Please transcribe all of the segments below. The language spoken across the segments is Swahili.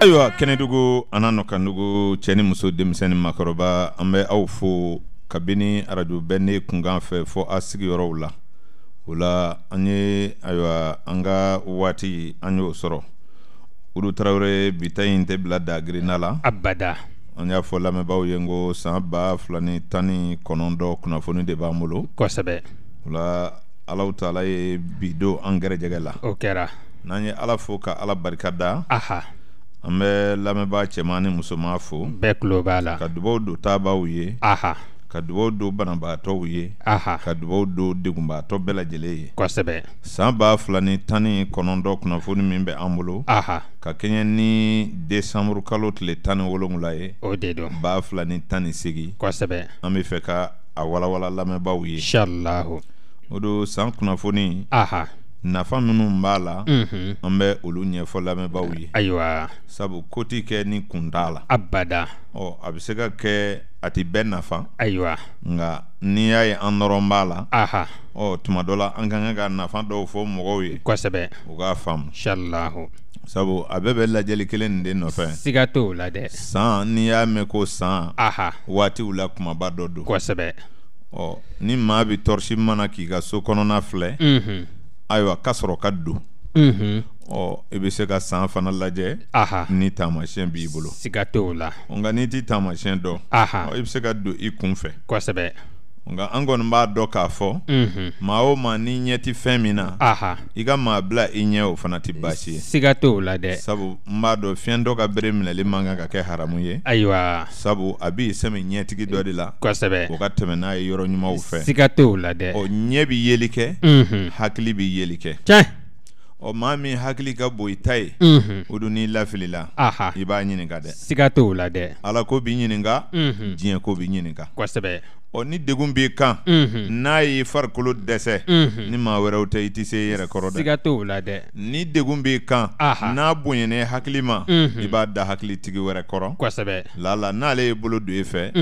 ayiwa kɛnɛdugu an'a nɔ kandugu cɛɛ ni muso denmisɛn ni makɔrɔba an bɛ aw fo kabini arajo bɛɛ ne kunkan fɛ fɔ a sigiyɔrɔw la o la an ye ayiwa an ka waati an y'o sɔrɔ olu tarawele bita in tɛ bila dagirinna la abada an y'a fɔ lamɛnbaaw ye ko san ba fila ni tan ni kɔnɔntɔn kunnafoni de b'an bolo kosɛbɛ o la alaw taala ye bidon an gɛrɛjɛgɛ la o kɛra n'an ye ala fo ka ala barika da aha an bɛ lamɛnbaa cɛman ni musoman fo bɛɛ kulo b'a la ka dubaw don taabaw ye aha ka dubaw don banabaatɔw ye aha ka dubaw don degunbaatɔ bɛɛ lajɛlen ye kosɛbɛ san ba fila ni tan ni kɔnɔntɔn kunnafoni min bɛ an bolo aha ka kɛɲɛ ni desanburu kalo tile tan ni wolonwula ye o de don ba fila ni tan ni segi kosɛbɛ an bɛ fɛ ka a walawala lamɛnbaaw ye inshallahu o don san kunnafoni aha nafa minnu b'a la an bɛ olu ɲɛfɔ lamɛnbaaw ye ayiwa sabu koti kɛ ni kun t'a la abada ɔ a bɛ se ka kɛ a ti bɛɛ nafa ayiwa nka n'i y'a ye an nɔrɔ b'a la aha ɔ tuma dɔ la an ka kan ka nafa dɔw fɔ mɔgɔw ye kosɛbɛ u k'a faamu sarilahu sabu a bɛɛ bɛ lajɛli kelen nin de nɔfɛ siga t'o la dɛ san n'i y'a mɛn ko san aha waatiw la kumaba dɔ don kosɛbɛ ɔ ni maa bi tɔɔrɔsi mana k'i ka so kɔnɔna filɛ ayiwa ka sɔrɔ ka don ɔ i bɛ se ka san fana lajɛ ni taamasiyɛn b'i bolo siga t'o la nka n'i ti taamasiyɛn dɔn i bɛ se ka don i kun fɛ kosɛbɛ nka an kɔni b'a dɔ k'a fɔ mhm. maa o maa n'i ɲɛ tɛ fɛn min na i ka maa bila i ɲɛ o fana ti baasi ye siga t'o la dɛ sabu n b'a dɔn fɛn dɔ ka bere minɛli man kan ka kɛ haramu ye ayiwa sabu a b'i sɛmɛ ɲɛtigi dɔ de la kosɛbɛ o ka tɛmɛ n'a ye yɔrɔ ɲumanw fɛ siga t'o la dɛ ɔ ɲɛ bi yeli kɛ mhm. hakili bɛ yeli kɛ tiɲɛ ɔ maa min hakili ka bon i ta ye mhm. o don n'i lafilila i b'a ɲininka dɛ siga t'o la dɛ ala ko b'i ɲininka diɲɛ ko b'i ɲininka kosɛbɛ ɔ ni degun b'i kan n'a y'i farikolo dɛsɛ ni maa wɛrɛw tɛ i tɛ se yɛrɛ kɔrɔ dɛ siga t'o la dɛ ni degun b'i kan n'a bonyana hakili ma i b'a da hakilitigi wɛrɛ kɔrɔ kosɛbɛ lala n'ale ye bolo don i fɛ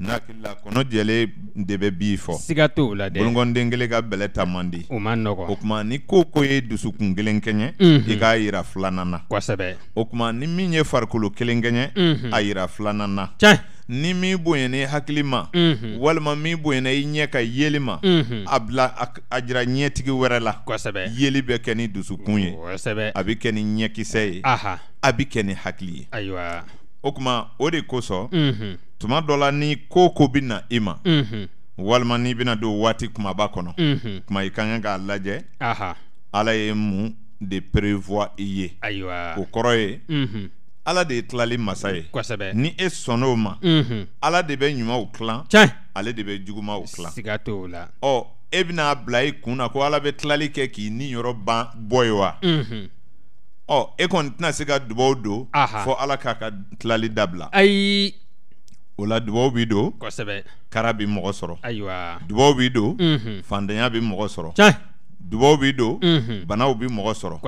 n'a la kɔnɔ jɛlen de bɛ b'i fɔ siga t'o la dɛ bolokɔniden kelen ka bɛlɛ ta man di o man nɔgɔn o tuma ni ko ko ye dusukun kelen kɛɲɛ i k'a yira filanan na kosɛbɛ o tuma ni min ye farikolo kelen kɛɲɛ a yira filanan na tiɲɛ ni min bonyana i hakili ma walima min mhm. bonyana i ɲɛ ka yeli ma mhm. a bila a jira ɲɛtigi wɛrɛ la yeli bɛ kɛ mhm. ni dusukun ye a bi kɛ ni ɲɛkisɛ ye a bi kɛ ni hakili ye o kuma o de kosɔn tuma dɔ la ni koo ko bi na i ma walima n'i bena don waati kumaba kɔnɔ kuma i ka kan k'a lajɛ ala ye mun de prévoi i ye o kɔrɔ ye ala de ye tilali masa ye kosɛbɛ ni e sɔnna ma ala de bɛ ɲumanw tilan tiɲɛ ale de bɛ jugumanw tilan siga t'o la ɔ e bɛna a bila i kun na ko ala bɛ tilali kɛ k'i ni yɔrɔ ban bɔ ye wa ɔ e kɔni tɛna se ka dubaw don fɔ ala k'a ka tilali dabila ayi o la dubaw bi don kosɛbɛ kara bi mɔgɔ sɔrɔ ayiwa dubaw bi don fantanya bi mɔgɔ sɔrɔ tiɲɛ dubaw bɛ don banaw bɛ mɔgɔ sɔrɔ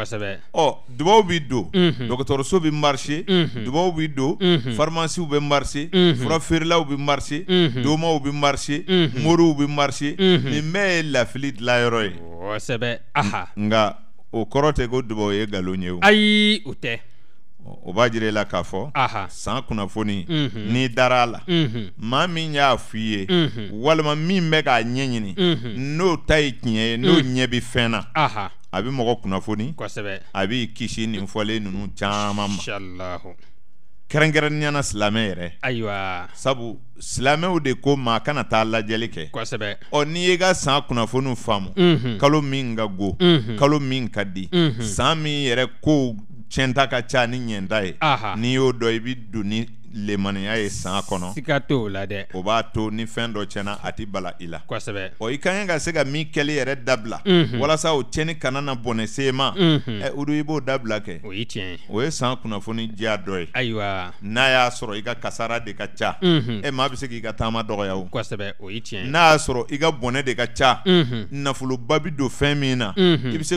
ɔ dubaw bɛ don dɔgɔtɔrɔso bɛ marise dubaw bɛ don farimasiw bɛ marise furafeerelaw bɛ marise domaw bɛ marise moriw bɛ marise nin bɛɛ ye lafili dilanyɔrɔ ye nka o kɔrɔ tɛ ko dubaw ye nkalon ye o ayi o tɛ o b'a jira i la k'a fɔ san kunnafoni mhm. n'i dara a la mhm. maa min y'a f'i ye mhm. walima min bɛ k'a ɲɛɲini n'o ta ye tiɲɛ ye n'o ɲɛ bi fɛn na a bɛ mɔgɔ kunnafoni a b'i kisi nin fɔlen ninnu caman ma kɛrɛnkɛrɛnniyana silamɛ yɛrɛ sabu silamɛw de ko maa kana taa lajɛli kɛ ɔ n'i y'i ka san kunnafoniw faamu kalo min ka go kalo min ka di san min yɛrɛ kow kyentaka kya ne nyenda ye ne yɛ odɔ ebiddu Le ye san kɔnɔ siga t'o la dɛ o b'a to ni fɛn dɔ tiɲɛna a ti bala i la kosɛbɛ i ka kan ka se o tiɲɛni kana na bɔnɛ se ma ɛ udu i b'o dabila kɛ o ye o ye san kunnafoni diya dɔ kasara de ka ca e maa bɛ se k'i ka taama o n'a y'a sɔrɔ i de ka ca nafoloba bi don fɛn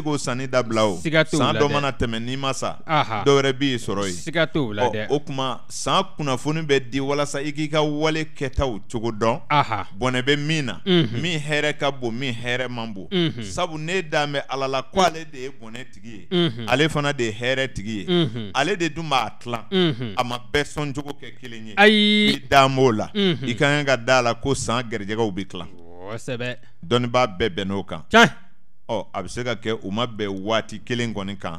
k'o sanni dabila o siga t'o la dɛ san dɔ mana tɛmɛ n'i ma sa dɔwɛrɛ la dɛ kunnafoni bɛ di walasa i k'i ka wale kɛtaw cogo dɔn bɔnɛ bɛ min na mhm. min hɛrɛ ka bon min hɛrɛ man bon mhm. sabu ne dan bɛ ala la ko ale de ye bɔnɛ tigi ye mhm. ale fana de ye hɛrɛ tigi ye ale de dun b'a tilan a ma bɛɛ sɔn cogo kɛ kelen ye ayi i dan b'o la i ka kan ka da la ko san gɛrɛjɛgɛw bɛ tilan kosɛbɛ dɔnnibaa bɛɛ bɛn n'o kan ɔ a bɛ se ka kɛ u ma bɛn waati kelen kɔni kan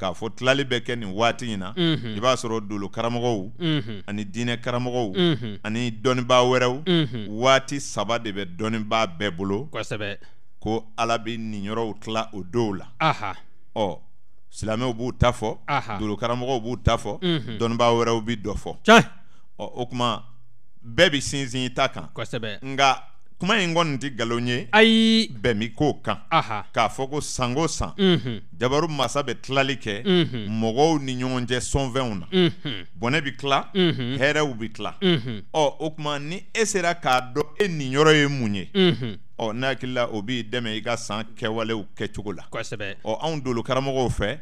k'a fɔ tilali bɛ kɛ nin waati in na i b'a sɔrɔ dolo karamɔgɔw ani diinɛ karamɔgɔw ani dɔnnibaa wɛrɛw waati saba de bɛ dɔnnibaa bɛɛ bolo ko ala bɛ nin yɔrɔw tila o dɔw la ɔ silamɛw b'u ta fɔ dolo karamɔgɔw b'u ta fɔ dɔnnibaa wɛrɛw bɛ dɔ fɔ ɔ o tuma bɛɛ bɛ sinsin i ta kan nka kuma in kɔni tɛ nkalon ye ayi bɛnbi k'o kan k'a fɔ ko san o mhm. san jabaru masa bɛ tilali kɛ mɔgɔw mhm. ni ɲɔgɔn cɛ sɔnfɛnw na bɔnɛ bɛ tila hɛrɛw bɛ tila ɔ o tuma ni e sera k'a dɔn e nin yɔrɔ ye mun ye ɔ ne hakili la o b'i dɛmɛ i ka san kɛwalew kɛcogo la kosɛbɛ ɔ anw dolo karamɔgɔw fɛ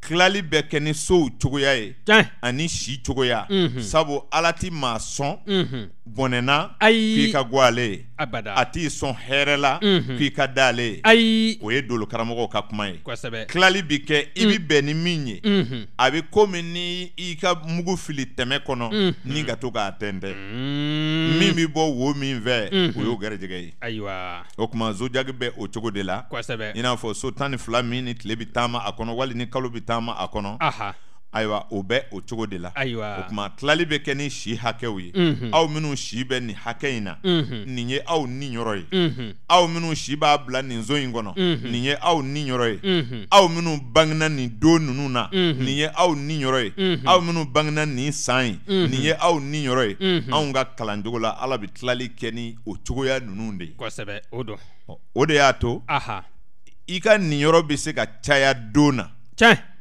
tilali bɛ kɛ ni sow cogoya ye ani si cogoya mhm. sabu ala ti maa sɔn bɔnɛna ayi k'i ka go ale ye abada a t'i sɔn hɛrɛ la k'i ka da ale ye ayi o ye dolo karamɔgɔw ka kuma ye kosɛbɛ tilali bi kɛ i bi mm. bɛn ni min ye a bɛ ko ni i ka mugu fili tɛmɛ kɔnɔ ni ka to k'a tɛntɛn mm. min bi bɔ wo min fɛ o y'o gɛrɛjɛgɛ ye ayiwa o tuma zojagi bɛ o cogo de la kosɛbɛ i n'a fɔ so tan ni fila min ni tile bi taama a kɔnɔ wali ni kalo bi taama a kɔnɔ ayiwa o bɛ o cogo de la ayiwa o tuma tilali bɛ kɛ ni si hakɛw ye mm -hmm. aw minnu si bɛ nin hakɛ in na mm -hmm. nin ye aw ni ye mm -hmm. aw minnu si b'a bila nin zon in kɔnɔ nin ye aw ni yɔrɔ ye aw minnu bangena nin don ninnu na nin ye aw ni yɔrɔ ye aw minnu bangena nin san ye nin ye aw ni yɔrɔ ye anw ka kalancogo la ala bɛ tilali kɛ ni o cogoya ninnu de ye kosɛbɛ o don o de y'a to i ka nin bɛ se ka caya don na tiɲɛ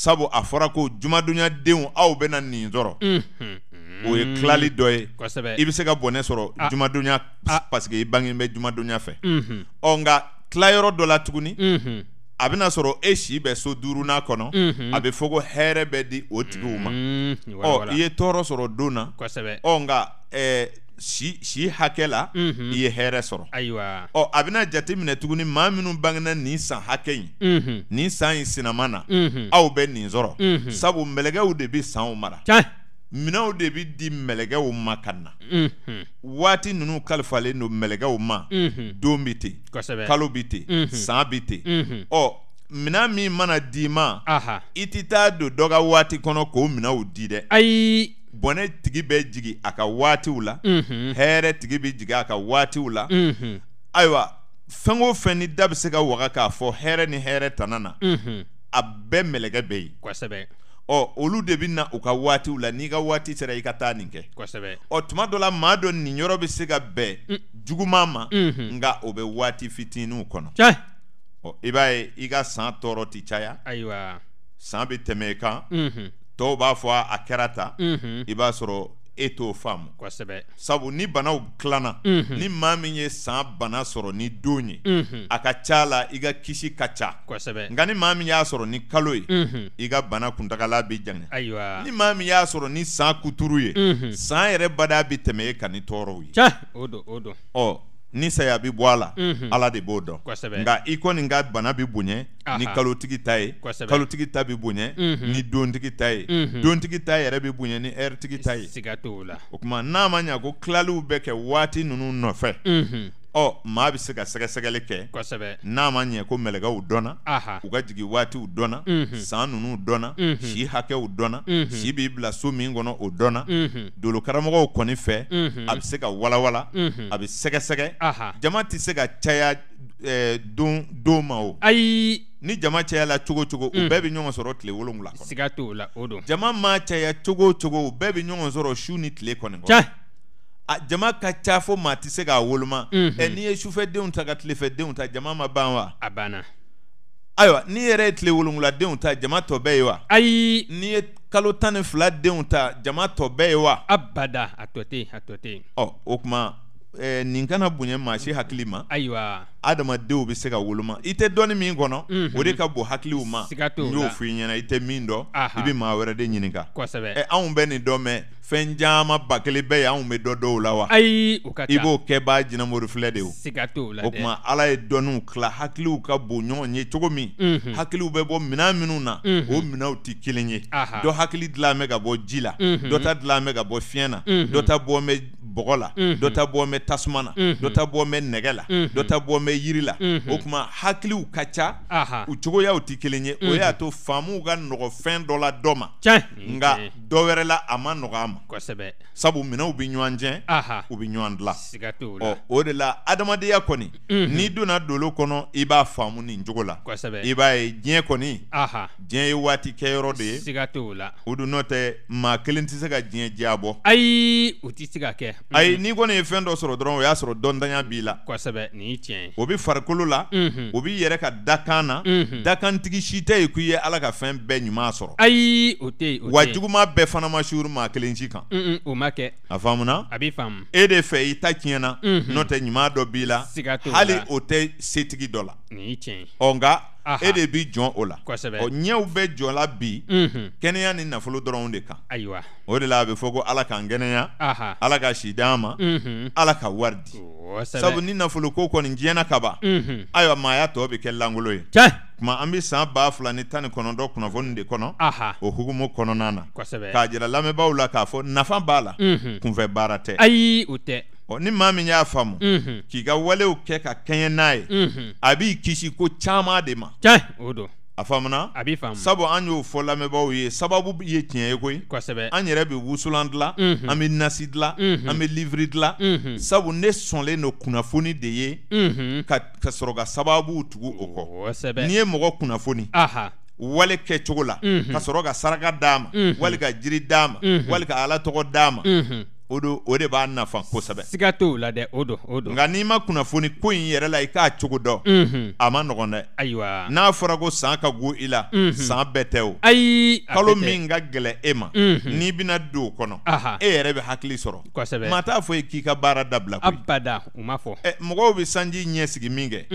sabu a fɔra ko jumadonyadenw aw bɛna nin sɔrɔ o ye tilali dɔ ye i bɛ se ka bɔnɛ sɔrɔ jumadonya paseke i bange bɛ jumadonya fɛ ɔ nka tilayɔrɔ dɔ la tuguni a bɛna sɔrɔ e si bɛ so duurunan kɔnɔ a bɛ fɔ ko hɛrɛ bɛ di o tigiw ma ɔ i ye tɔɔrɔ sɔrɔ don na ɔ nka si si hakɛ la mm-hmm. i ye hɛrɛ sɔrɔ ayiwa ɔ a bɛna jate minɛ tuguni maa minnu bangena nin san hakɛ in mm-hmm. nin san in sinama na mm-hmm. aw bɛ nin sɔrɔ sabu mɛlɛkɛw de bɛ sanw mara minɛnw de bɛ di mɛlɛkɛw ma ka na waati ninnu kalifalen don mɛlɛkɛw ma don bɛ ten kalo bɛ ten san bɛ ten ɔ minɛn min mana d'i ma i tɛ taa don dɔ ka waati kɔnɔ k'o minɛnw di dɛ ayi bɔnɛ tigi bɛ jigi a ka waatiw la hɛrɛ tigi bɛ jigi a ka waatiw la ayiwa fɛn o fɛn ni da bɛ se ka waga k'a fɔ hɛrɛ ni hɛrɛ tana na a bɛɛ mɛlɛkɛ bɛ yen kosɛbɛ ɔ olu de bɛ na u ka waatiw la n'i ka waati sera i ka taa nin kɛ kosɛbɛ ɔ tuma dɔ la maa dɔ nin yɔrɔ bɛ se ka bɛn mm. juguman ma nka o bɛ waati fitininw kɔnɔ ɔ i b'a ye i ka san tɔɔrɔ ti caya ayiwa san bɛ tɛmɛ i kan dɔw b'a fɔ a kɛra tan i b'a sɔrɔ e t'o faamu kosɛbɛ sabu ni banaw tilana ni maa min ye san bana sɔrɔ ni don ye a ka ca la i ka kisi ka ca kosɛbɛ nka ni maa min y'a sɔrɔ ni kalo ye i ka bana kuntagala bɛ janya ayiwa ni maa min y'a sɔrɔ ni san kuturu ye san yɛrɛ bada bɛ tɛmɛ e kan ni tɔɔrɔw ye o don o don ɔ ni saya bi bɔ a la mm -hmm. ala de b'o dɔn nka i kɔni ka bana bi bonya ni kalotigi ta ye kalotigi ta bi bonya mm -hmm. ni dontigi ta ye mm -hmm. dontigi ta yɛrɛ bi bonya ni ɛritigi er ta ye o kuma n'a ma ɲa ko kilaliw bɛ kɛ waati ninnu nɔfɛ ɔ maa bɛ se ka sɛgɛsɛgɛli kɛ kosɛbɛ n'a ma ɲɛ ko mɛlɛkɛw dɔnna u ka jigi waatiw dɔnna san ninnu dɔnna si hakɛw dɔnna si b'i bila so min kɔnɔ o dɔnna dolokaramɔgɔw kɔni fɛ a bɛ se ka walawala a bɛ sɛgɛsɛgɛ jama tɛ se ka caya don don ma o ayi ni jama cayala cogo cogo u mm. bɛɛ bɛ ɲɔgɔn sɔrɔ tile wolonwula siga t'o la o don jama maa caya cogo o cogo u bɛɛ bɛ ɲɔgɔn sɔrɔ su ni tile kɔni a jama ka ca fo maa ti se k'a woloma ɛ n'i ye sufɛdenw ta ka tilefɛdenw ta jama ma ban wa a banna ayiwa n'i yɛrɛ ye tile wolonwuladenw ta jama tɔ bɛɛ ye wa ayi n'i ye kalo tan ni fila denw ta jama tɔ bɛɛ ye wa abada a tɔ tɛ yen a tɔ tɛ yen ɔ o tuma ɛɛ nin kana bonya maa si hakili ma ayiwa adamadenw be se ka woloma i tɛ dɔni min kɔnɔ o de ka bon hakiliw ma n y'o f'i ɲɛna i tɛ min dɔ i be maa wɛrɛ de ɲininka ɛ anw bɛ nin dɔ mɛ fɛn caman ba bɛɛ ye anw bɛ dɔ dɔw la wa ayi i b'o kɛbaa jinamori filɛ de o siga t'o la ala ye dɔniw kila hakiliw ka bon ɲɔgɔn ye cogo min hakiliw bɛ bɔ mina minu na o minaw tɛ kelen ye dɔ hakili dilan bɛ ka bɔ ji la dɔ ta dilan bɛ ka bɔ fiɲɛ na dɔ ta bɔ bɛ bɔgɔ la dɔ ta bɔ bɛ tasuma na dɔ ta bɔ bɛ nɛgɛ la dɔ ta bɔ bɛ bɛ yiri la o kuma hakiliw ka ca u cogoyaw tɛ kelen ye o y'a to faamuw ka nɔgɔ fɛn dɔ la dɔ ma nka dɔ wɛrɛ la a ma nɔgɔ a ma sabu minɛnw bɛ ɲɔgɔn jɛn u bɛ ɲɔgɔn dilan o de la adamadenya kɔni n'i donna dolo kɔnɔ i b'a faamu nin cogo la i b'a ye diɲɛ kɔni diɲɛ ye waati kɛyɔrɔ de ye o don n'o tɛ maa kelen tɛ se ka diɲɛ diya bɔ ayi o tɛ se ka kɛ ayi n'i kɔni ye fɛn dɔ sɔrɔ dɔrɔn o y'a sɔrɔ dɔntanya b'i la kosɛbɛ nin ye tiɲɛ ye o bɛ farikolo la o b'i yɛrɛ ka dakan na dakantigi si tɛ yen k'i ye ala ka fɛn bɛɛ ɲuman sɔrɔ ayi o tɛ yen wa juguma bɛɛ fana ma suuru maa kelen si kan o ma kɛ a faamuna a b'i faamu e de fɛ i ta tiɲɛna n'o tɛ ɲuman dɔ b'i la hali o tɛ setigi dɔ la nin ye tiɲɛ ye ɔ nka e de bi jɔn o la ɔ ɲɛw bɛ jɔn la bi kɛnɛya ni nafolo dɔrɔnw de kan o de la a bɛ fɔ ko ala k'an kɛnɛya ala ka si d'an ma ala ka wari di sabu ni nafolo ko kɔni diɲɛna kaban ayiwa maaya tɔ bɛ kɛ lankolon ye kuma an bɛ san ba fila ni tan ni kɔnɔntɔn kunnafoni de kɔnɔ o hukumu kɔnɔna na k'a jira lamɛnbaaw la k'a fɔ nafa b'a la kunfɛ baara tɛ ayi o tɛ ni maa min y'a faamu k'i ka walew kɛ ka kɛɲɛ n'a ye a b'i kisi ko caman de ma o don a faamuna a b'i faamu sabu an y'o fɔ lamɛnbaaw ye sababu ye tiɲɛ ye koyi kosɛbɛ an yɛrɛ bɛ wusulan dilan an bɛ nasi dilan an bɛ livri dilan sabu ne sɔnlen don kunnafoni de ye ka ka sɔrɔ ka sababu tugu o kɔ kosɛbɛ n'i ye mɔgɔ kunnafoni wale kɛ cogo la ka sɔrɔ ka saraka d'a ma wali ka jiri d'a ma wali ka ala tɔgɔ d'a ma o o de b'a nafa kosɛbɛ siga t'o la dɛ o don o nka n'i ma kunnafoni ko in yɛrɛ la i k'a cogo dɔ mhm. a ma nɔgɔn dɛ ayiwa n'a fɔra ko san ka go i la mhm. san bɛɛ tɛ o ayi kalo min ka gɛlɛ e ma mhm. n'i bɛna don o kɔnɔ e yɛrɛ bɛ hakili sɔrɔ kosɛbɛ maa t'a fɔ i k'i ka baara dabila koyi abada u ma fɔ ɛ mɔgɔw bɛ sanji ɲɛsigi sigi min kɛ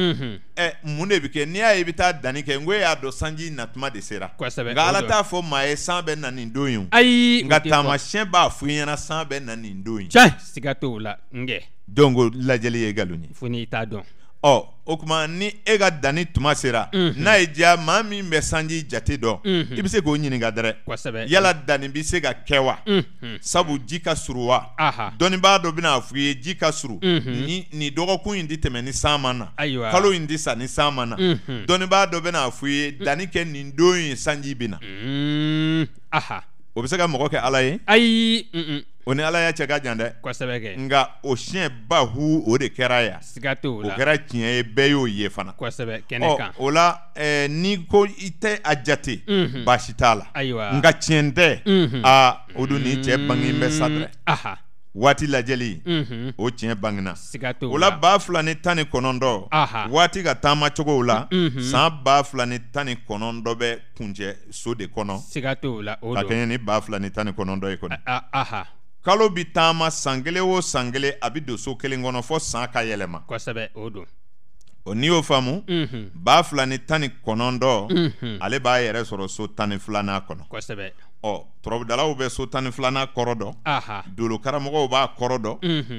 ɛ mun de bɛ kɛ n'i y'a ye i bɛ taa danni kɛ n ko e y'a dɔn sanji natuma de sera kosɛbɛ nka ala t'a fɔ maa ye san bɛ na nin don ye ayi nka taamasiyɛn b'a f'i ɲɛna san bɛ na nin nin don in. tiɲɛ siga t'o la nkɛ. donc lajɛli ye nkalon ye. fo n'i t'a dɔn. ɔ o tuma ni e ka danni tuma sera. n'a ye diya maa min bɛ sanji jate dɔn. i bɛ se k'o ɲininka dɛrɛ. kosɛbɛ yala danni bɛ se ka kɛ wa. sabu ji ka surun wa. dɔnnibaga dɔ bɛna a f'i ye ji ka surun. nin nin dɔgɔkun in tɛ tɛmɛ ni san ma na. ayiwa kalo in tɛ sa ni san ma na. dɔnnibaga dɔ bɛna a f'i ye danni kɛ nin don in sanji bɛ na. o bɛ se ka mɔgɔ kɛ ala ye. ayi. o ni ala y'a cɛ ka jan dɛ kosɛbɛ kɛ nka o siɲɛ hu o de kɛra yan siga t'o la o kɛra tiɲɛ ye bɛɛ y'o ye fana kosɛbɛ kɛnɛ kan o oh, la eh, n'i ko i tɛ mhm. mhm. a jate mm baasi t'a la ayiwa nka tiɲɛ tɛ aa o don nin cɛ bange bɛ sa aha waati lajɛli o tiɲɛ bangena siga t'o la o la ba fila ni tan ni kɔnɔntɔn waati ka taama cogow la mm san ba fila ni tan ni kɔnɔntɔn bɛ kuncɛ so de kɔnɔ siga t'o la o don ka kɛɲɛ ni ba fila ni tan e ni kɔnɔntɔn ye kɔni aha kalo bi taama san kelen o san kelen a bi don so kelen kɔnɔ fɔ san ka yɛlɛma kosɛbɛ o don o n'i y'o faamu ba fila ni tan ni kɔnɔntɔn ale b'a yɛrɛ sɔrɔ so tan ni filanan kɔnɔ kosɛbɛ ɔ turabudalaw bɛ so tan ni filanan kɔrɔ dɔn dolokaramɔgɔw b'a kɔrɔ dɔn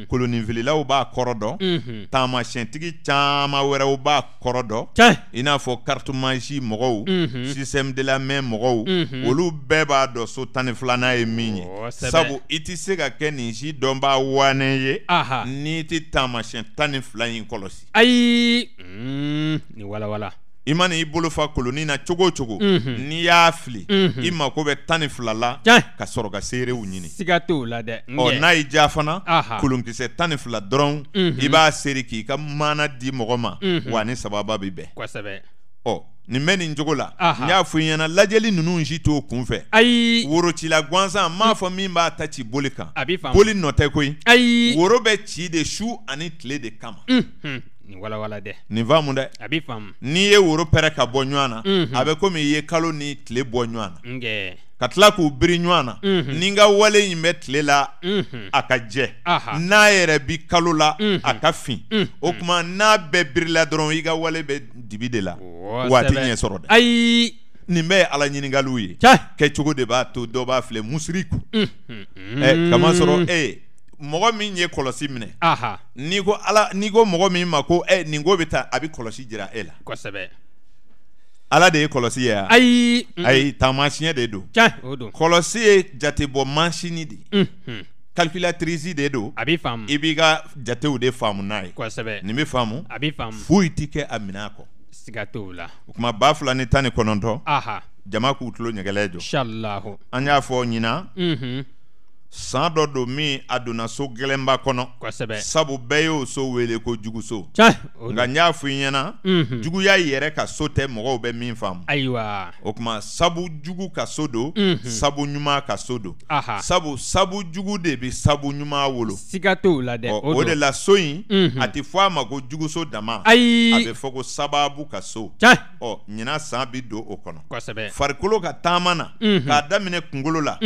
kolonifililaw b'a kɔrɔ dɔn taamasiyɛntigi caman wɛrɛw b'a kɔrɔ dɔn i n'a fɔ karitomasi mɔgɔw sisemdelamɛn mɔgɔw olu bɛɛ b'a dɔn so tan ni filanan ye min ye sabu i tɛ se ka kɛ nin si dɔnbaa wanɛ ye n'i tɛ taamasiyɛn tan ni fila in kɔlɔsi ayi nin walawala i mana i bolofa kolonin na cogo o cogo mhm. n'i y'a fili mhm. i mako bɛ tan ni fila la ka sɔrɔ ka seerew ɲini siga t'o la dɛ ɔ n'a y'i diya fana kolonkisɛ tan ni fila dɔrɔn mhm. i b'a seeri k'i ka maana di mɔgɔ ma wa ni sababa bɛ bɛn kosɛbɛ ɔ nin bɛ nin cogo la n y'a fɔ i ɲɛna lajɛli ninnu si t'o kunfɛ ayi worocila gansan n m'a fɔ min b'a ta ci boli kan boli nɔ tɛ koyi woro bɛ ci de su ani tile de kama. nin walawala dɛ nin faamu dɛ a b'i faamu n'i ye woro pɛrɛ ka bɔ ɲɔgɔn na a bɛ komi i ye kalo ni tile bɔ ɲɔgɔn na ka tila k'u biri ɲɔgɔn na ni n ka wale in bɛ tile la a ka jɛ n'a yɛrɛ bi kalo la a ka fin o kuma n'a bɛɛ birila dɔrɔn i ka wale bɛ dibi de la waati ɲɛ sɔrɔ dɛ ayi nin bɛɛ ye ala ɲininkaliw ye kɛcogo de b'a to dɔ b'a filɛ musiri kun ɛ kamasɔrɔ mm. e ee, ye mɔgɔ min ye kɔlɔsi minɛ n'i ko ala n'i ko mɔgɔ min ma ko ɛ nin ko bɛ taa a bɛ kɔlɔsi jira e la kosɛbɛ ala de ye kɔlɔsi ye wa ayi ayi taamasiyɛn de don tiɲɛ o don kɔlɔsi ye jatebɔ mansini de ye mm-hmm. calculatrice de don a b'i faamu i b'i ka jatew de faamu n'a ye kosɛbɛ nin bɛ faamu a b'i faamu foyi ti kɛ a minɛ a kɔ siga t'o la o tuma ba fila ni tan ni kɔnɔntɔn jama k'u tulo ɲɛgɛlɛ jɔ an y'a fɔ ɲinan mm-hmm. san dɔ don min a donna so gɛlɛnba kɔnɔ kosɛbɛ sabu bɛɛ y'o so wele ko juguso nka n y'a fɔ i ɲɛna juguya yɛrɛ ka so tɛ mɔgɔw bɛ min faamu ayiwa o tuma sabu jugu ka so don sabu ɲuman ka so don sabu sabu jugu de bɛ sabu ɲuman wolo siga t'o la dɛ o de la so in a tɛ fɔ a ma ko juguso dama ayi a bɛ fɔ ko sababu ka so ɔ ɲinan san bi don o kɔnɔ kosɛbɛ farikolo ka taama na k'a daminɛ kunkolo la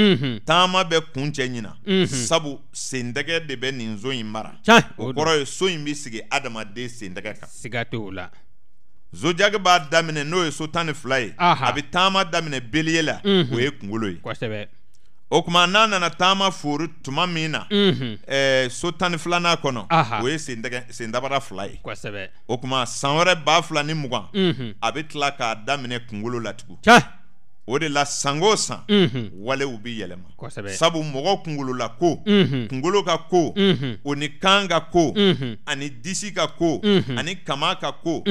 taama bɛ kun cɛ ɲinan na sabu sentɛgɛ de bɛ nin so in mara o kɔrɔ ye so in bɛ sigi adamaden sentɛgɛ kan siga la zojagi b'a daminɛ n'o ye so tan ni fila ye mhm. a bɛ taama daminɛ beliye la o ye kunkolo ye kosɛbɛ o kuma n'a nana taama fori tuma min na ɛɛ so tan ni filanan kɔnɔ o ye sendabara fila ye kosɛbɛ o kuma san wɛrɛ ba fila ni mugan a bɛ tila k'a daminɛ kunkolo la o de la san o san mhm. walew bi yɛlɛma sabu mɔgɔ kungolola ko mhm. kungolo ka ko mhm. o ni kan ka ko ani disi ka ko ani kama ka ko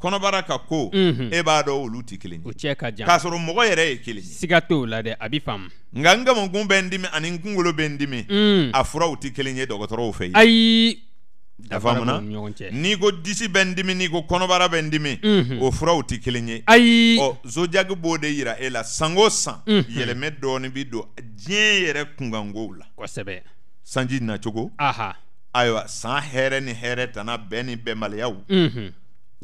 kɔnɔbara ka ko e b'a dɔ olu tɛ kelen k'a sɔrɔ mɔgɔ yɛrɛ ye kelen la nka n kamakun bɛ n dimi ani n kungolo bɛ n dimi mm. a furaw tɛ kelen ye dɔgɔtɔrɔw fɛ ayi a n'i ko disi bɛ n dimi n'i ko kɔnɔbara bɛ n dimi o furaw tɛ kelen ye ayi ɔ zodiaque b'o de yira e la san o san yɛlɛmɛ dɔɔni bi don diɲɛ yɛrɛ kunkankow la kosɛbɛ sanji nacogo ayiwa san hɛrɛ ni hɛrɛ tana bɛn ni bɛnbaliyaw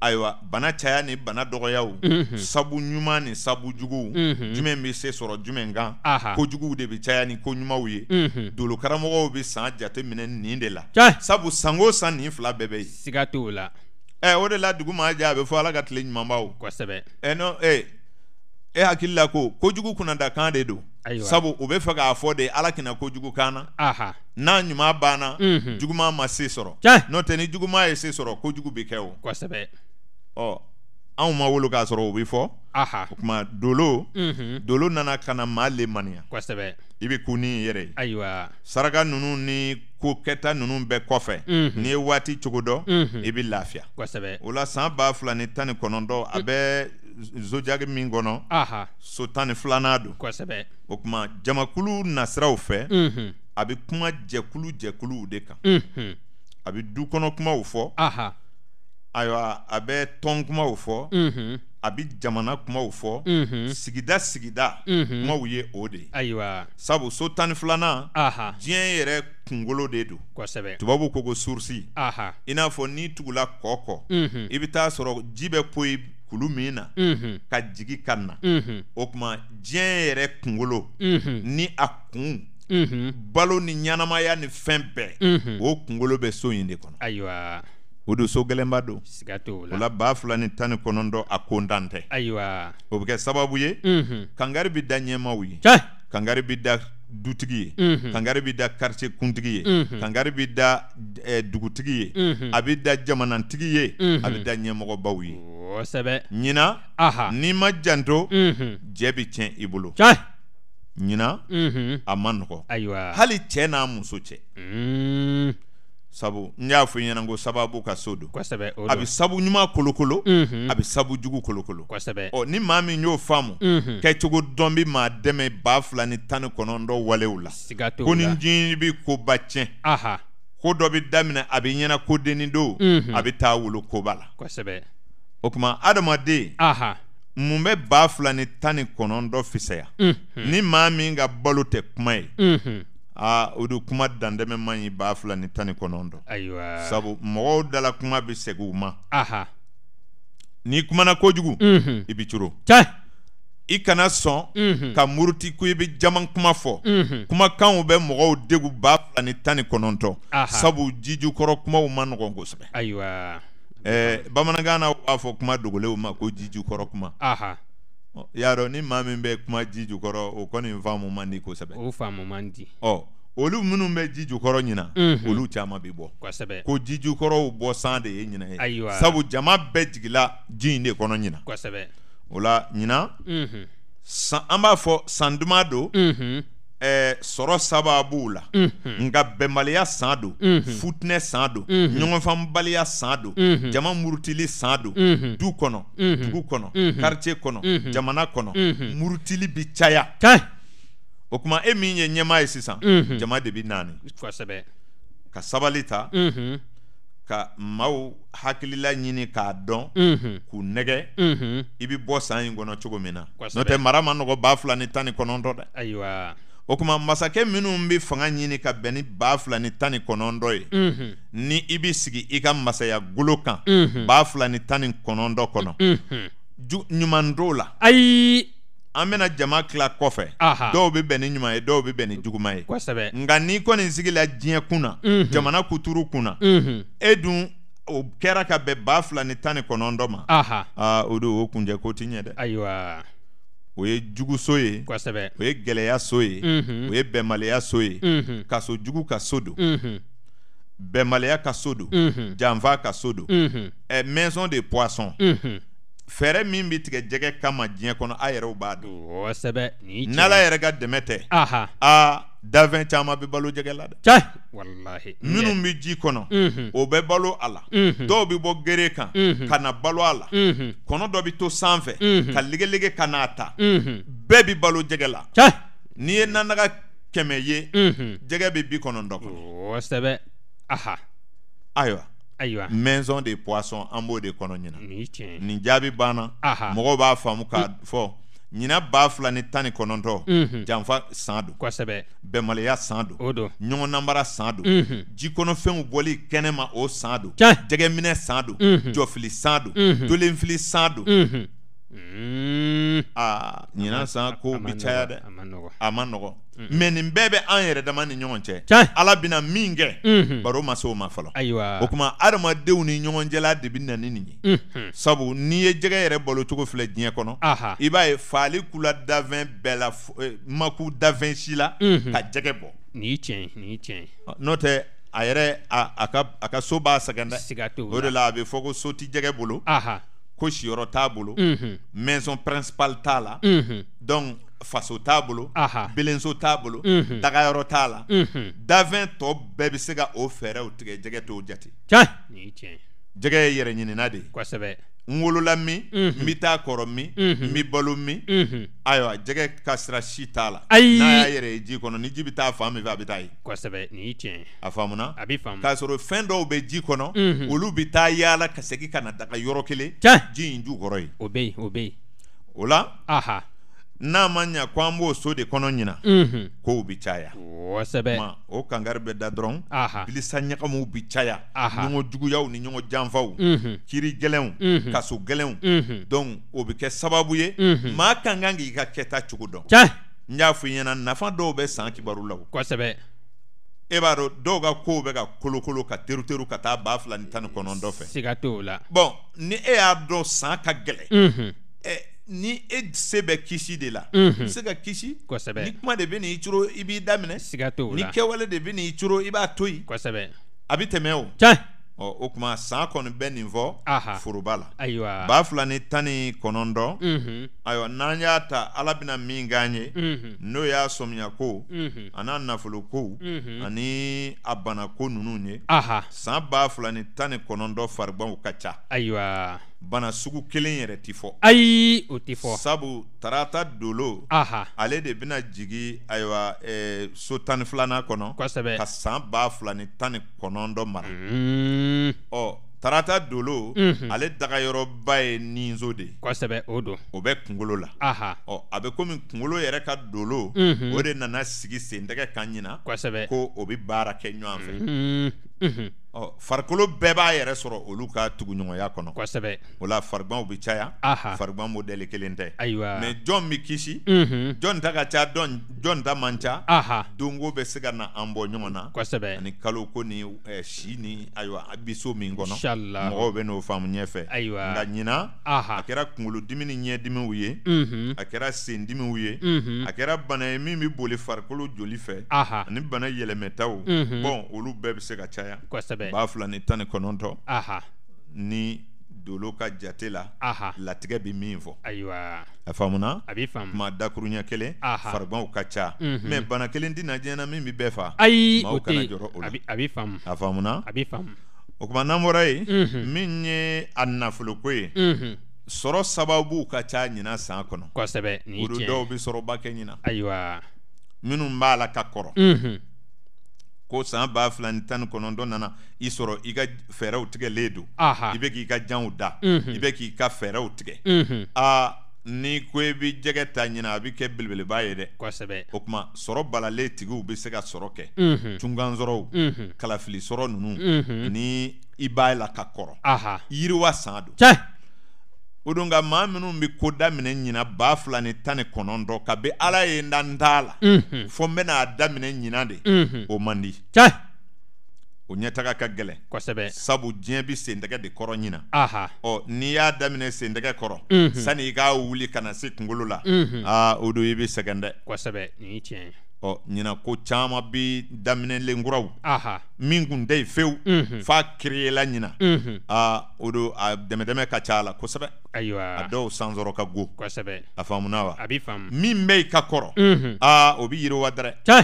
ayiwa bana caya ni bana dɔgɔyaw mm -hmm. sabu ɲuman ni sabu juguw mm -hmm. jumɛn bɛ se sɔrɔ jumɛn kan ko de be caya ni ko ye mm -hmm. dolokaramɔgɔw bɛ san jate minɛ nin de la Chai. sabu sango san nin fila bɛɛ bɛ yen la ɛ eh, o de la dugu maa ja a bɛ fɔ ala ka tile ɲumanbaw kosɛbɛ ɛ eh, nɔ e eh, e hakili la ko kojugu kunnada kan de don sabu u bɛ fɛ k'a fɔ de ala kina kojugu kan na n'a ɲuman banna mm -hmm. juguman ma se sɔrɔ n'o tɛ ni juguman ye se sɔrɔ kojugu be kɛ o kosɛbɛ ɔ anw ma wolo k'a sɔrɔ o bɛ fɔ o tuma dolo dolo nana ka na maa le maniya kosɛbɛ i bɛ kun ni yɛrɛ ye ayiwa saraka ninnu ni kokɛta ninnu bɛɛ kɔfɛ n'i ye waati cogo dɔn i bɛ lafiya kosɛbɛ o la san ba fila ni tan ni kɔnɔntɔn a bɛ zodiac min kɔnɔ so tan ni filanan don kosɛbɛ o tuma jamakulu nasiraw fɛ a bɛ kuma jɛkulu jɛkuluw de kan a bɛ du kɔnɔ kumaw fɔ ayiwa a bɛ tɔn kumaw fɔ a bɛ jamana kumaw fɔ sigida sigida kumaw ye o de ayiwa sabu so tan ni filanan diɲɛ yɛrɛ kunkolo de don kosɛbɛ tubabu ko ko surusi i n'a fɔ n'i tugula kɔ kɔ i bɛ taa sɔrɔ ji bɛ poyi kulu min na ka jigi ka na o tuma diɲɛ yɛrɛ kunkolo ni a kun balo ni ɲɛnamaya ni fɛn bɛɛ o kunkolo bɛ so in de kɔnɔ ayiwa o don so gɛlɛnba don o la ba fila ni tan ni kɔnɔntɔn a ko o bɛ kɛ sababu ye mhm. kangari bɛ da ɲɛmaw ye kangari bi da dutigi ye mhm. kangari bi da quartier kuntigi ye mhm. kangari bi da eh, dugutigi ye a bi da jamanatigi ye a bi da ɲɛmɔgɔbaw ye oh, kosɛbɛ ɲina n'i ma janto jɛ bɛ tiɲɛ i bolo ɲina a ma nɔgɔ hali cɛ n'a muso cɛ sabu n y'a fɔ i ɲɛna ko sababu ka so don kosɛbɛ o don a bɛ sabu ɲuman kolokolo a bɛ sabu jugu kolokolo kosɛbɛ ɔ ni maa min y'o faamu kɛcogo dɔn bi maa dɛmɛ ba fila ni tan ni kɔnɔntɔn walew la siga t'o la ko ni diɲɛ bi koba tiɲɛ aha ko dɔ bi daminɛ a bɛ ɲɛna ko denni do a bɛ taa wolo koba la kosɛbɛ o tuma adamaden aha mun bɛ ba fila ni tan ni kɔnɔntɔn fisaya unhun ni maa min ka balo tɛ kuma ye aa o kuma dantɛmɛ ma ɲi baa fila ni tani ni kɔnɔntɔn sabu mɔgɔw dala kuma be segin ma n'i kumana kojugu mm -hmm. i bi curo i kana sɔn mm -hmm. ka muruti ko i bɛ jaman kuma fɔ mm -hmm. kumakanw bɛ mɔgɔw degu baa fila ni tani ni kɔnɔntɔn sabu jijukɔrɔ kumaw ma nɔgɔn kosɛbɛ ayiwa ɛɛ na u b'a fɔ kuma dogolenw ma ko jijukɔrɔ kuma aha yarɔ ni maa min bɛ kuma ji jukɔrɔ o kɔni n faamu man di kosɛbɛ o faamu man di ɔ olu minnu bɛ ji jukɔrɔ ɲina olu caman bɛ bɔ kosɛbɛ ko ji jukɔrɔw bɔ san de ye ɲina ye ayiwa sabu jama bɛɛ jigila ji in de kɔnɔ ɲina kosɛbɛ o la ɲina san an b'a fɔ san duman don ɛɛ eh, sɔrɔ saba mm la mhm. nka bɛnbaliya san don mhm. futinɛ san mhm. don ɲɔgɔnfanbaliya san don jama murutili san don du kɔnɔ dugu kɔnɔ karitiye kɔnɔ jamana kɔnɔ murutili bi caya o kuma e min ye ɲɛma ye sisan jama de bi naani ka sabali ta ka maaw hakilila ɲini k'a dɔn k'u nɛgɛ i bɛ bɔ san yi kɔnɔ cogo min na n'o tɛ mara ma nɔgɔ ba fila ni tan ni kɔnɔntɔn dɛ o kuma masakɛ minnu be fanga ɲini ka bɛn ni ba fila mhm. ni tan mhm. ni ye mm -hmm. ni i be sigi i ka masaya golo kan mm -hmm. fila ni tan ni kɔnɔndɔ kɔnɔ mm -hmm. ɲuman la. ayi. an bena jama kila kɔfɛ dɔw mhm. be bɛn ni ɲuman ye dɔw be bɛn ni juguman ye kosɛbɛ nka n'i kɔni sigila diɲɛ na jamana kuturu na e dun o kɛra ka bɛn baa fila ni tan ni kɔnɔntɔn ma o ah, don o kunjɛ ko ti ɲɛ dɛ. ayiwa. o ye juguso ye kosɛbɛ o ye gɛlɛya so ye o ye bɛnbaliya so ye kaso jugu ka so don bɛnbaliya ka so don janfa ka so don ɛ maison de poisson fɛɛrɛ min bɛ tigɛ jɛgɛ kama diɲɛ kɔnɔ a yɛrɛw b'a dɔn kosɛbɛ n'ala yɛrɛ ka dɛmɛ tɛ aa dafɛn caman bɛ balo jɛgɛ la dɛ. walahi. minnu bɛ ji kɔnɔ. Mhm. o bɛ balo a la. Mhm. dɔw bɛ bɔ gere kan. Mhm. ka na balo a la. kɔnɔ dɔ bɛ to sanfɛ. ka legelege ka n'a ta. bɛɛ bɛ balo jɛgɛ la. n'i ye nanaga kɛmɛ ye. jɛgɛ bɛ bi kɔnɔntɔn kɔnɔ. kosɛbɛ. aha. ayiwa. ayiwa maison de poisson an b'o de kɔnɔ ɲinan. nin jaabi banna. mɔgɔw b'a faamu k'a fɔ ɲina b'a fila ni tan ni kɔnɔntɔ mhm. janfa san don bɛnbaliya san don ɲɔgɔn nanbara san don mhm. jikɔnɔfɛnw bɔli kɛnɛma o san don jɛgɛminɛ san don mhm. jɔfili san don dolenfili san don ɲinan hmm. ah, san ko bi caya dɛ a ma nɔgɔ hmm. mɛ nin bɛɛ bɛ an yɛrɛ dama ni ɲɔgɔn cɛ ala bɛna min kɛ hmm. baro ma se o ma fɔlɔ o tuma adamadenw ni ɲɔgɔn cɛla de bɛ na ni nin ye sabu n'i ye jɛgɛ yɛrɛ balocogo filɛ diɲɛ kɔnɔ i b'a ye faali kula dafɛn bɛɛ la eh, maku dafɛn si la ka jɛgɛ bɔ nin y'i tiɲɛ n'o tɛ a yɛrɛ a ka so b'a sɛgɛn dɛ o de la a bɛ fɔ ko so ti jɛgɛ bolo coach yɔrɔ t'a bolo maison principale t'a la mhm. donc faso t'a bolo belenso t'a bolo tagayɔrɔ t'a la dafɛn tɔ bɛɛ bɛ se ka o fɛɛrɛw tigɛ jɛgɛ t'o jate jɛgɛ ye yɛrɛ ɲinina de ye kosɛbɛ n wolola min n mhm. bɛ taa kɔrɔ min n mhm. bɛ balo min mhm. ayiwa jɛgɛ ka sira si t'a la n'a y'a yɛrɛ ye ji kɔnɔ ni ji bɛ taa fan min fɛ a bɛ taa yen kosɛbɛ nin y'i tiɲɛ a faamuna a bɛ faamu k'a sɔrɔ fɛn dɔw bɛ ji kɔnɔ olu bɛ taa yaala ka segin ka na daga yɔrɔ kelen ji in jukɔrɔ yen o bɛ yen o bɛ yen o la aha n'a ma ɲa ko an b'o so de kɔnɔ ɲina kow bi caya ma o kankari bɛ da dɔrɔn bilisa ɲagamuw bi caya ɲɔgɔn juguyaw ni ɲɔgɔn janfaw mhm. kiri gɛlɛnw mhm. kaso gɛlɛnw dɔnku o bɛ kɛ sababu ye maa mhm. kan kan k'i ka kɛta cogo dɔn n y'a fɔ i ɲɛna nafa dɔw bɛ san kibaru la kosɛbɛ e b'a dɔn dɔw ka kow bɛ ka kolokolo ka teruteru ka taa ba fila ni tan ni kɔnɔntɔn fɛ siga t'o la bɔn ni e y'a dɔn san ka gɛlɛn ni e se bɛ kisi de la i mhm. se ka kisi kosɛbɛ ni kuma de bɛ n'i coro i b'i daminɛ siga t'o la ni kɛwale de bɛ n'i coro i b'a to yen kosɛbɛ a bɛ tɛmɛ o tiɲɛ ɔ o tuma san kɔni bɛ nin fɔ foroba la ayiwa ba fila ni tan ni kɔnɔntɔn mhm. ayiwa n'an y'a ta ala bɛna min k'an ye mhm. n'o y'a sɔmiya ko a n'a nafolo ko ani a bana ko ninnu ye san ba fila ni tan ni kɔnɔntɔn fariganw ka ca ayiwa bana sugu kelen yɛrɛ tɛ fɔ ayi o tɛ fɔ sabu tarata dolo Aha. ale de bɛna jigi ayiwa eh, so tan ni filanan kɔnɔ kosɛbɛ ka san ba fila ni tan ni kɔnɔntɔn mara mm. ɔ tarata dolo mm -hmm. ale dagayɔrɔba ye ninzo de kosɛbɛ o don o bɛ kungolo la Aha. ɔ a bɛ komi kungolo yɛrɛ ka dolo mm -hmm. o de nana sigi sen tɛgɛ kan ɲina kosɛbɛ ko o bɛ baara kɛ ɲɔgɔn fɛ mm -hmm. ɔ farikolo bɛɛ b'a yɛrɛ sɔrɔ olu ka tuguɲɔgɔnya kɔnɔ kosɛbɛ o la fariganw bɛ caya farigan modèle kelen tɛ ayiwa mɛ jɔn bɛ kisi jɔn ta ka ca jɔn ta man ca donko bɛ se ka na an bɔ ɲɔgɔn na kosɛbɛ ani kalo ko ni si ni ayiwa biso min kɔnɔ mɔgɔw bɛ n'o faamu ɲɛfɛ ayiwa nka ɲina a kɛra kunkolodimi ni ɲɛdimiw ye a kɛra sendimiw ye a kɛra bana ye min bɛ boli farikolo joli fɛ ani bana yɛlɛmɛtaw bɔn olu bɛɛ bɛ se ka caya caya kosɛbɛ b'a fila ni tani ni aha ni dolo ka jate la aha latigɛ bɛ min fɔ ayiwa a faamuna a b'i faamu kuma dakuruɲɛ kelen aha fariganw ka ca mɛ mhm. bana kelen tɛna diɲɛ na min bɛ bɛɛ fa ayi o tɛ yen a b'i faamu a faamuna a b'i faamu o tuma n'an bɔra yen mhm. min ye a nafoloko mhm. ye sɔrɔ sababu ka ca ɲinan san kɔnɔ kosɛbɛ nin ye tiɲɛ ye olu dɔw bɛ sɔrɔba kɛ ɲinan ayiwa minnu b'a la ka kɔrɔ ko san ba fila ni tan ni kɔnɔntɔn nana i sɔrɔ i ka fɛɛrɛw tigɛlen don i bɛ k'i ka janw da mhm. i bɛ k'i ka fɛɛrɛw tigɛ mhm. aa ni ko i bi jɛgɛ ta ɲina a bi kɛ belebeleba ye dɛ kosɛbɛ o kuma sɔrɔ balalen tigiw bɛ se ka sɔrɔ kɛ mhm. tunkan kalafili sɔrɔ ninnu ni i b'a la ka kɔrɔ yiriwa san don o don nka maa minnu bɛ ko daminɛ ɲinan ba fila ni tan ni kɔnɔntɔn ka ala ye n da n t'a la fo n bɛna a daminɛ ɲinan de o man di o ɲɛtaga ka gɛlɛn kosɛbɛ sabu diɲɛ bi sentɛgɛ de kɔrɔ ɲina ɔ n'i y'a daminɛ sentɛgɛ kɔrɔ mm -hmm. sani i k'a wuli ka na se kunkolo la mm -hmm. aa ah, o don i bɛ sɛgɛn dɛ kosɛbɛ nin ye tiɲɛ ye ɔ ɲinan ko caman bi daminɛlenkuraw min kun tɛ yen fewu f'a kiriyela ɲinan aa o don a dɛmɛdɛmɛ ka ca a la kosɛbɛ ayiwa a dɔw sansɔrɔ ka go kosɛbɛ a faamuna wa a bi faamu min bɛ yen ka kɔrɔ aa o bi yiriwa dɛrɛ tiɲɛ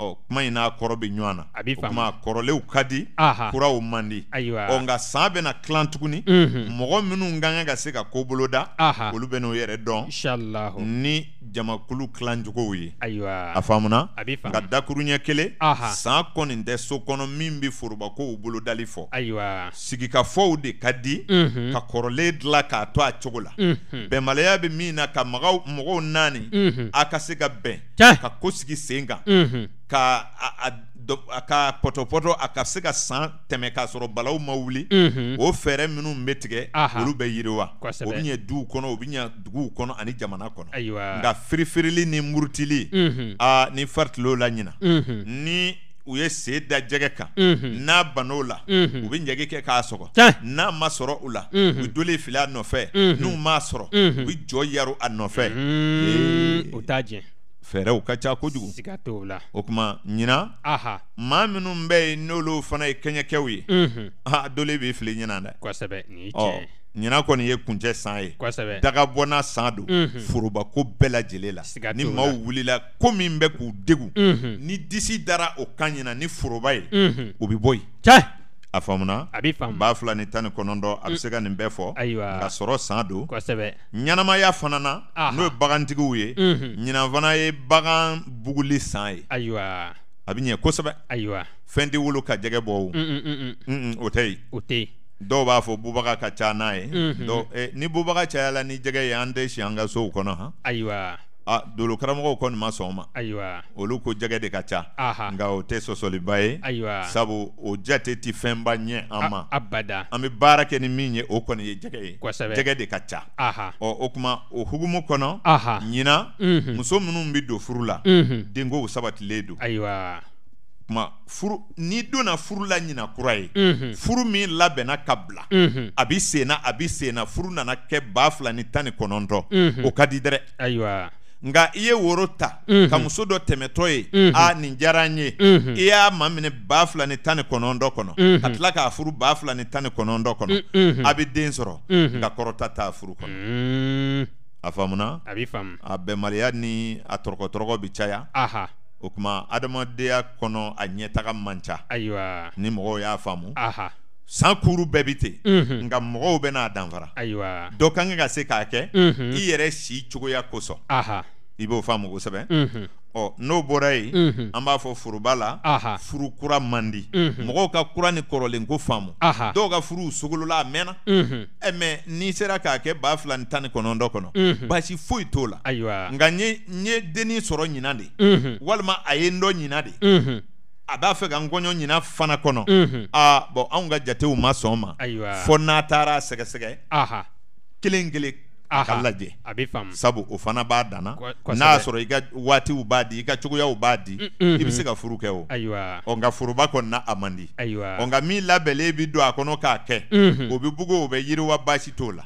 kuma in n'a kɔrɔ bɛ ɲɔgɔn na a bɛ faamu kuma kɔrɔlenw ka di kuraw man di ayiwa ɔ nka san bɛna tilan tuguni mɔgɔ minnu ka kan ka se ka ko bolo da olu bɛ n'o yɛrɛ dɔn ni jamakulu tilancogow ye ayiwa a faamuna a bɛ faamu nka dakuruɲɛ kelen san kɔni tɛ so kɔnɔ min bɛ forobakow bolodali fɔ ayiwa sigikafɔw de ka di ka kɔrɔlen dilan k'a to a cogo la bɛnbaliya bɛ min na ka mɔgɔw naani a ka se ka bɛn ka ko sigi sen kan ka a, a, a ka pɔtɔpɔtɔ a ka se ka san tɛmɛ k'a sɔrɔ balaw ma wuli o fɛɛrɛ minnu bɛ tigɛ olu bɛ yiriwa o bɛ ɲɛ duw kɔnɔ o bɛ ɲɛ duguw kɔnɔ ani jamana kɔnɔ nka firifirili ni murutili aa ni faritil'o la ɲina ni u ye sen da jɛgɛ kan n'a ban'o la u bɛ ɲɛgɛn kɛ k'a sɔgɔ n'a ma sɔrɔ u la u bɛ dole fili a nɔfɛ n'u m'a sɔrɔ u bɛ jɔ yaro a nɔfɛ o t'a jɛ fɛɛrɛw ka ca kojugu siga t'o la o kuma ɲina ma maa minnu bɛ ye n'olu fana ye kɛɲɛkɛw ye unhun aa dole b'i fili ɲina dɛ kosɛbɛ nin ye tiɲɛ ye ɲina kɔni ye kuncɛ san ye kosɛbɛ dagabɔna san don forobako bɛɛ lajɛlen la siga ni maaw wulila ko min bɛ k'u degun ni disi dara o kan ɲina ni foroba ye o bɛ bɔ yen a faamuna a bi faamu b'a fila ni tan ni kɔnɔntɔn a bɛ mm. se ka nin bɛɛ fɔ ayiwa ka sɔrɔ san don kosɛbɛ ɲɛnamaya fana na n'o ye bagantigiw ye ɲinan fana ye bagan buguli san ye ayiwa a bɛ ɲɛ kosɛbɛ ayiwa fɛn tɛ wolo ka jɛgɛ bɔ o mm, mm, o tɛ yen o tɛ yen dɔw b'a fɔ bubaga ka ca n'a ye eh, ni bubaga cayala ni jɛgɛ ye an tɛ si an ka sow kɔnɔ han ayiwa Ah, karamɔgɔw kɔni ma sɔn o ma ayiwa olu ko jɛgɛ de ka ca nka o tɛ sɔsɔliba ye ayiwa sabu o jate ti fɛnba ɲɛ an ma abada an bɛ baara kɛ ni min ye o kɔni ye jɛgɛ ye kosɛbɛ jɛgɛ de ka ca ɔ o kuma o hukumu kɔnɔ ɲinan muso minnu bɛ don furu la denko sabatilen don ayiwa kuma furu n'i donna furu la ɲina kura ye furu min labɛnna ka bila a bɛ senna a bɛ senna furu nana kɛ ba fila ni tan ni kɔnɔntɔn o ka di dɛrɛ ayiwa nka i ye woro ta mhm. ka muso dɔ tɛmɛtɔ ye a nin jara n ye mhm. i y'a ma minɛ ba fila ni tan ni kɔnɔntɔn kɔnɔ ka tila k'a furu ba fila ni tan mm, mhm. mm. ni kɔnɔntɔn kɔnɔ a be den sɔrɔ nka kɔrɔta t'a furu kɔnɔ a faamuna a bɛ faamu a bɛnbaliya ni a tɔrɔkɔtɔrɔkɔ bɛ caya o kuma adamadenya kɔnɔ a ɲɛtaga man ca ayiwa ni mɔgɔw y'a faamu san kuru bɛɛ bi ten nka mɔgɔw bɛna danfara ayiwa dɔ kan ka se k'a kɛ i yɛrɛ si cogoya kosɔn i b'o faamu kosɛbɛ ɔ n'o bɔra yen an b'a fɔ foroba la furu kura man di mɔgɔw ka kura ni kɔrɔlen ko faamu dɔw ka furuw sogolola a mɛnna ɛ mɛ n'i sera k'a kɛ ba fila ni tan ni kɔnɔntɔn kɔnɔ baasi foyi t'o la nka n ye dennin sɔrɔ ɲinan de walima a ye n dɔ ɲinan de a b'a fɛ ka n kɔɲɔ ɲina fana kɔnɔ aa bɔn anw ka jatew ma sɔn ma fɔ n'a taara sɛgɛsɛgɛ kelen kelen ka lajɛ sabu o fana b'a danna n'a sɔrɔ i ka waatiw b'a di i ka cogoyaw b'a di mm, mm-hmm. i bɛ se ka furu kɛ o ɔ nka foroba kɔnɔna a amandi aywa ɔ nka min labɛnnen bi don a kɔnɔ k'a kɛ o bɛ bugu o bɛ yiriwa baasi t'o la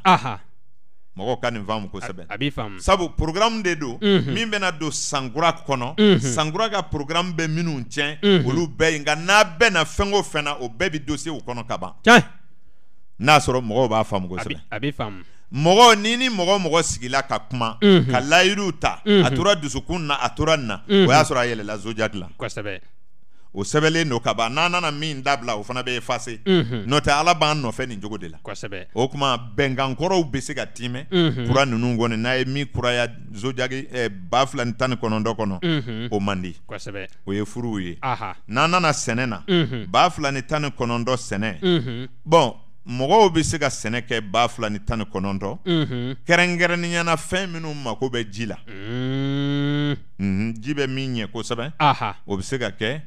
mɔgɔw ka nin faamu kosɛbɛ a b'i faamu sabu programme de don mhm. min bɛna don sankura kɔnɔ mhm. sankura ka programme bɛ minnu tiɲɛ mhm. olu bɛɛ ye nka n'a bɛɛ na fɛn o fɛn na o bɛɛ bɛ dossier kɔnɔ ka ban n'a sɔrɔ mɔgɔw b'a faamu kosɛbɛ a b'i faamu mɔgɔ ni ni mɔgɔ mɔgɔ sigila ka kuma ka layiduw ta a tora dusukun na a tora nin na o y'a sɔrɔ a yɛlɛla zodiac la kosɛbɛ o sɛbɛlen don kaban n'an nana min dabila o fana bɛ efase n'o tɛ ala b'an nɔfɛ nin cogo de la o kuma bɛnkankɔrɔw bɛ se ka tiimɛ kura ninnu kɔni n'a ye min kuraya zojagi ba fila ni tan ni kɔnɔntɔn kɔnɔ o man di o ye furuw ye n'an nana sɛnɛ na ba fila ni tan ni kɔnɔntɔn sɛnɛ bɔn mɔgɔw mm-hmm. be mm-hmm. mm-hmm. se ka sɛnɛ kɛ eh, ba fila ni tan ni kɔnɔntɔn kɛrɛnkɛrɛnnenyana fɛn minw mako bɛ ji la ji bɛ min ɲɛ kosɛbɛ o be se ka kɛ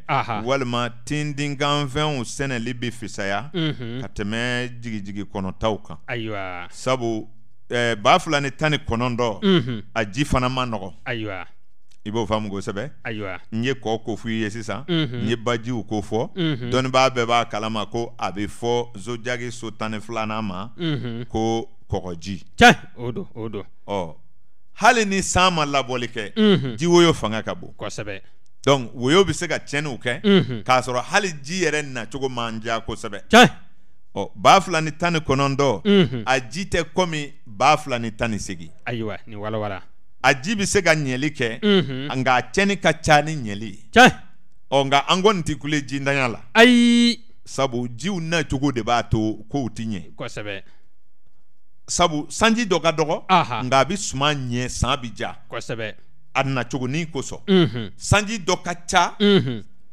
walima tindinkanfɛnw sɛnɛli be fisaya ka tɛmɛ jigijigi kɔnɔtaw kan sabu ba fila ni tan ni a ji fana ma nɔgɔ i b'o faamu kosɛbɛ ayiwa n ye kɔ ko f'i ye sisan n ye bajiw ko fɔ dɔnnibaa bɛɛ b'a kalama ko a bɛ fɔ zojagi so tan ni filanan ma ko kɔgɔji cɛ o don o don ɔ hali ni san ma labɔli kɛ jiwoyo fanga ka bon kosɛbɛ donc woyo bɛ se ka tiɲɛniw kɛ k'a sɔrɔ hali ji yɛrɛ nacogo man diya kosɛbɛ cɛ ɔ ba fila ni tan ni kɔnɔntɔn a ji tɛ komi ba fila ni tan ni segin ayiwa nin walawala a ji bi se ka ɲɛli kɛ nka a cɛni ka ca ni ɲɛli ye ɔ nka an kɔni ti kule jitanya la ayi sabu jiw na cogo de b'a to kow ti ɲɛ kosɛbɛ sabu sanji dɔ ka dɔgɔ nka a bɛ suma ɲɛ san bɛ ja kosɛbɛ a ni kosɔn sanji dɔ ka ca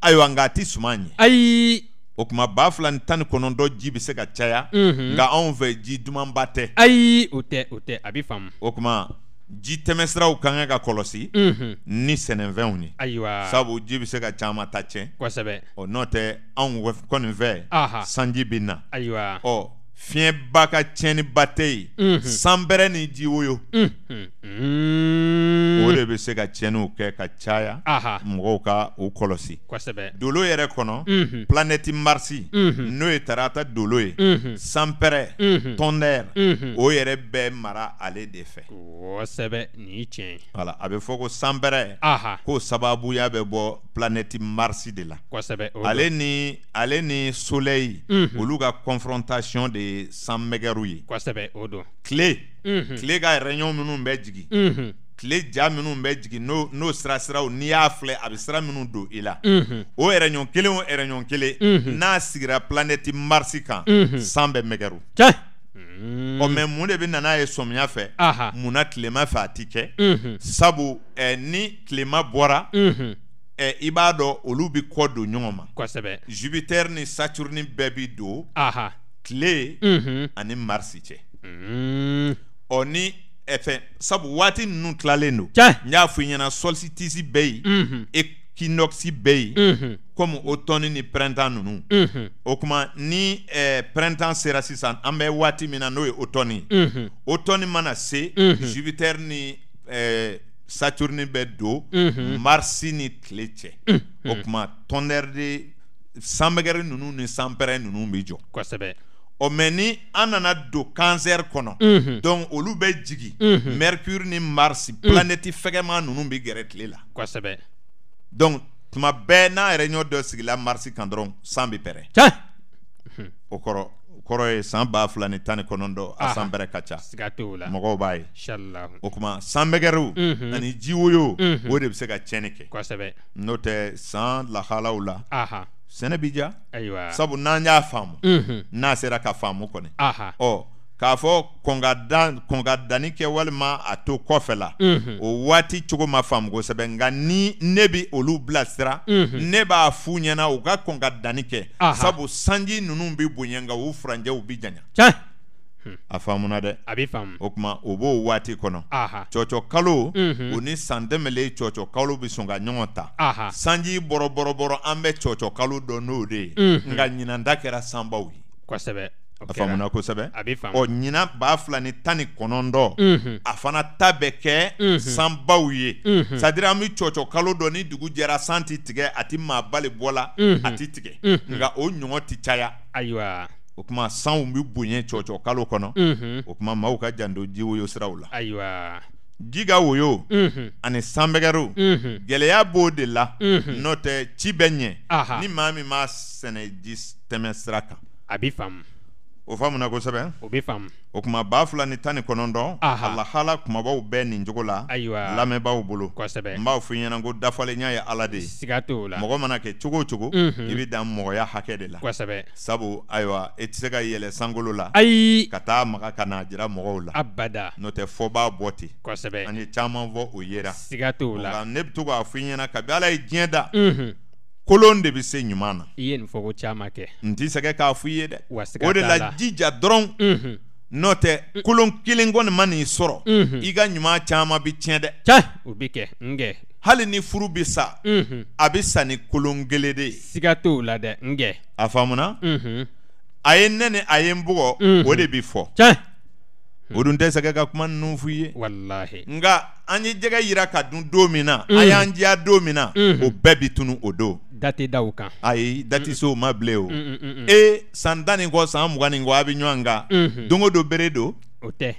ayiwa nka a ti suma ɲɛ ayi o tuma ba fila ni tan ni kɔnɔntɔn ji bɛ se ka caya nka anw fɛ ji dumanba tɛ ayi o tɛ o tɛ a bɛ faamu o tuma ji tɛmɛsiraw ka kan ka kɔlɔsi ni sɛnɛfɛnw ye ayiwa sabu ji bɛ se ka caman ta tiɲɛ kosɛbɛ ɔ n'o tɛ anw kɔni fɛ sanji bɛ na ayiwa ɔ ba ka tiɲɛniba tɛ mhm. Sambere ni ji woyo mhm. mhm. o de bɛ se ka tiɲɛniw kɛ ka caya mɔgɔw ka o dolo n'o tarata o mara ale de fɛ kosɛbɛ Ni tiɲɛ sambere, a bɛ fɔ ko sanpɛrɛ k'o sababuya bɛ bɔ planɛti marisi de la kosɛbɛ ale ni soleil olu confrontation de ye san mɛgɛru ye kosɛbɛ o don tile tile ka yɛrɛɲɔgɔn minnu bɛ tile n'o sira siraw n'i y'a filɛ a bɛ sira minnu don i o yɛrɛɲɔgɔn kelen o kile kelen n'a sigira planète Mars kan san bɛ mɛgɛru ɔ mɛ mun de bɛ na n'a ye sɔmiya fɛ tilema fɛ a ti kɛ sabu ni tilema bɔra ɛ i b'a dɔn olu bɛ kɔ don Jupiter ni Saturne bɛɛ aha tile mhm. ani marisi cɛ mhm. ɔ ni fɛn sabu waati ninnu tilalen don n y'a fɔ i ɲɛna sɔlisitisi bɛ yen mhm. ekinɔkisi bɛ yen komi o tɔni ni pɛrɛntan ninnu o kuma ni pɛrɛntan sera sisan an bɛ waati min na n'o ye o tɔni ye o tɔni mana se jupiter ni saturne bɛ don marisi ni tile cɛ o kuma tɔndɛri de sanbɛgɛri ninnu ni sanpɛrɛ ninnu bɛ jɔ kosɛbɛ ɔ mɛ ni an nana don kansɛr kɔnɔ mm -hmm. donc olu bɛ jigi mm -hmm. mercure ni mars mm -hmm. planète fɛgɛma nunu bɛ gɛrɛ tile la kosɛbɛ donc tuma bɛɛ n'a yɛrɛ ɲɔ dɔ sigila mars kan dɔrɔn san bɛ pɛrɛ o kɔrɔ kɔrɔ ye san ba fila ni tan ni kɔnɔntɔn a san bɛrɛ ka ca mɔgɔw b'a ye o kuma san bɛgɛriw ani ji woyo o de bɛ se ka tiɲɛni kɛ n'o tɛ san lahalaw la sɛnɛ bi ja sabu n'an y'a faamu n'a sera ka faamu kɔni ɔ k'a fɔ kɔn danni kɛ walima a to kɔfɛla o waati cogo ma faamu kosɛbɛ nka ni ne bɛ olu bilasira ne b'a f'u ɲɛna u ka kɔn danni kɛ sabu sanji ninnu bɛ bonya nka u furanjɛw bi janya Hmm. a faamuna dɛ a bi faamu o kuma o b'o waati kɔnɔ cɔcɔ kalo o ni san tɛmɛlen cɔcɔ kalo bɛ sɔn ka ɲɔgɔn ta sanji bɔrɔbɔrɔbɔrɔ an bɛ cɔcɔ kalo dɔn n'o de ye nka ɲinan kɛra sanbaw ye kosɛbɛ a faamuna kosɛbɛ a bɛ faamu ɔ ɲinan ba fila ni tan ni kɔnɔntɔn a fana ta bɛ kɛ sanbaw ye dire an bɛ cɔcɔ kalo dɔ ni dugu jɛra san ti tigɛ a ti maa bali bɔ la a ti tigɛ nka o ɲɔgɔn ti caya ayiwa o kuma sanw bɛ bonya cɔcɔ kalo kɔnɔ mm-hmm. o kuma maaw ka janto ji woyo mm-hmm. siraw mm-hmm. la ayiwa ji ka woyo ani sanbɛgɛro gɛlɛya b'o de la n'o tɛ ci bɛ ɲɛ ni maa min m'a sɛnɛ ji tɛmɛ sira kan a bi faamu o faamuna kosɛbɛ o bɛ faamu o kuma ba fila ni tan ni kɔnɔntɔn alahala kumabaw bɛɛ nin cogo la ayiwa lamɛnbaaw bolo kosɛbɛ n b'aw f'i ɲɛna ko dafalenya ye ala de siga t'o la mɔgɔ mana kɛ cogo o cogo i be dan mɔgɔya hakɛ de la kosɛbɛ sabu ayiwa i tɛ se ka yɛlɛ sankolo la ayi ka taa maga ka n'a jira mɔgɔw la abada n'o tɛ fɔ b'a bɔ ten kosɛbɛ an ye caaman fɔ o yera siga t'o la ne bɛ to k'a f'i ɲɛna kabi ala ye diɲɛ da Mhm. kolon mhm. de bɛ se ɲuman na. i ye nin fɔ ko caman kɛ. n t'i sɛgɛ k'a fɔ i ye dɛ. o de la jija dɔrɔn. n'o tɛ kolon kelen kɔni ma n'i sɔrɔ. i ka ɲuman caman bɛ tiɲɛ dɛ. tiɲɛ o bɛ kɛ nkɛ. hali ni furu bɛ sa. Mhm. a bɛ sa ni kolon kelen de ye. siga t'o la dɛ nkɛ. a faamuna. a ye ne ni a ye n bugɔ. o de bɛ fɔ. tiɲɛ. Hmm. o dun tɛ sɛgɛ ka kuma ninnu f'i ye walahi nka an ye jɛgɛ yira ka dun don min na hmm. a y'an diya don min na hmm. o bɛɛ bi tunu o don da tɛ e da o kan ayi da tɛ se o ma bilen o e san tan nin kɔ san mugan nin kɔ a bɛ ɲɔgɔn kan don o don bere don o tɛ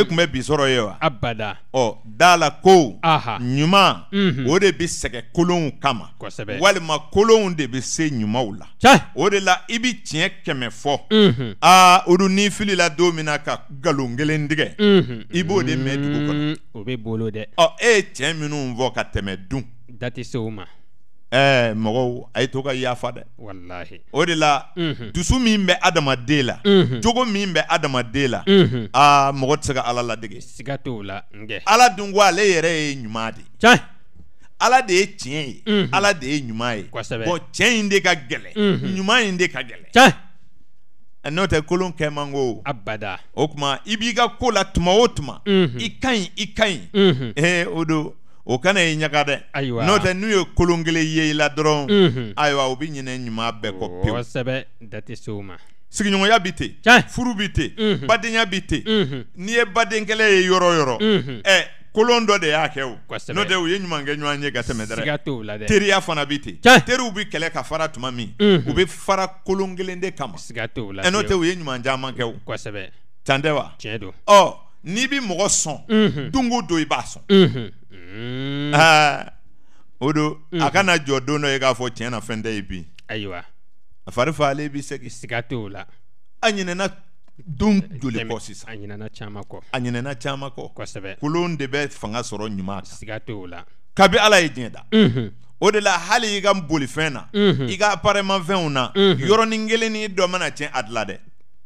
e tun bɛ bi sɔrɔ ye wa. abada. ɔ dala ko. aha ɲuman. Mhm. o de bɛ sɛgɛ kolonw kama. kosɛbɛ walima kolonw de bɛ se ɲumanw la. cɛ o de la i bɛ tiɲɛ kɛmɛ fɔ. Mhm. aa o dun n'i filila don min na ka nkalon kelen tigɛ. Mhm. i b'o de mɛn dugu kɔnɔ. o bɛ bolo dɛ. ɔ e ye tiɲɛ minnu fɔ ka tɛmɛ dun. da tɛ se o ma. ɛɛ mɔgɔw a ye to ka yafa dɛ walahi o de la dusu min bɛ adamaden la cogo min bɛ adamaden la aa mɔgɔ tɛ se ka ala ladege siga t'o la nkɛ ala dun ko ale yɛrɛ ye ɲuman de tiɲɛ ala de ye tiɲɛ ye ala de ye ɲuman ye kosɛbɛ bɔn tiɲɛ in de ka gɛlɛ ɲuman in de ka gɛlɛn tiɲɛ n'o tɛ kolon kɛ man go abada o tuma i b'i ka ko la tuma o tuma i ka ɲi i ka ɲi ee, o don o kana ye ɲaga dɛ n'o tɛ n'u ye kolon kelen ye i la dɔrɔn mhm. ayiwa u bɛ ɲinɛ ɲuman bɛɛ kɔ pewu sigiɲɔgɔnya bi te furu bi te badenya bi te n'i ye badenkɛlɛ ye yɔrɔ yɔrɔ ɛ kolon dɔ de y'a kɛ o n'o tɛ u ye ɲuman kɛ ɲɔgɔn ye ka tɛmɛ dɛrɛ teriya fana bi te teriw bi kɛlɛ ka fara tuma min u bɛ fara kolon kelen eh, de kama ɛ n'o tɛ u ye ɲuman caman kɛ o tan tɛ wa ɔ oh, n'i bi mɔgɔ sɔn don o don i b'a sɔn mhm. Hmm. Hmm. o do a kana jɔ don dɔ ye k'a fɔ tiɲɛ na fɛn tɛ eh, ye bi ayiwa a fari faale b'i eh, segin siga t'o la a ɲinɛna don joli kɔ sisan a ɲinɛna caman kɔ a ɲinɛna caman kɔ kosɛbɛ kolon de bɛ fanga sɔrɔ ɲuman kan siga t'o la kabi ala ye diɲɛ da mhm. o de la hali i ka bolifɛn mhm. mhm. na i ka aparɛmafɛnw na yɔrɔnin kelen ni dɔ mana tiɲɛ a dilan dɛ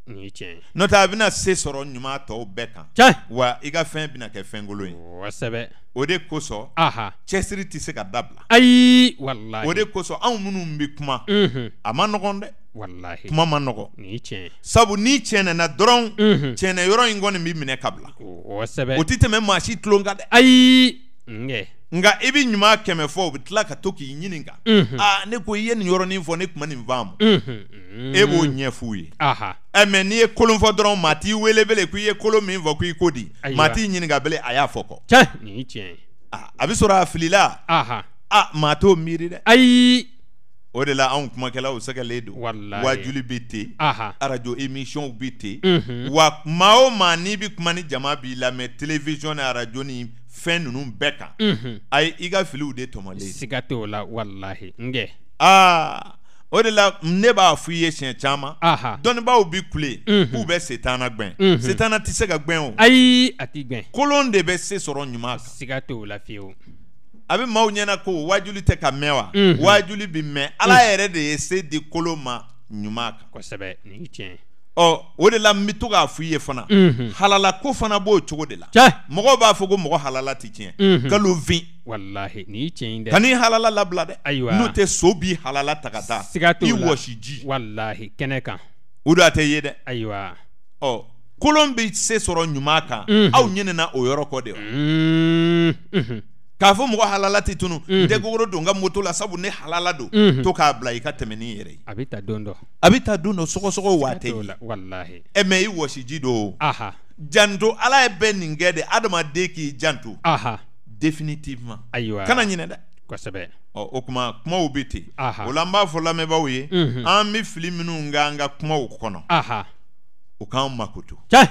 nin ye tiɲɛ ye. n'o tɛ a bɛna se sɔrɔ ɲuman tɔw bɛɛ kan. tiɲɛ. wa i ka fɛn bɛna kɛ f ɛ n g o l o ye. kosɛbɛ. o de kosɔn. aha. cɛsiri tɛ se ka dabila. ayi walahi. o de kosɔn anw minnu bɛ kuma. unhun. a ma nɔgɔn dɛ. walahi. kuma ma nɔgɔ. nin tiɲɛ. sabu ni t i ɲ ɛ n n a dɔrɔn. unhun. t i ɲ ɛ n a yɔrɔ in kɔni b i minɛ ka bila. kosɛbɛ. o tɛ tɛmɛ maa si tulon kan dɛ. ayi. nkɛ. nka i bɛ ɲuman kɛmɛ fɔ u bɛ tila ka to k'i ɲininka mhm. aa ah, ne ko i ye nin yɔrɔnin fɔ ne kuma nin faamu mhm. e b'o ɲɛ f'u ye ɛ mɛ n'i ye kolon fɔ dɔrɔn maa t'i wele bele k'i ye kolon min fɔ k'i ko di maa t'i ɲininka bele a y'a fɔ kɔ tiɲɛ nin ye tiɲɛ ye a ah, bɛ sɔrɔ a filila a ah, maa t'o miiri dɛ ayi o de la anw kumakɛlaw sɛgɛlen don wajuli bɛ ten arajo émission bɛ ten wa maa o maa n'i bɛ kuma ni jama b'i lamɛn télévision ni arajo ni fɛn ninnu bɛɛ kan ayi i ka filiw de tɔmɔlen siga tɛ o la walahi nkɛ aa o de la ne b'a fɔ i ye siɲɛ caman dɔnnibaaw bi kule k'u bɛ setana gbɛn setana tɛ se ka gbɛn o ayi a ti gbɛn kolon de bɛ se sɔrɔ ɲuman kan siga tɛ o la fiyewu a bɛ maaw ɲɛna ko wajuli tɛ ka mɛn wa wajuli bi mɛn ala yɛrɛ de ye se di kolon ma ɲuman kan kosɛbɛ nin tiɲɛ ye ɔ o de la n bɛ to k'a f'i ye fana halala ko fana b'o cogo de la mɔgɔw b'a fɔ ko mɔgɔ halala tɛ tiɲɛ kalo vin walahi nin tiɲɛ in dɛ kan'i halala labila dɛ ayiwa n'o tɛ so b'i halala ta ka taa siga t'o la i wɔsi ji walahi kɛnɛ kan o don a tɛ ye dɛ ayiwa ɔ kolon bɛ se sɔrɔ ɲuman kan aw ɲinɛna o yɔrɔ kɔ de wa. k'a fɔ mɔgɔ halala tɛ tunu mhm. n tɛ gogoro don n ka moto la sabu ne halala don to k'a bila i ka tɛmɛ e ni yɛrɛ ye a bɛ ta don dɔ a bɛ ta don dɔ sɔgɔsɔgɔ waati ɛ mɛ i wɔsiji don janto ala ye bɛɛ nin kɛ de adamaden k'i janto définitivement ayiwa kana ɲinɛ dɛ kosɛbɛ ɔ o kuma kumaw bɛ ten o la n b'a fɔ lamɛnbaaw ye mhm. an bɛ fili minnu k'an ka kumaw kɔnɔ o k'an makoto tiɲɛ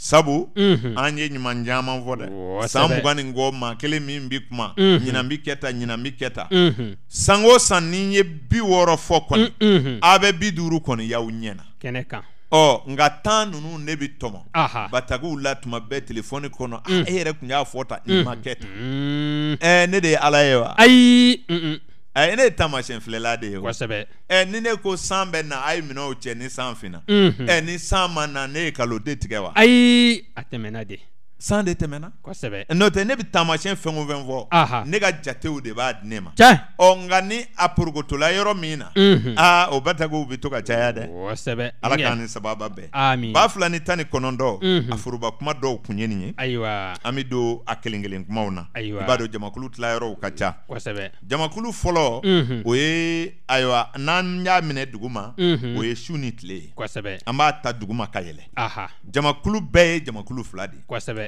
sabu an ye ɲuman caman fɔ dɛ san mugan nin kɔ maa kelen min bi kuma mm, mhm. ɲinan bi kɛ tan ɲinan bi san o san mm. ni ye bi wɔɔrɔ fɔ kɔni a bɛ bi duuru kɔni y'aw ɲɛna kɛnɛ kan ɔ nka tan ninnu ne bi tɔmɔ batakiw la tuma bɛɛ telefɔni kɔnɔ e yɛrɛ tun y'a fɔ tan i ma ne de ye ala ye wa ayi mm, ɛɛ ne ye taamasiyɛn filɛla de ye o kosɛbɛ ɛ ni ne ko san bɛ na a ye minɛnw cɛ ni san finna ɛ ni san ma na ne ye kalo den tigɛ wa ayi a tɛmɛna de san de tɛmɛna kosɛbɛ n'o tɛ ne bɛ taamasiyɛn fɛn o fɛn fɔ ne ka jatew de b'a di ne ma tiɲɛ ɔ nka ni a porokotola yɔrɔ min na aa mhm. o batakiw bɛ to ka caya dɛ kosɛbɛ ala k'an ni sababa bɛn amin ba fila mhm. ni tan ni kɔnɔntɔn a foroba kuma dɔw kun ye nin ye ayiwa an bi don a kelen kelen kumaw na ayiwa i b'a dɔn jamakulu tilayɔrɔw mhm. ka ca kosɛbɛ jamakulu fɔlɔ o ye ayiwa n'an y'a minɛ dugu ma o ye su ni tile ye kosɛbɛ an b'a ta dugu ma ka yɛlɛ jamakulu bɛɛ ye jamakulu fila de kosɛbɛ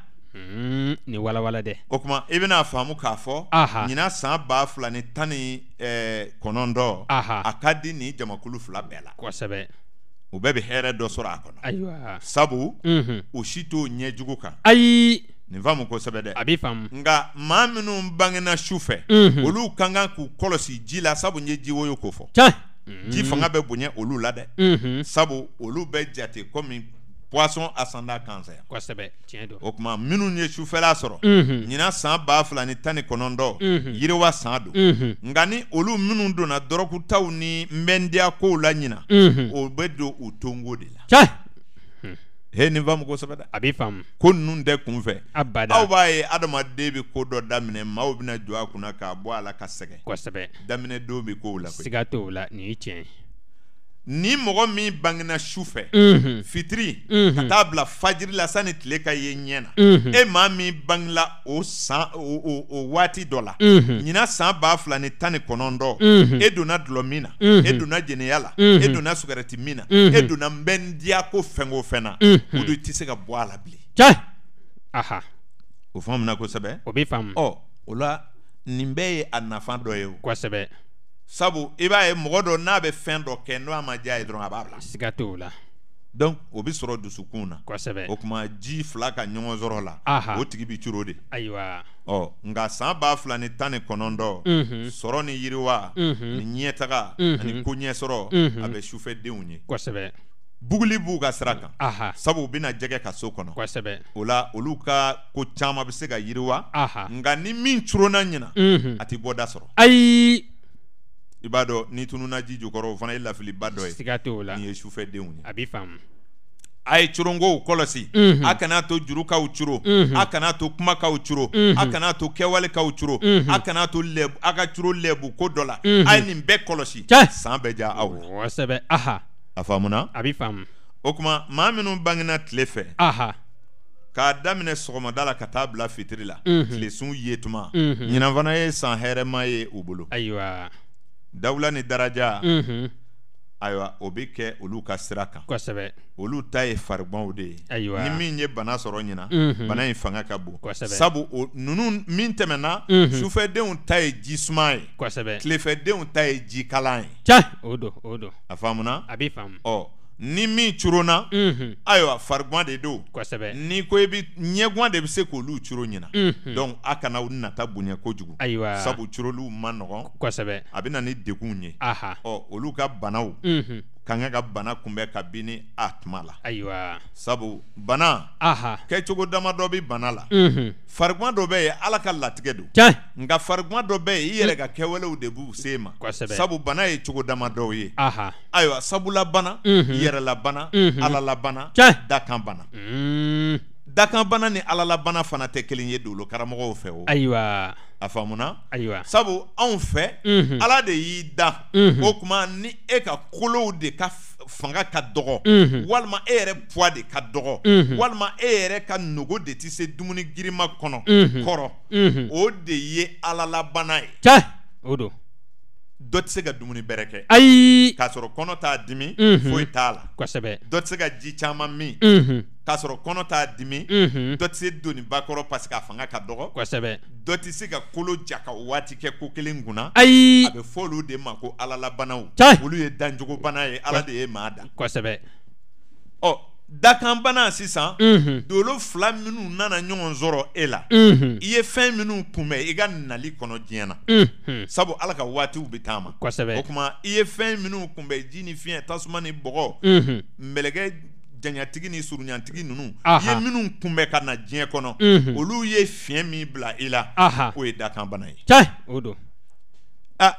Hmm, ni walawala dɛ o kuma i bɛna faamu k'a fɔ ɲina san ba fila ni tan ni eh, kɔnɔntɔn a ka di nin jamakulu fila bɛɛ la kosɛbɛ u bɛɛ bɛ hɛrɛ dɔ sɔrɔ a kɔnɔ ayiwa sabu mm -hmm. u si t'o ɲɛjugu kan ayi nin faamu kosɛbɛ dɛ a bɛ faamu nka maa minnu bangena su fɛ olu ka kan k'u kɔlɔsi ji la sabu n ye ji woyo ko fɔ ji fanga bɛ bonya olu la dɛ sabu olu bɛ jate komi poisson asanda cancer kosɛbɛ tiɲɛ don o tuma minnu ye sufɛla sɔrɔ ɲinan san ba fila ni tan ni kɔnɔntɔn yiriwa san do nka ni olu minnu donna dɔrɔkutaw ni mɛndiya kow la ɲina o bɛ don u tongo de la hmm. he ni faamu kosɛbɛ dɛ a b'i faamu ko ninnu tɛ kunfɛ abada aw b'a ye adamaden be ko dɔ daminɛ maw bena jɔ a kunna k'a bɔ a la ka sɛgɛ kosɛbɛ daminɛ don be k'o la siga t'o la nin tiɲɛ ni mɔgɔ min bangena su fɛ fitiri ka taa bila fajiri la sanni tile ka ye ɲɛ na e maa min bangela o san o waati dɔ la ɲina san b'a fila ni tan ni kɔnɔntɔn e donna dulɔ min na e donna jɛnɛya la e donna sugɛrɛti min na e donna n bɛ n ko fɛn o na o don i tɛ se ka bɔ a la bile o faamuna kosɛbɛ o bɛ faamu ɔ o la nin bɛɛ ye a nafa dɔ ye kosɛbɛ sabu i b'a ye mɔgɔ dɔ n'a bɛ fɛn dɔ kɛ n'o ma diya ye dɔrɔn a b'a bila siga t'o la donc o bɛ sɔrɔ dusukun na kosɛbɛ o tuma ji fila ka ɲɔgɔn sɔrɔ la o tigi bi curo de ayiwa ɔ nka san ba fila ni tan ni kɔnɔntɔn mm sɔrɔ ni yiriwa ni ɲɛtaga mm -hmm. ani ko ɲɛsɔrɔ a bɛ sufɛdenw ye kosɛbɛ buguli b'u ka sira kan sabu u bɛna jɛgɛ ka so kɔnɔ kosɛbɛ o la olu ka ko caman bɛ se ka yiriwa nka ni min coronna ɲɛna a ti bɔ da sɔrɔ ayi i b'a dɔn ni tununa ji jukɔrɔ o fana ye lafiliba dɔ ye sufɛ denw ye a a ye coronkow kɔlɔsi mm -hmm. a kan'a to jurukaw curo mm -hmm. a kan'a to kumakaw curo mm -hmm. a kan'a to kɛwalekaw curo mm -hmm. a kan'a to lɛbu a ka curo mhm. mhm. mhm. lɛbu ko dɔ la mm -hmm. a ye nin bɛɛ kɔlɔsi san bɛɛ ja aw kosɛbɛ oh, aha a faamuna a bi faamu o kuma maa minnu bangena tile fɛ aha k'a daminɛ sɔgɔmada la ka taa bila fitiri la tilesun ye tuma ɲinan fana ye san hɛrɛma ye u bolo ayiwa dawula ni daraja mhm. ayiwa o bɛ kɛ olu ka sira kan kosɛbɛ olu ta ye farigwanw de ye ayiwa ni min ye bana sɔrɔ ɲina mm -hmm. bana in fanga ka bon kosɛbɛ sabu o ninnu min tɛmɛna mm -hmm. sufɛdenw ta ye ji ye kosɛbɛ tilefɛdenw ta ye ji ye tiɲɛ o don o don a faamuna a bɛ faamu ɔ ni min coronna mhm. ayiwa fariguwan de don n'i ko i bi ɲɛguwan de bɛ se k'olu coro ɲɛna mhm. donc a kana u nata bonya kojugu sabu coroliw man nɔgɔn a bɛ na ni degunw ye ɔ oh, olu ka banaw ka kan ka bana kunbɛ kabini a tuma la ayiwa sabu bana kɛcogo dama dɔ bi bana la farikuma dɔ bɛ ye ala ka latigɛ do nka farikuma dɔ bɛ ye i yɛrɛ ka kɛwalew de b'u se ma sabu bana ye cogo dama dɔw ye ayiwa sabula bana yɛrɛla bana la bana dakan bana mm. dakan bana ni alalabana bana fana tɛ kelen ye dolo karamɔgɔw fɛ o ayiwa a faamuna ayiwa sabu anw fɛ mm -hmm. ala de y'i da mm -hmm. o kuma ni e ka kolow de ka fanga ka dɔgɔ mm -hmm. walima e yɛrɛ puwa de ka dɔgɔ mm -hmm. walima e yɛrɛ ka nogo de ti se dumuni girima kɔnɔ mm -hmm. kɔrɔ mm -hmm. o de ye alalabana ye cɛ o don dɔ tɛ se ka dumuni bɛrɛ kɛ ayi k'a sɔrɔ kɔnɔ t'a dimi mm -hmm. foyi t'a la kosɛbɛ dɔ tɛ se ka ji caman min mm -hmm. Kasro kono ta di mi Doti se do ni bakoro pasika fanga kado Kwa sebe Doti se ka kolo jaka wati ke kukilinguna A be folu de mako ala la bana ou Chay Kwa sebe Dakan bana asisa Do lo flam mi nou nananyon zoro ela Iye fen mi nou koume Igan nali kono djena Sabo ala ka wati ou bitama Kwa sebe Iye fen mi nou koume Jini fien tasman ni boro Mbele geni janyatigi ni surunyatigi ninnu i ye minnu kunbɛn ka na diɲɛ kɔnɔ olu ye fiɲɛ min bila i la ko ye dakanbana ye o don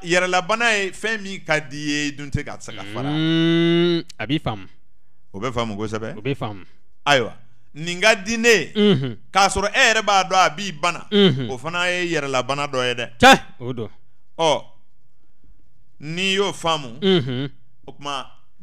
yɛrɛlabana ye fɛn min ka di i ye i dun tɛ ka se ka fara hmm, a b'i faamu o bɛ faamu kosɛbɛ o bɛ faamu ayiwa nin ka di ne ye k'a sɔrɔ e yɛrɛ b'a dɔn a b'i bana o fana ye yɛrɛlabana dɔ ye dɛ cɛ o don ɔ n'i y'o faamu o tuma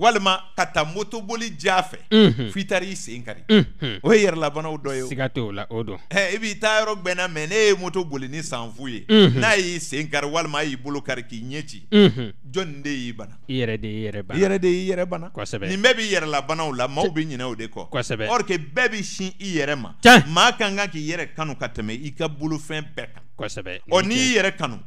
walima ka ta moto boli fɛ mm -hmm. f'i sen kari o ye yɛrɛlabanaw dɔ o la o don i b'i taa yɔrɔ gbɛnna mɛ ne ye moto boli ni san ye n'a y'i sen kari walima a y'i bolo kari k'i ɲɛ ci de y'i bana i yɛrɛ de y'i yɛrɛ bana i de y'i yɛrɛ bana kosɛbɛ nin bɛɛ b'i yɛrɛlabanaw la maw be ɲinɛ o de kɔ or bɛɛ be sin i yɛrɛ ma ma kan kan k'i yɛrɛ kanu ka tɛmɛ i ka bolofɛn bɛɛ kan kosɛbɛ ɔ n'i y'i yɛrɛ kanu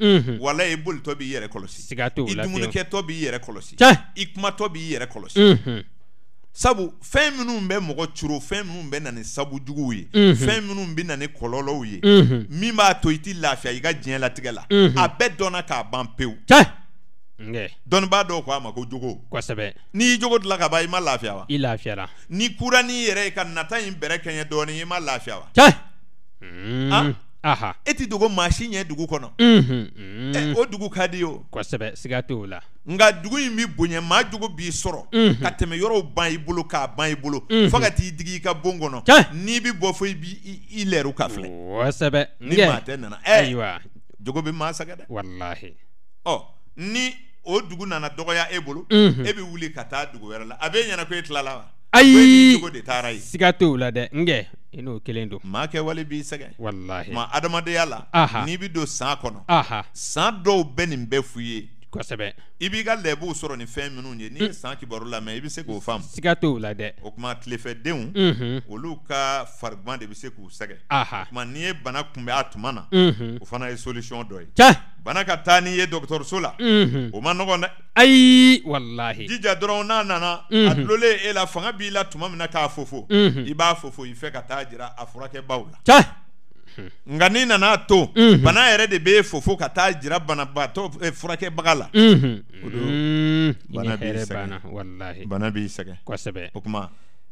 wala i bolitɔ b'i yɛrɛ kɔlɔsi siga t'o la i dumunikɛtɔ b'i yɛrɛ kɔlɔsi i kumatɔ b'i yɛrɛ kɔlɔsi sabu fɛn minnu bɛ mɔgɔ curo fɛn minnu bɛ na ni sabu juguw ye fɛn minnu bɛ na ni kɔlɔlɔw ye min b'a to i ti lafiya i ka diɲɛ latigɛ la a bɛɛ dɔnna k'a ban pewu dɔnnibaa dɔw ko a ma ko jogo kosɛbɛ n'i y'i jogo dilan ka ban i ma lafiya wa i lafiyara n'i kura n'i yɛrɛ ye ka nata in bɛrɛ kɛɲɛ dɔɔnin i ma lafiya wa e ti dogo maa si dugu kɔnɔ mm-hmm, eh, mm-hmm. o dugu ka di o kosɛbɛ siga t'o la nka dugu in bi bonya maa jogo b'i sɔrɔ ka tɛmɛ yɔrɔw ban i bolo k'a ban i bolo mm-hmm. fo ka t'i digi i ka bon kɔnɔ n'i bi bɔ fo i eh, b'i lɛru ka filɛ kosɛbɛ ni maa tɛ nana ayiwa jogo be maa sɛgɛ dɛ walahi ɔ oh, ni o dugu nana dɔgɔya e bolo e bɛ wuli ka taa dugu wɛrɛ la a b'e ɲɛna ko e tilala wa ayi siga t'o la dɛ nkɛ i n'o kelen don. maa kɛ wale b'i sɛgɛn. walahi. maa adamadenya la. n'i bɛ don san kɔnɔ. san dɔw bɛ nin bɛɛ f'i ye. kosɛbɛ i b'i ka lɛbuw sɔrɔ nin fɛn minnu ye n'i ye san kibaru lamɛn i bɛ se k'o faamu siga t'o la dɛ o tuma tilefɛdenw olu ka farigan de bɛ se k'u sɛgɛ o tuma n'i ye bana kunbɛn a tuma na o fana ye solution dɔ ye bana ka taa n'i ye dɔgɔtɔrɔso la o ma nɔgɔn dɛ ayi walahi jija dɔrɔn n'a nana a dulonlen e la fanga b'i la tuma min na k'a fofo i b'a fofo i fɛ ka taa jira a furakɛbaw la nka n'i nana to eh, hmm. Hmm. bana yɛrɛ de bɛ fofo ka taa jira banabaatɔ furakɛbaga la o don bana b'i sɛgɛn bana b'i kosɛbɛ o tuma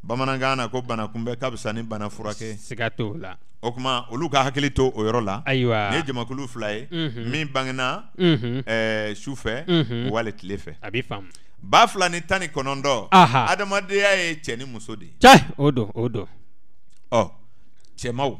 bamanankan na ko bana kunbɛ ka fisa ni bana furakɛ siga t'o la o kuma olu ka hakili to o yɔrɔ la ayiwa nin ye jamakulu fila ye min bangena ɛɛ sufɛ wali tile fɛ a bɛ faamu ba fila ni tan ni kɔnɔntɔn adamadenya ye cɛ ni muso de ye cɛ o don o don ɔ cɛmanw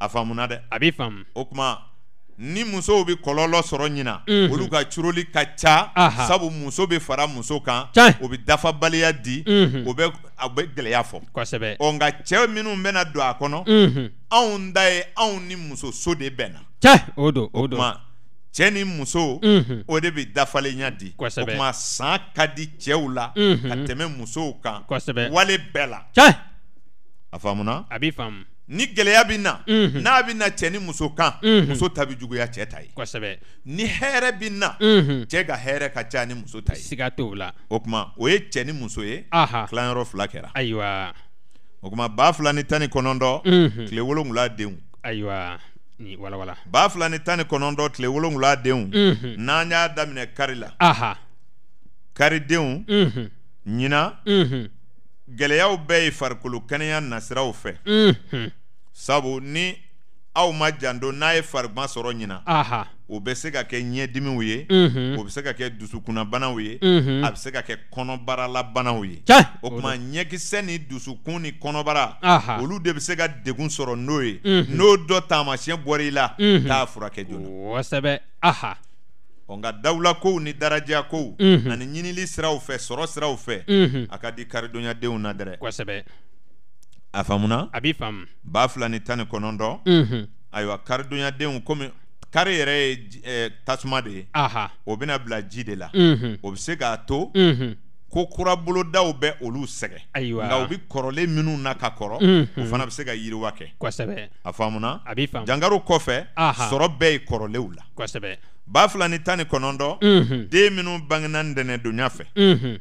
a faamuna dɛ a bɛ faamu o kuma ni musow bɛ kɔlɔlɔ sɔrɔ ɲina mm -hmm. olu ka curoli ka ca sabu muso bɛ fara muso kan o bɛ dafabaliya di mm -hmm. o bɛ a bɛ gɛlɛya fɔ kosɛbɛ ɔ nka cɛ minnu bɛna don a kɔnɔ mm -hmm. anw ta ye anw ni musoso de bɛnna o don o don cɛ ni muso o de bɛ dafalenya di kosɛbɛ o kuma san ka di cɛw la ka tɛmɛ musow kan kosɛbɛ wale bɛɛ la cɛ a faamuna a b'i faamu. ni gɛlɛya bɛ na n'a bɛ na cɛ ni muso kan muso ta bɛ juguya cɛ ta ye ni hɛrɛ bɛ na cɛ ka hɛrɛ ka ca ni muso ta ye siga t'o la o tuma o ye cɛ ni muso ye tilayɔrɔ fila kɛra ayiwa o tuma ba fila ni tan ni kɔnɔntɔn tile wolonwula denw ayiwa walawala ba fila ni tan ni kɔnɔntɔn tile wolonwula denw n'an y'a daminɛ kari la karidenw ɲinan gɛlɛyaw bɛɛ ye farikolo kɛnɛya nasiraw fɛ sabu ni aw ma janto n'a ye farima sɔrɔ ɲina o bɛ se ka kɛ ɲɛdimiw ye o bɛ se ka kɛ dusukunnabanaw ye a bɛ se ka kɛ kɔnɔbaralabanaw ye o tuma ɲɛkisɛ ni dusukun ni kɔnɔbara olu de bɛ se ka degun sɔrɔ n'o ye n'o dɔ taamasiyɛn bɔra i la t'a furakɛ joona nka dawulakow ni daraja kow mhm. ani ɲinili siraw fɛ sɔrɔ siraw fɛ mhm. a ka di karidonyadenw na dɛrɛ kosɛbɛ a faamuna a bi faamu ba fila ni tan ni kɔnɔntɔn mhm. ayiwa karidonyadenw komi kari yɛrɛ ye eh, tasuma de ye o bena bila ji de la o be se k'a to ko kurabolodaw bɛ olu sɛgɛ nka u be kɔrɔlen minnu na ka kɔrɔ o fana be se ka yiriwa kɛ a faamuna jangaro kɔfɛ sɔrɔ bɛɛ ye kɔrɔlenw la ba fila ni tan ni kɔnɔntɔn mm -hmm. den minnu bangena ntɛnɛndonya fɛ mm -hmm.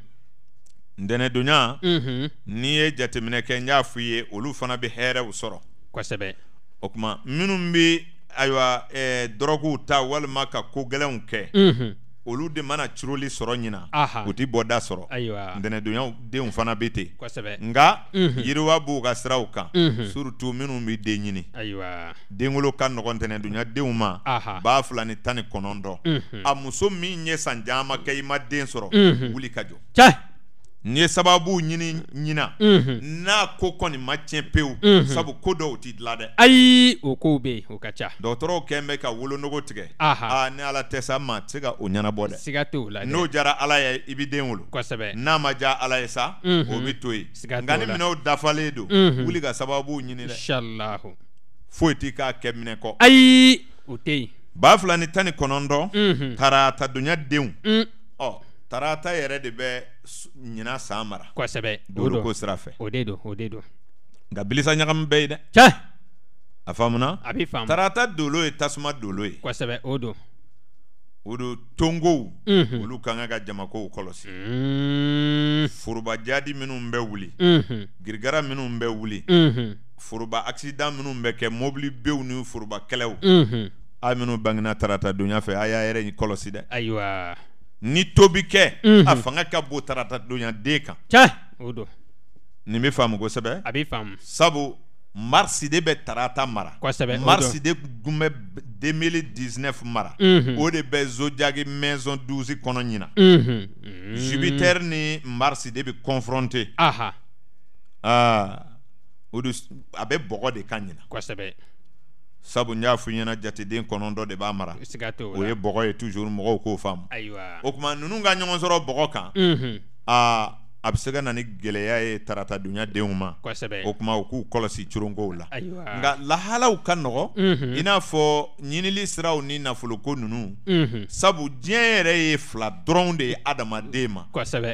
ntɛnɛndonya mm -hmm. n'i ye jateminɛ kɛ n y'a f'i ye olu fana bɛ hɛrɛw sɔrɔ kosɛbɛ o tuma minnu bɛ ayiwa ɛɛ eh, dɔrɔguw ta walima ka ko gɛlɛnw kɛ olu de mana curoli sɔrɔ ɲina u ti bɔ da sɔrɔ ntɛnɛndonya denw fana bɛ ten nga yiriwa b'u ka siraw kan surutu minnu be den ɲini denwolo ka nɔgɔ ntɛnɛndonya denw ma ba fila ni tan ni kɔnɔntɔn a muso min ye san caman kɛ i ma den sɔrɔ wuli ka jɔ Mhm. n'i ye sababu ɲini ɲina n'a ko kɔni ma tiɲɛ pewu sabu ko dɔw t'i dilan dɛ ayi o kow be o ka ca dɔgɔtɔrɔw kɛn bɛ ka wolonogo tigɛ a ni ala tɛ sa ma se ka o ɲɛnabɔ dɛ siga t'o la n'o jara ala ye i b'i den wolo kosɛbɛ n'a ma ja ala ye sa mhm. o be to yen nka ni minɛw dafalen don mhm. wuli ka sababu ɲini dɛ foyi t'i k'a kɛ minɛ kɔ ayi o tɛ yen ba fila ni tan ni kɔnɔntɔn taara ta donya denw mm. oh tarata yɛrɛ de bɛ ɲina san mara kosɛbɛ doroko sira fɛ o de don o de don nka bilisa ɲagami bɛɛ ye dɛ cɛ a faamuna a bɛ faamu tarata dolo ye tasuma dolo ye kosɛbɛ o don o don tongow mm -hmm. olu kan ka jamakow kɔlɔsi foroba jaadi minnu bɛ wuli mm -hmm. girigara minnu bɛ wuli foroba akisidan minnu bɛ kɛ mobili bew ni foroba kɛlɛw a minnu bangena tarata donya fɛ a y'a yɛrɛ kɔlɔsi dɛ ayiwa ni tobi kɛ a mhm. fanga ka bon tarata donya den kan tiɲɛ nin bɛ faamu kosɛbɛ sabu marisi de bɛ tarata mara kosɛbɛ marisi de tun 2019 mara mhm. o de bɛ zodiaki maison 12 kɔnɔ ɲina mhm. jupiter ni marisi de be confronter o de a bɛ bɔgɔ de ka ɲina kosɛbɛ sabu n y'a fɔ i ɲɛna jateden kɔnɔntɔ de b'a mara o ye bɔgɔ ye toujours mɔgɔw k'o faamu ayiwa o tuma ninnu ka ɲɔgɔn sɔrɔ bɔgɔ kan aa a be se ka na ni gɛlɛya ye tarata dunya denw ma o kuma u k'u kɔlɔsi coronkow la nka lahalaw ka nɔgɔ i n'a fɔ ɲinili siraw ni nafoloko nunu sabu diɲɛ yɛrɛ ye fila dɔrɔnw de ye adamaden ma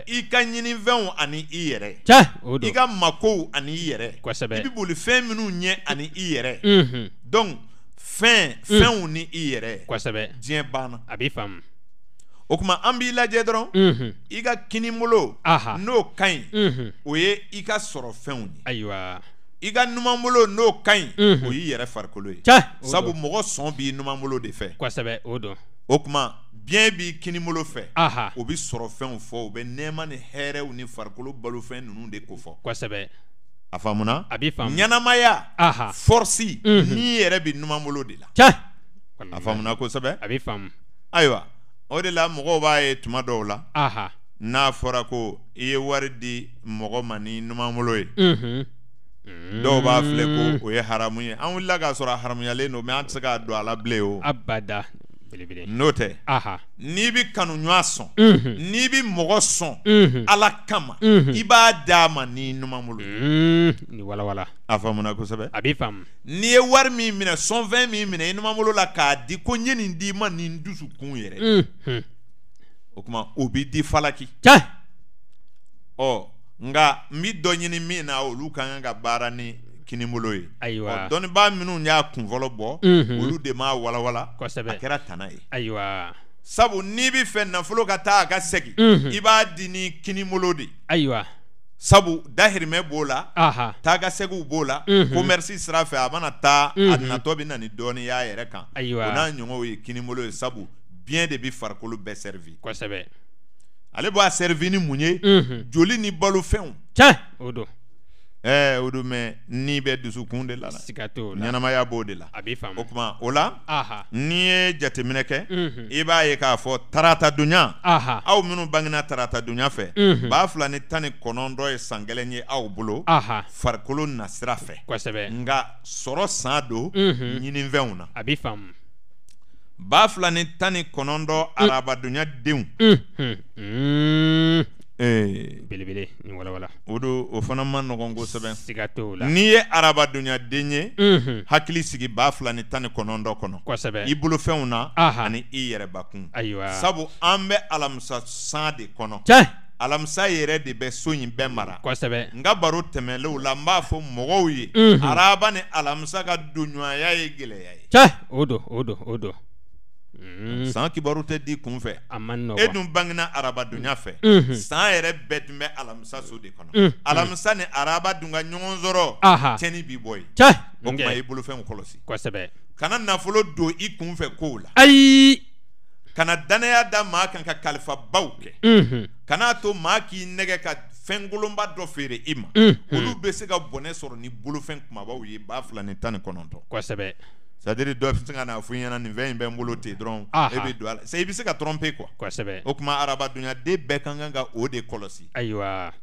i ka ɲinifɛnw ani i yɛrɛ i ka makow ani i yɛrɛ i bɛ boli fɛn minnu ɲɛ ani i yɛrɛ dɔnku fɛn fɛnw ni i yɛrɛ diɲɛ banna o ambi la b'i lajɛ dɔrɔn i ka n'o ka ɲi o ye i ka sɔrɔ fɛnw ye n'o ka ɲi mhm. o y'i yɛrɛ farikolo sabu mɔgɔ sɔn b'i numan de fɛ kosɛbɛ o dɔn o tuma bien b'i kini bolo fɛ o on sɔrɔ fɛnw fɔ u bɛ nɛɛma ni hɛrɛw ni farikolo balofɛn ninnu de ko fɔ kosɛbɛ a faamuna a b'i faamu ɲɛnamaya force n'i yɛrɛ bi numan de la a faamuna kosɛbɛ a b'i faamu ayiwa o de la mɔgɔw b'a ye tuma dɔw la aha n'a fɔra ko i ye wari di mɔgɔ ma ni numanbolo ye dɔw b'a filɛ ko mm. o ye haramu ye an wulila k'a sɔrɔ a haramuyalen don mɛ an tɛ se k'a don a la bilen o abada n'otɛ n'i bɛ kanuɲɔgɔn sɔn n'i bɛ mɔgɔ sɔn ala kama i b'a d'a ma ni ɲuman bolo nin walawala a faamuna kosɛbɛ a bɛ faamu n'i ye wari min minɛ sɔnfɛn min minɛ i ɲuman bolo la k'a di ko n ye nin d'i ma nin dusukun yɛrɛ o tuma o b'i di falaki ɔ nka n bɛ dɔ ɲini min na olu ka kan ka baara ni kinibolo ye ayiwa dɔnnibaa minnu y'a kun fɔlɔ bɔ olu de m'a walawala kosɛbɛ a kɛra tana ye ayiwa sabu n'i bɛ fɛ nafolo ka taa a ka segin i b'a di ni kinibolo de ayiwa sabu dahirimɛ b'o la taaga segiw b'o la komɛrisi sira fɛ a mana taa a natɔ bɛ na ni dɔɔni yɛrɛ kan o n'a ɲɔgɔnw ye kinibolo ye sabu biɲɛ de bɛ farikolo bɛɛ sɛrifi kosɛbɛ ale b'a sɛrifi ni mun ye joli ni balofɛnw tiɲɛ o don ɛɛ o don mɛ ni bɛ dusukun de la la la ɲɛnamaya b'o de la o kuma o la n'i ye jateminɛ kɛ mhm. i b'a ye k'a fɔ tarata dunya aw minnu bangena tarata dunya fɛ mhm. ba fila ni tan ni dɔ ye sangɛlɛn ye aw bolo farikolo nasira fɛ nga sɔrɔ san do ɲinifɛnw mhm. na a b'i faamu ba fila ni tan ni kɔnɔntɔn mm. arabadunya denw Ee. belebele ni walawala o don o fana ma nɔgɔn kosɛbɛ siga t'o la n'i ye arabadonyaden ye hakili sigi ba fila ni tan ni kɔnɔndɔ kɔnɔ kosɛbɛ i bolofɛnw na ani i yɛrɛbakun ayiwa sabu an bɛ alamisa san de kɔnɔ tiɲɛ alamisa yɛrɛ de bɛ so in bɛɛ mara kosɛbɛ n ka baro tɛmɛlew la n b'a fɔ mɔgɔw ye araba ni alamisa ka donɲɔgɔnya ye gwɛlɛya ye o don o don o Mhm. san kibaru tɛ di kun fɛ e dun bangena arabadonya fɛ mhm. san yɛrɛ bɛɛ tun bɛ alamisa so de kɔnɔ mhm. alamisa ni araba dun ka ɲɔgɔn sɔrɔ tiɲɛni b'i bɔ yen o tuma i bolofɛnw kɔlɔsi kana nafolo don i kun fɛ kow la ayi kana danaya da maa kan ka kalifabaw kɛ kan'a to maa k'i nɛgɛ ka fɛn golonba dɔ feere i ma olu bɛ se ka bɔnɛ sɔrɔ ni bolofɛn kumabaw ye ba fila ni tan ni kɔnɔntɔn sadiri dɔ bɛ se ka na fɔ i ɲɛna nin fɛn in bɛ n bolo ten dɔrɔn e bɛ don a la c'est i bɛ se ka tromper quoi kosɛbɛ o tuma araba dunyaden bɛɛ ka kan ka o de kɔlɔsi ayiwa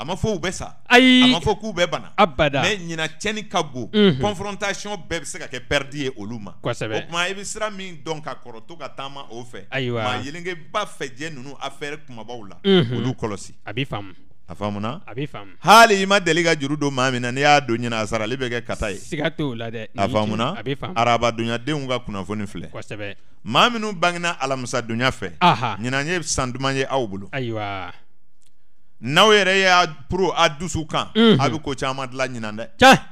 a ma fɔ u bɛ sa ayi a ma fɔ k'u bɛɛ bana abada mɛ ɲina tiɲɛni ka bon mm -hmm. confrontation bɛɛ bɛ se ka kɛ pɛrdi ye olu ma kosɛbɛ o tuma i bɛ sira min dɔn ka kɔrɔ to ka taama o fɛ ayiwa maa yelenke ba fɛ jɛ ninnu affaire kumabaw la mm -hmm. olu kɔlɔsi a b'i faamu a faamuna a bɛ faamu hali i ma deli ka juru don maa min na n'i y'a don ɲinɛ a sarali bɛ kɛ kata ye siga t'o la dɛ a faamuna a bɛ faamu arabadonyadenw ka kunnafoni filɛ kosɛbɛ maa minnu bangena alamisadonya fɛ aha ɲinan ye san duman ye aw bolo ayiwa n'aw yɛrɛ y'a puru a dusu kan a bɛ ko caman dilan ɲinan dɛ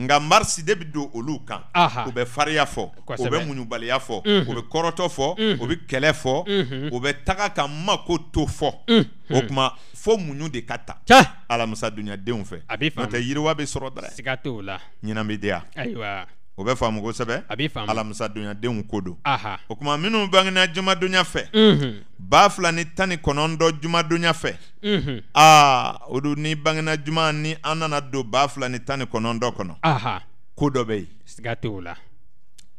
Nga marisi de uluka. don olu kan u bɛ farinya fɔ u bɛ munbaliya fɔ u bɛ kɔrɔtɔ fɔ u bɛ taga o fo muɲ mhm. mhm. mhm. de ka ta alamisadenw fɛ a tɛ yiriwa bɛ sɔrɔ da la o bɛ faamu kosɛbɛ alamusa bɛ donyadenw ko do o minu minnu bangena jumadonya fɛ mhm. ba fila ni tan mhm. ni kɔnɔntɔn jumadonya fɛ aa o don ni bangena juma ni an nana don ba fila ni tan ni kɔnɔntɔn kɔnɔ ko dɔ bɛ yen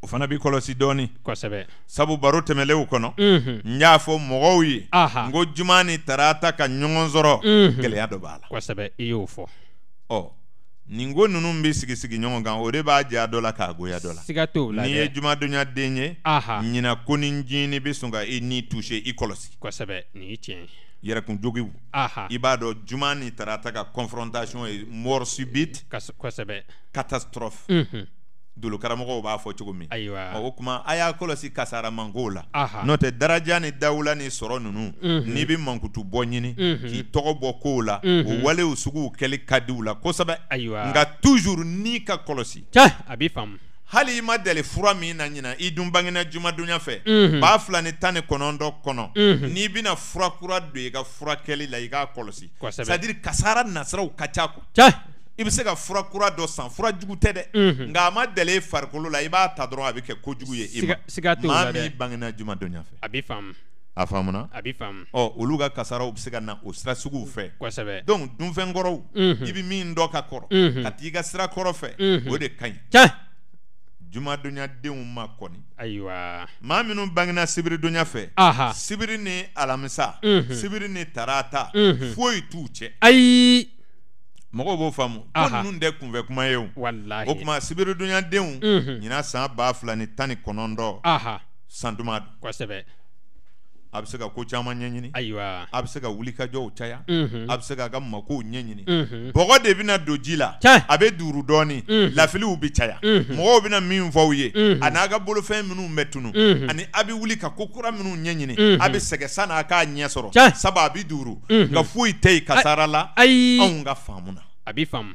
o fana b'i kɔlɔsi dɔɔni kosɛbɛ sabu baro tɛmɛlenw kɔnɔ n y'a fɔ mɔgɔw ye n ko juma ni tarata ka ɲɔgɔn sɔrɔ mhm. gɛlɛya dɔ b'a la kosɛbɛ i y'o fɔ ɔ nin ko ninnu bɛ sigi sigi ɲɔgɔn kan o de b'a ja dɔ la k'a goya dɔ la siga t'o la n'i ye jumadonya den ye ɲina ko ni jiini bɛ sɔn ka i ni touché i kɔlɔsi kosɛbɛ nin ye tiɲɛ ye yɛrɛkun jogiw i b'a dɔn juma ni tarata ka confrontation ye mort subite kosɛbɛ catastrophe mhm dolokaramɔgɔw b'a fɔ cogo min o kuma a y'a kɔlɔsi kasara mankow la n'o tɛ daraja ni dawula ni sɔrɔ nunu n'i be mankutu bɔ ɲini k'i tɔgɔ bɔ kow la o walew suguw kɛli ka diw la kosɛbɛ nka toujours n'i ka kɔlɔsi a b'i faamu hali i ma deli fura min na ɲina i dun bangena jumadonya fɛ b'a fila ni tan ni kɔnɔndɔ kɔnɔ n'i bena furakura kura don i ka furakɛli la i k'a kɔlɔsi c'est dire kasara nasiraw ka ca i bɛ se ka fura kura dɔ san fura jugu tɛ dɛ nka a ma dɛlɛ farikolo la i b'a ta dɔrɔn a bɛ kɛ kojugu ye i ma maa min bangena juma dɔn ɲɛfɛ a faamu a faamuna a bi faamu ɔ olu ka kasaraw bɛ se ka na o sira suguw fɛ kosɛbɛ donc dunfɛn kɔrɔw i bɛ min dɔ ka kɔrɔ ka t'i ka sira kɔrɔ fɛ o de ka ɲi tiɲɛ denw ma kɔni ayiwa maa minnu bangena sibiridonya fɛ sibiri ni alamisa sibiri ni tarata foyi t'u cɛ ayi mɔgɔw b'o faamu ko ninnu tɛ kunfɛ kuma ye o o tuma sibiriduɲadenw ɲinan san ba fila ni tan ni kɔnɔntɔn san duman don kosɛbɛ a bɛ se ka ko caman ɲɛɲini ayiwa a bɛ se ka wuli jɔw caya mhm. a bɛ se k'a ka makow ɲɛɲini mhm. bɔgɔ de bɛna don ji la a bɛ duuru dɔɔni lafiliw bɛ caya mɔgɔw mhm. bɛna min fɔ aw ye a n'a ka bolofɛn minnu bɛ tunu ani a bɛ wuli ka ko kura minnu ɲɛɲini a bɛ sɛgɛ san'a k'a ɲɛ sɔrɔ sabu a bɛ duuru nka foyi tɛ yen kasara la anw ka faamu na a bɛ faamu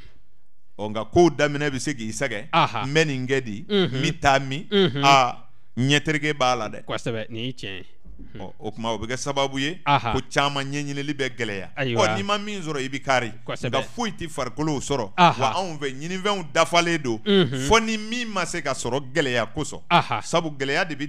ɔ nka kow daminɛ bɛ se k'i sɛgɛ n bɛ nin kɛ di n bɛ taa min aa ɲɛtereke b'a la dɛ kosɛbɛ nin ye tiɲɛ ye ɔ o tuma o bɛ kɛ sababu ye ko caman ɲɛɲinili bɛ gɛlɛya ɔ n'i ma min sɔrɔ i bi kari nka foyi tɛ farikolo sɔrɔ wa anw fɛ ɲinifɛnw dafalen don fo ni min ma se ka sɔrɔ gɛlɛya kosɔn sabu gɛlɛya de bi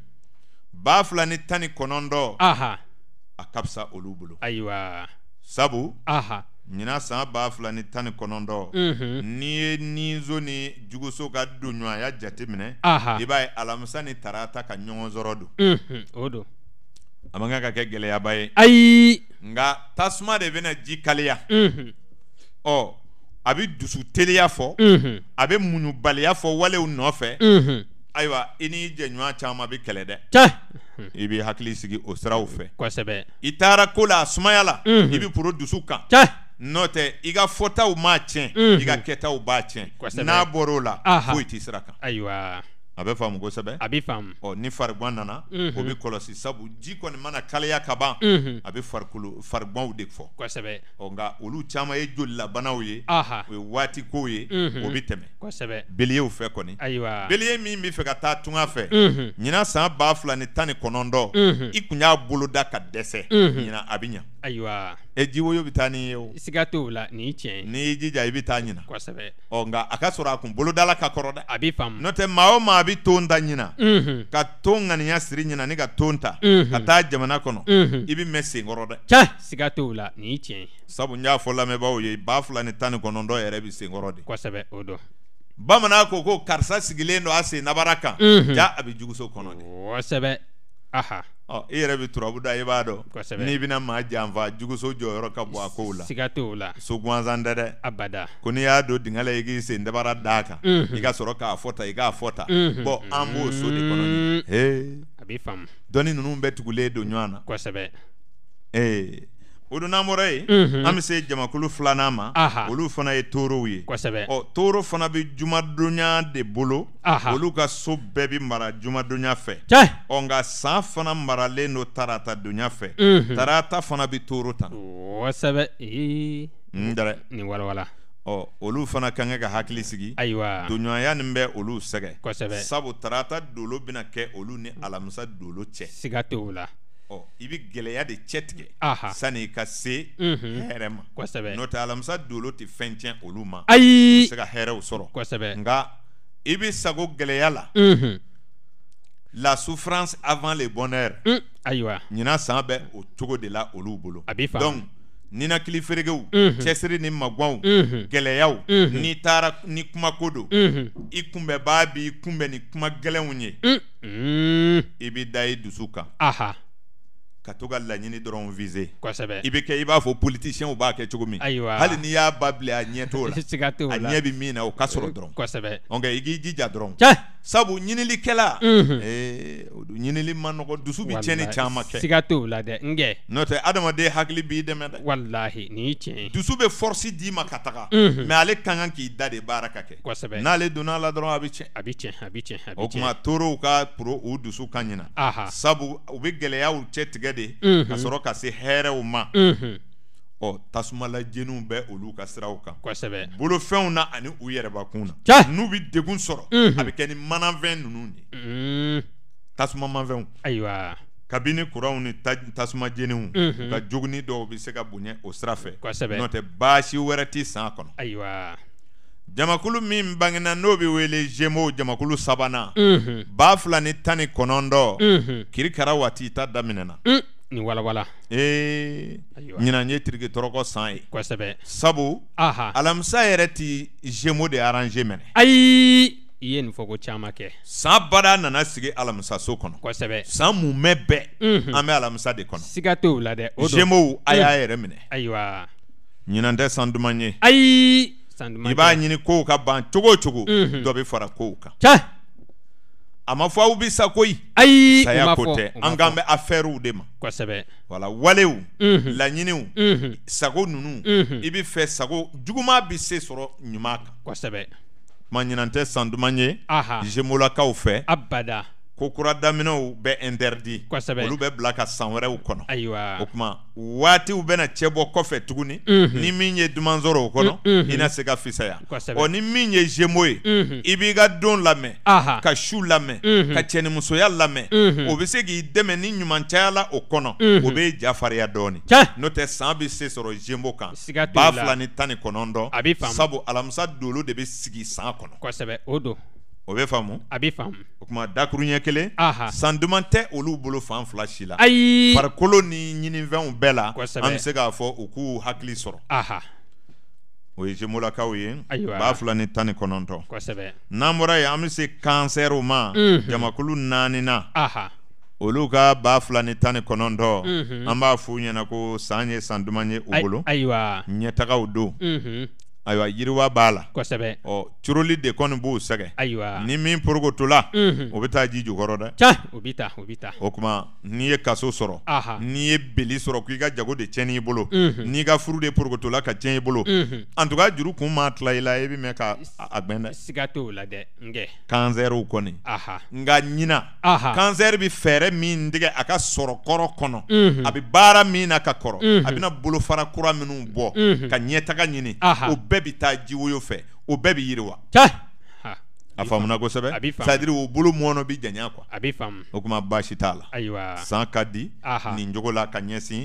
ba fila ni tan ni kɔnɔntɔn aha a ka fisa olu bolo ayiwa sabu aha ɲinan san ba fila ni tan mhm. ni kɔnɔntɔn n'i ye ninzo ni juguso ka donɲɔgɔnya jate minɛ aha i b'a ye alamisa ni tarata ka ɲɔgɔn sɔrɔ don unhun o don a man kan ka kɛ gɛlɛyaba ye ayi nka tasuma de bɛna ji kaliya ɔ mhm. a bɛ dusu teliya fɔ mhm. a bɛ muɲubaliya fɔ walew nɔfɛ ayiwa i n'i jɛɲɔgɔn caman bɛ kɛlɛ dɛ i b'i hakili sigi o siraw fɛ kosɛbɛ i taara ko la a sumaya la i bɛ poro dusu kan n'o tɛ i ka fɔtaw m'a tiɲɛ i ka kɛtaw b'a tiɲɛ n'a bɔr'o la foyi t'i sira kan ayiwa a bɛ faamu kosɛbɛ a bɛ faamu ɔ ni farigan nana o bɛ kɔlɔsi sabu ji kɔni mana kalaya ka ban a bɛ farikolo farigbanw de fɔ kosɛbɛ ɔ nka olu caman ye jolilabanaw ye o ye waati kow ye o bɛ tɛmɛ kosɛbɛ beleyew fɛ kɔni ayiwa beliye min bɛ fɛ ka taa tunga fɛ ɲinan san ba fila ni tan ni kɔnɔntɔn i tun y'a boloda ka dɛsɛ ɲinan a bɛ ɲɛ ayiwa ɛ e jiwoyo bɛ taa n'i ye o siga t'o la nin tiɲɛ n'i y'i jija i bɛ taa ɲinan kosɛbɛ ɔ nka a ka sɔrɔ a kun bolodala ka kɔrɔ dɛ a bɛ faamu n'o tɛ maa o maa bɛ bɛ ton ta ɲina mm -hmm. ka ton ŋaniya siri ɲina ni ka ton ta mm -hmm. ka taa jamana kɔnɔ mm -hmm. i bɛ mɛn sen kɔrɔ dɛ cɛ siga t'o la nin ye tiɲɛ ye sabu n y'a fɔ lamɛnbaaw ye ba fila ni tan ni kɔnɔntɔn yɛrɛ bɛ sen de kosɛbɛ o don bamanan ko ko karisa sigilen don a sen nabara kan mm-hmm. ja a bɛ juguso kɔnɔ de kosɛbɛ aha ɔ i yɛrɛ bɛ turabu da i b'a dɔn n'i bɛna maa janfa juguso jɔyɔrɔ ka bɔ a kow la siga t'o la so gansan tɛ dɛ abada ko n'i y'a don dingɛ la i k'i sen dabara d'a kan i ka sɔrɔ k'a fɔ tan i k'a fɔ tan bɔn an b'o so de kɔnɔ mm. he a bɛ faamu dɔnni ninnu bɛɛ tugulen don ɲɔgɔn na kosɛbɛ ee Mhm. o donna bɔra yen an be se jamakulu filan'a ma olu fana ye torow ye ɔ toro fana bɛ jumadonya de bolo olu ka so bɛɛ bɛ mara jumadonya fɛ ɔ nka san fana maralen don tarata donya fɛ mhm. tarata fana bɛ toro ta kosɛbɛ ee. ndɛrɛ nin walawala ɔ olu fana ka kan ka hakili sigi ayiwa donɲɔgɔnya nin bɛ olu sɛgɛ kosɛbɛ sabu tarata dolo bena kɛ olu ni alamisa dolo cɛ siga t'o la ɔ i bɛ gɛlɛya de cɛ tigɛ sani i ka se mhm. hɛrɛ ma n'o tɛ alamisa dolo tɛ fɛn tiɲɛ olu ma ayi bɛ se ka hɛrɛw sɔrɔ nka i bɛ sago gɛlɛya la mhm. la souffrance avant le bonheur mm, ayiwa ɲinan san bɛ o cogo de la olu bolo a bɛ faamu ninakili feerekew mhm. cɛsiri ni magwanw gɛlɛyaw n'i taara ni kumako don i kunbɛbaa bi kunbɛn ni kuma gɛlɛnw ye mm, mm. i bɛ da i dusu kan ka to ka laɲini dɔrɔn viser kosɛbɛ i bɛ kɛ i b'a fɔ politiciens b'a kɛ cogo min ayiwa hali n'i y'a ba bila a ɲɛ t'o la a ɲɛ bɛ min na o ka sɔrɔ eh, dɔrɔn kosɛbɛ donc i k'i jija dɔrɔn sabu ɲinilikɛla eh, ɲinili man nɔgɔn dusu bɛ tiɲɛni caman kɛ siga t'o la dɛ nkɛ n'o tɛ adamaden hakili b'i dɛmɛ dɛ walahi nin du tiɲɛ ye dusu bɛ force d'i ma ka taga mais ale ka kan k'i da de baara ka kɛ kosɛbɛ n'ale donna la dɔrɔn a bɛ tiɲɛ a bɛ tiɲɛ a tiɲɛ o tuma ka pro u dusu ka ɲina sabu u bɛ gɛlɛyaw cɛ tigɛ kɛ de mhm. ka sɔrɔ ka se hɛrɛw ma mhm. ɔ tasumala jeniw bɛ olu ka siraw kan kosɛbɛ bolofɛnw na ani u yɛrɛbakun na n'u bɛ degun sɔrɔ mhm. a bɛ kɛ ni manafɛn ninnu de tasuma mafɛnw ayiwa kabini kuranw ni tasuma jeniw ka jogini dɔw bɛ se ka bonya o sira fɛ kosɛbɛ n'o tɛ baasi wɛrɛ tɛ san kɔnɔ ayiwa jamakulu min bangena n'o bɛ wele zemo jamakulu sabanan mhm. mhm. mm -hmm. ba fila ni tan ni kɔnɔntɔn mm -hmm. kirikara waati ta daminɛna mm. nin walawala ee eh, ɲinan ye tiriki tɔrɔkɔ san ye kosɛbɛ sabu Aha. alamisa yɛrɛ ti zemo de aranze mɛnɛ ayi i ye nin fɔ ko caman kɛ san bada nana sigi alamisaso kɔnɔ kosɛbɛ san mumɛ bɛɛ mm -hmm. an bɛ alamisa de kɔnɔ siga t'o la dɛ zemow a y'a yɛrɛ minɛ ayiwa ɲinan tɛ san duman ye ayi Iba njeni kou ka ban, tougo tougo, mhm. dobe fora kou ka A ma fwa ou bi sakou i, sa ya kote, an gambe afer ou dema Wale ou, mhm. la njeni ou, mhm. sakou nou nou, ibi fe sakou, djougou ma bise soro nyumaka Mwenye nan te sandou mwenye, dije mwola ka ou fe kokura kura daminɛw bɛ interdit kosɛbɛ olu bɛ bila ka san wɛrɛw kɔnɔ ayiwa o tuma waatiw bɛna cɛ bɔ kɔfɛ tuguni ni min ye dunan sɔrɔ o kɔnɔ i na se ka fisaya ɔ ni min ye ibiga don lamɛn ka su lamɛn ka cɛnimusoya lamɛn o be se k'i dɛmɛ ni ɲuman cayala o kɔnɔ o bɛ n'o tɛ se sɔrɔ kan ba fila ni tan ni sabu dolo de bɛ sigi san kɔnɔ o be faamu a bɛ faamu o kuma dakuru ɲɛ kelen san duman tɛ olu bolo fan fila si la ayi farikolo ni ɲinifɛnw bɛɛ la an bɛ se k'a fɔ u k'u hakili sɔrɔ o ye zemolakaw ye ba fila ni tan ni kɔnɔntɔn n'an bɔra ye an be se kansɛriw ma jamakulu naanina Aha. olu ka ba fila ni tan ni kɔnɔntɔ an b'a f'u ɲɛna ko san ye san duman ye u bolo ɲɛtagaw don ayiwa yiriwa b'a la kosɛbɛ ɔ curuli de kɔni b'u sɛgɛ ayiwa ni min porokotola o bɛ taa ji jukɔrɔ dɛ o bɛ taa o bɛ taa o kuma n'i ye kaso sɔrɔ n'i ye beli sɔrɔ k'i ka jago de tiɲɛn'i bolo n'i ka furu de porokotola ka tiɲɛ i bolo en tout cas juru kun maa tila i la i bɛ mɛn ka a gbɛn dɛ siga t'o la dɛ nkɛ kansɛriw kɔni nka ɲina kansɛri bɛ fɛɛrɛ min tigɛ a ka sɔrɔ kɔrɔ kɔnɔ a bɛ baara min na ka kɔrɔ a bɛna bolofara kura minnu bɔ ka ɲɛtaga ɲini bɛɛ bi taa ji woyo fɛ o bɛɛ bi yiriwa. a faamuna kosɛbɛ sadiri o bolo mɔnɔ bi janya kuwa a bi faamu o kuma baasi t'a la ayiwa san ka di nin cogo la ka ɲɛsin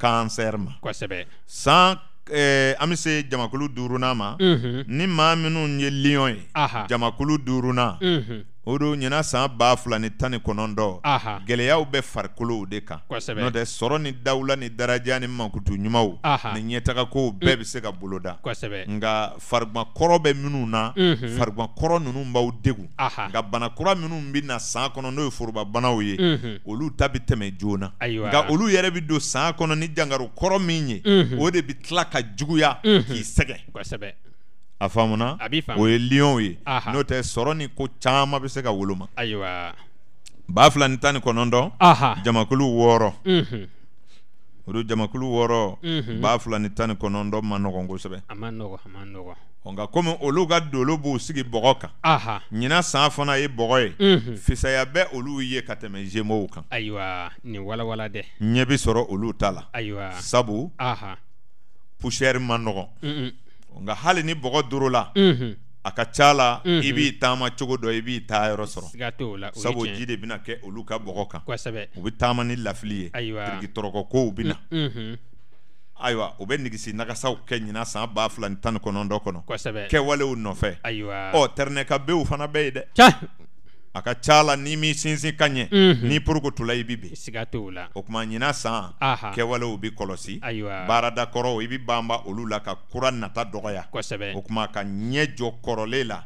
kansɛri ma kosɛbɛ san eh, an bɛ se jamakulu duurunan ma mm -hmm. ni maa minnu ye liyɔn ye jamakulu duurunan. Mm -hmm. o do ɲinan san ba fila ni tan ni kɔnɔntɔn gɛlɛyaw bɛ farikolow de kan n'o tɛ sɔrɔ ni dawula ni daraja ni makutu ɲumanw ni ɲɛtagakow bɛɛ mm. be se ka boloda nka farimakɔrɔ bɛ minnu na farimakɔrɔ nunu b'aw degun nka bana kura minnu bɛ na san kɔnɔ n'o ye banaw ye olu ta be tɛmɛ joona nka olu yɛrɛ be don san kɔnɔ ni jangarokɔrɔ min ye o de be tila ka juguya k'i sɛgɛ a faamuna o ye liyɔnw ye n'o tɛ sɔrɔ ni ko caaman be se ka woloma ayiwa ba fila ni tan ni kɔnɔntɔn jamakulu wɔɔrɔ olu jamakulu wɔɔrɔ ba fila ni tan ni kɔnɔntɔn ma nɔgɔn kosɛbɛ nka komi olu ka dolo b'u sigi bɔgɔ kan ɲina san fana ye bɔgɔ ye fisaya bɛ olu ye ka tɛmɛ zemow kan ayiwa nin walawala dɛ ɲɛ sɔrɔ olu ta la ayiwa sabu pusɛri ma nɔgɔn nka hali ni bɔgɔ durula a ka ca la i b'i taama cogo dɔ i b'i taa yɔrɔ sɔrɔ sabu ji de bɛna kɛ olu ka bɔgɔ kan u bɛ taama ni lafili ye tɔrɔkɔ kow bɛ na mm, mhm. ayiwa u bɛ nigisi nagasaw kɛ ɲina san ba fila ni tan ni kɔnɔntɔn kɔnɔ kɛwalew nɔfɛ ɔ bew fana bɛ ye dɛ a mhm. ka ca la ni m'i sinsin ka ɲɛ n'i tula i bi ben o kuma ɲina san kɛwalew bi kɔlɔsi baarada kɔrɔw i bi banba olu la ka kura nata dɔgɔya o kuma ka ɲɛ jɔ kɔrɔlen la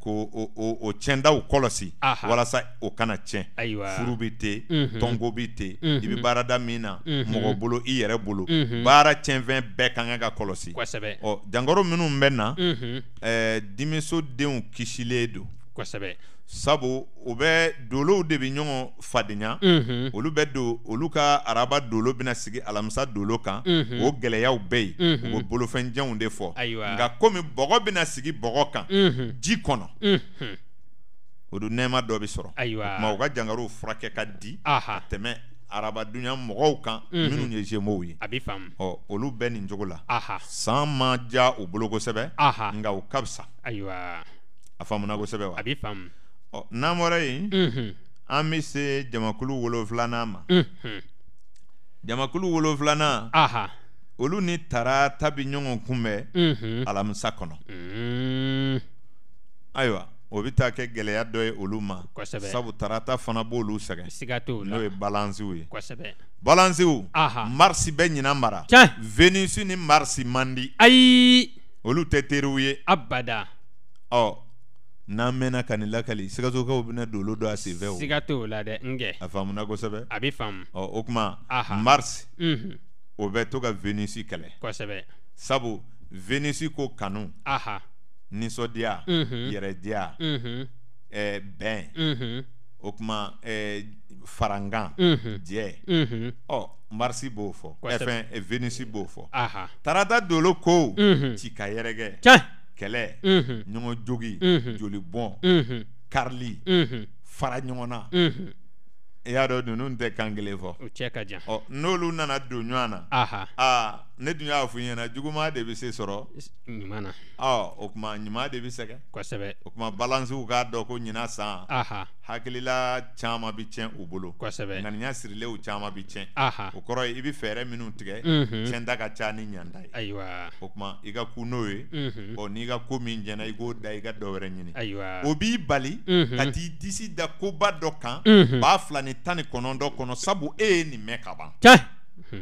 ko o tiɲɛdaw kɔlɔsi walasa o kana tiɲɛ furu bi ten tɔnko bi ten i bi baarada min na mɔgɔ mhm. bolo i yɛrɛ bolo baara tiɲɛfɛn bɛɛ kan ka eh, ka kɔlɔsi kosɛbɛ ɔ dankɔrɔ minnu bɛ na dimisodenw kisilen don sabu u bɛ dolow de bɛ ɲɔgɔn fadenya olu bɛ don olu ka araba dolo bɛna sigi alamisa dolo kan o gɛlɛyaw bɛ yen u bɛ bolofɛnjanw de fɔ nka komi bɔgɔ bɛna sigi bɔgɔ kan ji kɔnɔ o don nɛɛma dɔ bɛ sɔrɔ o tuma u ka jangarow furakɛ ka di ka tɛmɛ arabadunya mɔgɔw kan minnu ye zemow ye ɔ olu bɛ nin cogo la san ma diya u bolo kosɛbɛ nka u ka fisa a faamuna kosɛbɛ wa ɔ n'an bɔra yen an bɛ se jamakulu wolonfilanan ma jamakulu wolonfilanan olu ni tarata bɛ ɲɔgɔn kunbɛn alamisa kɔnɔ ayiwa o bɛ taa kɛ gɛlɛya dɔ ye olu ma sabu tarata fana b'olu sɛgɛn n'o ye balansiw ye balansiw marisi bɛ ɲinan mara venusi ni marisi man di ayi olu tɛ teriw ye abada ɔ n'an mɛnna ka nin lakali sikasokaw bɛna dolo don a senfɛ o siga t'o la dɛ nkɛ a faamuna kosɛbɛ a bɛ faamu ɔ o tuma mars mhm. o bɛ to ka venisi kɛlɛ kosɛbɛ sabu venisi ko kanu aha nisɔndiya mhm. yɛrɛdiya ɛɛ mhm. bɛn o tuma ɛɛ farankan jɛ ɔ marisi b'o fɔ ɛfɛn venisi b'o fɔ tarata dolo ko ci ka yɛrɛkɛ tiɲɛ kɛlɛ ɲɔgɔn jogi joli bɔn karili fara ɲɔgɔn na i y'a dɔn ninnu tɛ kan kelen fɔ n'olu nana don ɲɔgɔn na ne dun y'a fɔ i ɲɛna juguma de bɛ se sɔrɔ ɲuman na ɔ o tuma ɲuman de bɛ sɛgɛn. kosɛbɛ o tuma balansiw k'a dɔn ko ɲinan san hakilila caman bɛ tiɲɛ u bolo kosɛbɛ ŋaniya sirilenw caman bɛ tiɲɛ o kɔrɔ ye i bɛ fɛɛrɛ minnu tigɛ tiɲɛta ka ca ni ɲanta ye ayiwa o tuma i ka kun n'o ye ɔ n'i ka ko min jɛnna i k'o da i ka dɔ wɛrɛ ɲini ayiwa o b'i bali ka t'i disi da koba dɔ kan ba fila ni tan ni kɔnɔntɔn kɔnɔ sabu e ye nin mɛn ka ban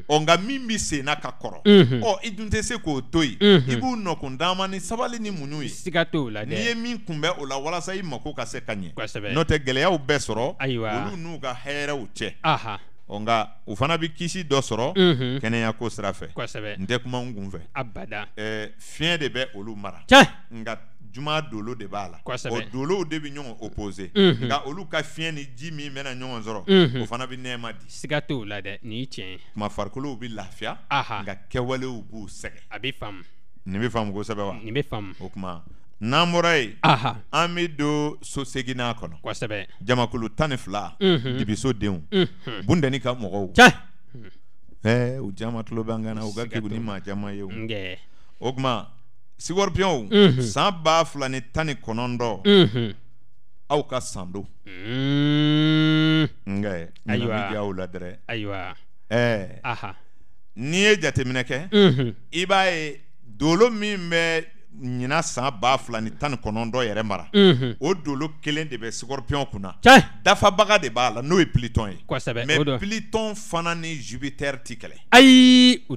ɔ mhm. nka min bɛ sen na ka kɔrɔ mhm. ɔ oh, i dun tɛ se k'o to yen mhm. i b'u nɔkun dama ni sabali ni muɲu ye siga t'o la dɛ n'i ye min kunbɛ o la walasa i mako ka se ka ɲɛ kosɛbɛ n'o tɛ gɛlɛyaw bɛɛ sɔrɔ ayiwa olu n'u ka hɛrɛw cɛ nka u fana bɛ kisi dɔ sɔrɔ kɛnɛya ko sira fɛ n tɛ kuma n kun fɛ abada ɛɛ eh, fiɲɛ de bɛ olu mara nka juma dolo de b'a la o dolow de bɛ ɲɔgɔn opposé nka olu ka fiɲɛ ni ji min bɛna ɲɔgɔn sɔrɔ o fana bɛ nɛɛma di siga t'o la dɛ nin ye tiɲɛ ye tuma farikolow bɛ lafiya nka kɛwalew b'u sɛgɛn a bɛ faamu nin bɛ faamu kosɛbɛ wa nin bɛ faamu o kuma n'an bɔra yen an bɛ don so seginna kɔnɔ kosɛbɛ jamakulu tan ni fila dibiso denw bundɛni ka mɔgɔw ɛɛ u caman tulo bɛ an kan na u ka kegu ni maa caman ye o o tuma siwaripiyɔnw mhm. san ba fila ni tan ni kɔnɔntɔn mhm. au ka san don Aywa. la eh. n'i ye jateminɛ Mm. i Iba e dolo mi me ɲina san ba ni tan konondo kɔnɔntɔn mara mhm. o dolo kelen de be scorpion kuna. dafabaga de b'a la n'o e. pilitɔn ye mɛ Pliton fana ni Jupiter ti Ay. Ou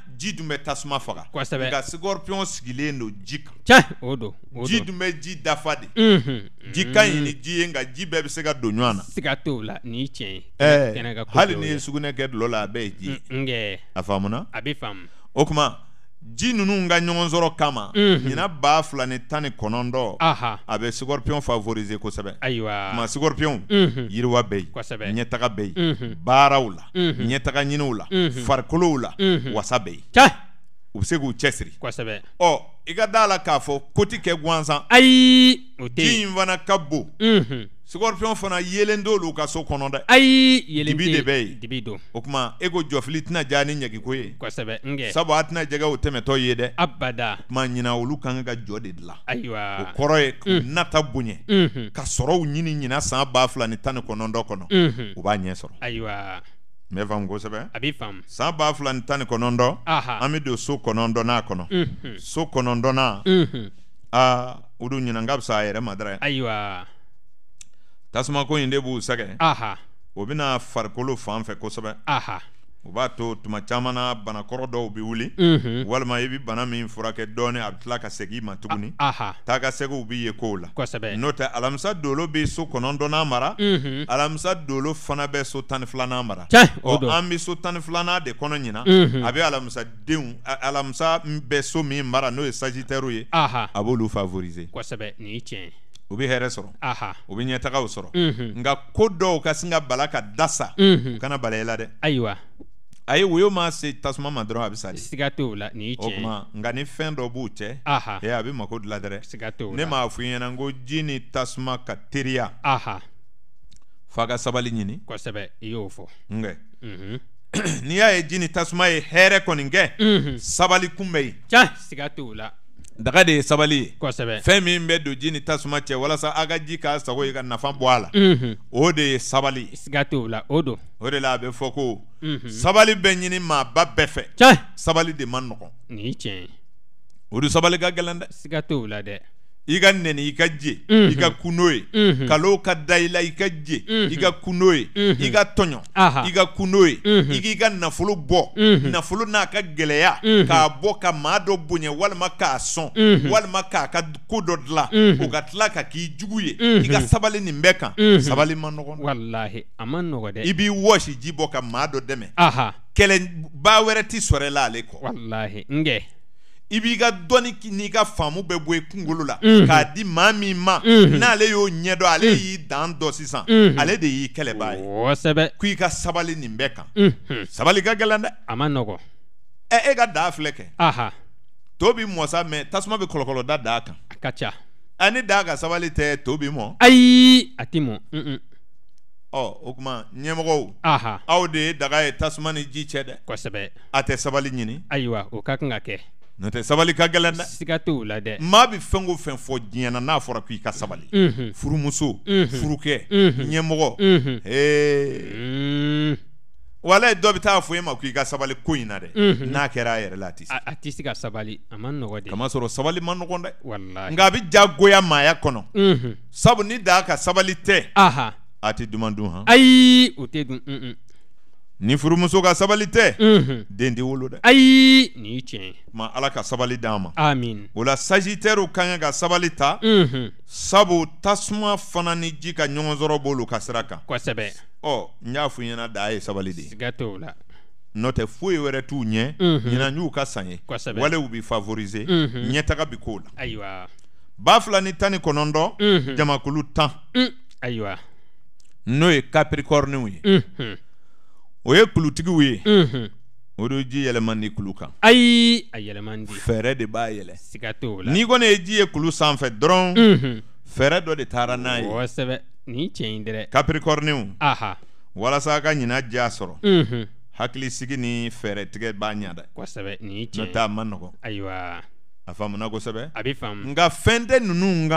ji dun bɛ tasuma faga kosɛbɛ nka scorpion sigilen don ji kan tiɲɛ o don ji dun bɛ ji dafa de ji ka ɲi ni mm. ji ye nka ji bɛɛ bɛ se ka don ɲɔgɔn na siga t'o la nin ye tiɲɛ ye ɛɛ hali n'i ye sugunɛ kɛ dulɔ la a bɛɛ ye ji ye nkɛ a faamuna a bɛ faamu o tuma ji ninnu ka ɲɔgɔn sɔrɔ kama ɲina mhm. ba fila ni tan ni kɔnɔntɔn a bɛ scorpion favoriser kosɛbɛ ayiwa ma scorpion mhm. yiriwa bɛ yen ɲɛtaga bɛ yen mhm. baaraw la ɲɛtaga ɲiniw la farikolow la wasa bɛ yen u bɛ se k'u cɛsiri kosɛbɛ ɔ i ka da la k'a fɔ koti kɛ gansan ayi ji in fana ka bon skorpiyɔn fana yelen t'olu ka so kɔnɔ dɛ. ayi yelen tɛ dibi de bɛ yen dibi don. o tuma e ko jɔfili tɛna diya ni ɲɛgiko ye. kosɛbɛ nkɛ. sabu a tɛna jɛgɛ o tɛmɛtɔ ye dɛ. abada. o tuma ɲinan olu kan ka jɔ de dilan. ayiwa o kɔrɔ ye k'u nata bonya. ka sɔrɔw ɲini ɲinan san ba fila ni tan ni kɔnɔntɔn kɔnɔ. u b'a ɲɛ sɔrɔ. ayiwa. n bɛ faamu kosɛbɛ. a b'i faamu. san ba fila ni tan ni kɔnɔntɔn. an bɛ don so kɔnɔntɔnnan kɔnɔ. so kɔnɔntɔnnan. aa olu ɲinan k'a bɛ sɔn a yɛrɛ ma dɛrɛ. tasumako in de b'u sɛgɛ o bɛna farikolo fan fɛ kosɛbɛ o b'a to tuma caman na banakɔrɔ dɔw bɛ wuli walima i bɛ bana min furakɛ dɔɔni a bɛ tila ka segin i ma tuguni taga seginw b'i ye kow la n'o tɛ alamisa dolo bɛ so kɔnɔntɔnnan mara alamisa dolo fana bɛ so tan ni filanan mara ɔ an bɛ so tan ni filanan de kɔnɔ ɲina a bɛ alamisa denw alamisa bɛ so min mara n'o ye sajitɛriw ye a b'olu favoriser kosɛbɛ nin ye tiɲɛ ye u bɛ hɛrɛ sɔrɔ u bɛ ɲɛtagaw sɔrɔ nka ko dɔw ka sin ka bala ka dasa u kana bala i la dɛ ayiwa a ye woyo ma se tasuma ma dɔrɔn a bɛ sa de siga t'o la nin y'i cɛ ye o tuma nka ni fɛn dɔ b'u cɛ ee a bɛ mako dilan dɛrɛ siga t'o la ne m'a f'i ɲɛna ko ji ni tasuma ka teriya f'a ka sabali ɲini kosɛbɛ i y'o fɔ nkɛ n'i y'a ye ji ni tasuma ye hɛrɛ kɔni kɛ sabali kun bɛ yen tiɲɛ siga t'o la daga de ye sabali ye fɛn min bɛ don ji ni tasuma cɛ walasa a ka ji k'a sago ye ka nafa bɔ a la o de ye sabali siga t'o la o don o de la a bɛ fɔ ko sabali bɛ ɲini maaba bɛɛ fɛ sabali de man nɔgɔn nin ye tiɲɛ ye o de sabali ka gɛlɛn dɛ siga t'o la dɛ i ka nɛni i ka je mhm. i ka kundo ye mhm. kalo ka da i la i ka je mhm. i ka kundo ye i ka tɔɲɔ i ka kundo ye i k'i ka nafolo bɔ nafolo n'a ka gɛlɛya k'a bɔ ka maa dɔ bonya walima k'a sɔn walima k'a ka ko dɔ dilan o ka tila ka jugu ye i ka sabali nin bɛɛ kan sabali ma nɔgɔn walahi a ma nɔgɔn dɛ i b'i wɔsi ji bɔ ka maa dɔ dɛmɛ kɛlɛba ba ti sɔrɔ la i b'i ka dɔnni n'i ka faamu bɛɛ bɔ i kunkolo la mhm. k'a di maa min ma mhm. n'ale y'o ɲɛdɔn ale mhm. y'i dan dɔ sisan ale de y'i kɛlɛbaa ye kosɛbɛ ko ka sabali nin bɛɛ kan sabali ka gɛlɛn dɛ a ma nɔgɔn ɛ e ka daa filɛ kɛ to bi mɔ sa mɛ tasuma bɛ kɔlɔkɔlɔ da daa kan a ka ca ani daa ka sabali tɛ to bi mɔ ayi a ti mɔ ɔ o kuma ɲɛmɔgɔw aw de ye daga ye tasuma ni ji cɛ dɛ kosɛbɛ a tɛ sabali ɲini ayiwa o ka kan ka kɛ n'o sabali ka gɛlɛn dɛ siga t'o la dɛ maa bi fɛn o fɛn fɔ diɲɛ na n'a fɔra k'i ka sabali unhun furumuso unhun furukɛ unhun ɲɛmɔgɔ unhun ee walayi dɔ bɛ taa fɔ e ma k'i ka sabali ko in na dɛ n'a kɛra a yɛrɛ la a tɛ se a tɛ se ka sabali a man nɔgɔ de kamasɔrɔ sabali man nɔgɔn dɛ walahi nka a bɛ diyagoya maaya kɔnɔ sabu ni da ka sabali tɛ ahan a tɛ duman dun han ayi o tɛ dun ni furumuso ka sabali tɛ den tɛ wolo dɛ ayi nin ye tiɲɛ ma ala ka sabali d'an ma amin o la sagitɛriw ka kan ka sabali ta sabu tasuma fana ni ji ka ɲɔgɔn sɔrɔ b'olu ka sira kan kosɛbɛ ɔ n y'a f'u ɲɛna da ye sabali de ye siga t'o la n'o tɛ foyi wɛrɛ t'u ɲɛ ɲinan y'u ka san ye walew bi favorise ɲɛtaga bi k'o la ayiwa ba fila ni tan ni kɔnɔntɔn jamakulu tan ayiwa n'o ye capricornew ye o ye kulutigiw ye o de ji yɛlɛma ni kulu kan ayi a yɛlɛma di fɛɛrɛ de b'a yɛlɛ siga t'o la n'i kɔni ye ji ye kulu sanfɛ dɔrɔn fɛɛrɛ dɔ de taara n'a ye kosɛbɛ nin cɛ in dɛrɛ kapirikɔriniw aha walasa a ka ɲina diya sɔrɔ hakilisigi ni fɛɛrɛtigɛ b'a ɲa dɛ kosɛbɛ nin cɛ in n'o tɛ a ma nɔgɔn ayiwa a faamuna kosɛbɛ a bɛ faamu nka fɛn tɛ ninnu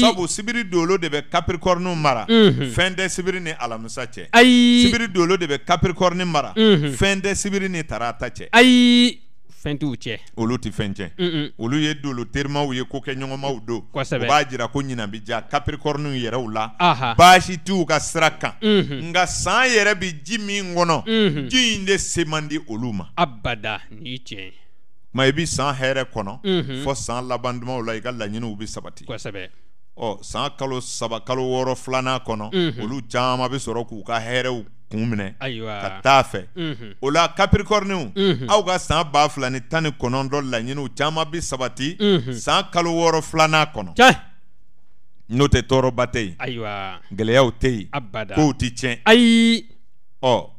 sabu sibiri dolo de bɛ capricorne mara mhm. fɛn tɛ sibiri ni alamisa cɛ ayi sibiri dolo de bɛ capricorne mara mhm. fɛn tɛ sibiri ni tarata cɛ ayi fɛn t'u olu tɛ fɛn olu ye dolo terimaw ye ko kɛ ɲɔgɔnmaw don kosɛbɛ o b'a jira ko ɲinan bi ja capricorne yɛrɛw la baasi t'u ka sira kan mhm. nka san yɛrɛ bi ji min kɔnɔ ji in abada ni tiɲɛ ma i bi san hɛrɛ kɔnɔ mhm. fɔ san laban dumanw la i ka laɲiniw bi sabati kosɛbɛ ɔ san kalo saba kalo wɔɔrɔ filanan kɔnɔ mhm. olu caman bɛ sɔrɔ k'u ka hɛrɛw kun minɛ ka taa fɛ mhm. o la kapirikɔriniw aw ka san ba fila ni tan ni kɔnɔntɔn laɲiniw caman bɛ sabati san kalo wɔɔrɔ filanan kɔnɔ n'o tɛ tɔɔrɔba tɛ yen gɛlɛyaw tɛ yen kow tɛ tiɲɛ ɔ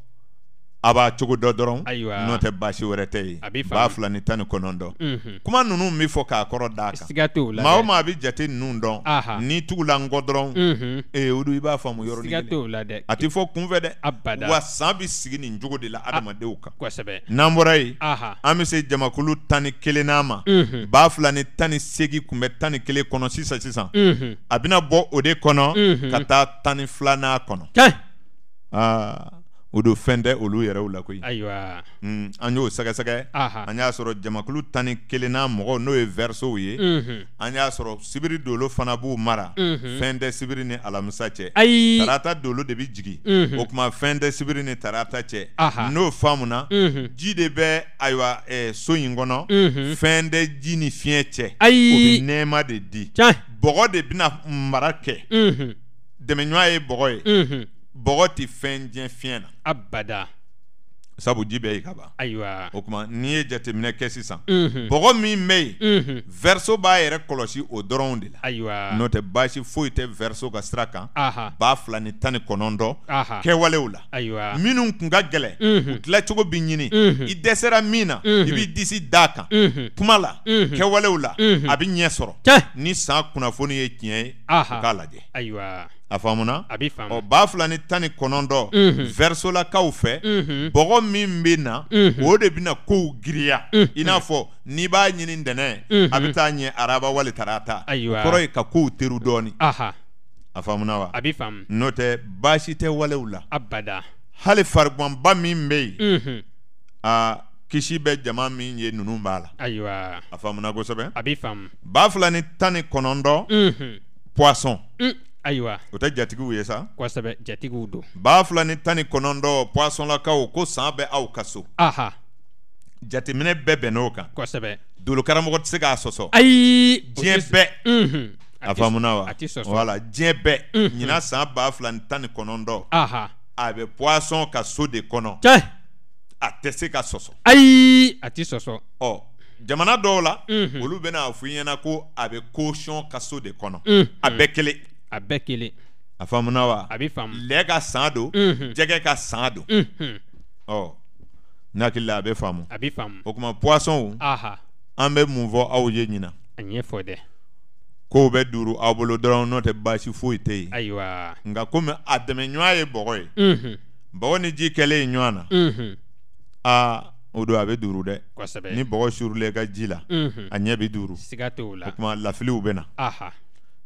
a b'a cogo dɔ dɔrɔn n'o tɛ baasi wɛrɛ tɛ yen ba fila ni tan ni kɔnɔntɔn mm -hmm. kuma ninnu bɛ fɔ k'a kɔrɔ d'a kan maa o maa bɛ jate ninnu dɔn n'i t'u la nkɔ dɔrɔn mm -hmm. ee olu i b'a faamu yɔrɔ ni kelen a tɛ fɔ kunfɛ dɛ wa san bɛ sigi nin cogo de la adamadenw kan n'an bɔra yen an bɛ se jamakulu tan ni kelenna ma mm -hmm. ba fila ni tan ni seegin kunbɛ tan ni kelen kɔnɔ sisan sisan a bɛna bɔ o de kɔnɔ ka taa tan ni filanan kɔnɔ aa. o don fɛn tɛ olu yɛrɛw la koyi ayiwa mm, an y'o sɛgɛsɛgɛ an y'a sɔrɔ jamakulu tan ni kelenna mɔgɔw n'o ye versew ye mm -hmm. an y'a sɔrɔ sibiri dolo fana b'u mara mm -hmm. fɛn tɛ sibiri ni alamisa cɛ tarata dolo de bi jigin -hmm. o tuma fɛn tɛ sibiri ni tarata cɛ n'o faamuna mhm. ji de bɛ ayiwa eh, so in kɔnɔ mhm. fɛn tɛ ji ni fiɲɛ cɛ ayi o bɛ nɛɛma de di bɔgɔ de bɛna mara kɛ mhm. dɛmɛɲɔgɔn ye bɔgɔ ye bɔgɔ fɛn abada sabu ji bɛɛ ye ka ban ayiwa o kuma n'i ye jateminɛ kɛ sisan bɔgɔ min bɛ verso b'a yɛrɛ kɔlɔsi o dɔrɔnw de la ayiwa n'o tɛ baasi verso ka sira kan ba fila ni tan ni kɔnɔntɔn kɛwalew la ayiwa minnu tun ka gɛlɛn u tilacogo bɛ ɲini i dɛsɛra min na b'i disi d'a kan kuma la kɛwalew ni sa kunnafoni ye tiɲɛ ye u a faamuna a bi faamu ɔ ba fila ni tan ni kɔnɔntɔn mm -hmm. versolakaw fɛ mm -hmm. bɔgɔ min bɛ na mm -hmm. o de bɛna kow giriya i n'a fɔ n'i b'a ɲini ntɛnɛn a bɛ taa ɲɛ araba wali tarata ayiwa kɔrɔ ye ka kow teru dɔɔni a faamuna wa a bi faamu n'o tɛ baasi tɛ walew la abada hali fariganba min bɛ yen aa kisi bɛ jama min ye ninnu b'a la ayiwa a faamuna kosɛbɛ a bi faamu ba fila ni tan ni kɔnɔntɔn poisson. Mm. ayiwa o tɛ jatigiw ye sa kosɛbɛ jatigiw don baa fila ni tan ni kɔnɔntɔn poisonlakaw ko san bɛ aw ka so aha jateminɛ bɛɛ bɛn n'o kan kosɛbɛ dolokaramɔgɔ tɛ se k'a sɔsɔ ayi diɲɛ bɛɛ a faamuna wa a ti sɔsɔ wala diɲɛ bɛɛ ɲinan san baa fila ni tan ni kɔnɔntɔn aha a bɛ poisson ka so de kɔnɔ cɛ mhm. a tɛ se ka sɔsɔ ayi a ti sɔsɔ ɔ jamana dɔw la olu bɛna a fɔ ɲɛna ko a bɛ caution ka so de kɔnɔ a bɛɛ kelen a bɛɛ kelen a faamuna wa a bɛ faamu lɛ ka san don jɛgɛ ka san don ɔ n hakili la a bɛ faamu a poisson an bɛ mun fɔ aw ye a ɲɛfɔ dɛ kow bɛ duuru aw bolo dɔrɔn n'o tɛ baasi foyi tɛ yen ayiwa nka a ye bɔgɔ ye bɔgɔ ni ji kɛlen ɲɔgɔn na o don a bɛ duuru dɛ kosɛbɛ ni la a ɲɛ bɛ duuru la o tuma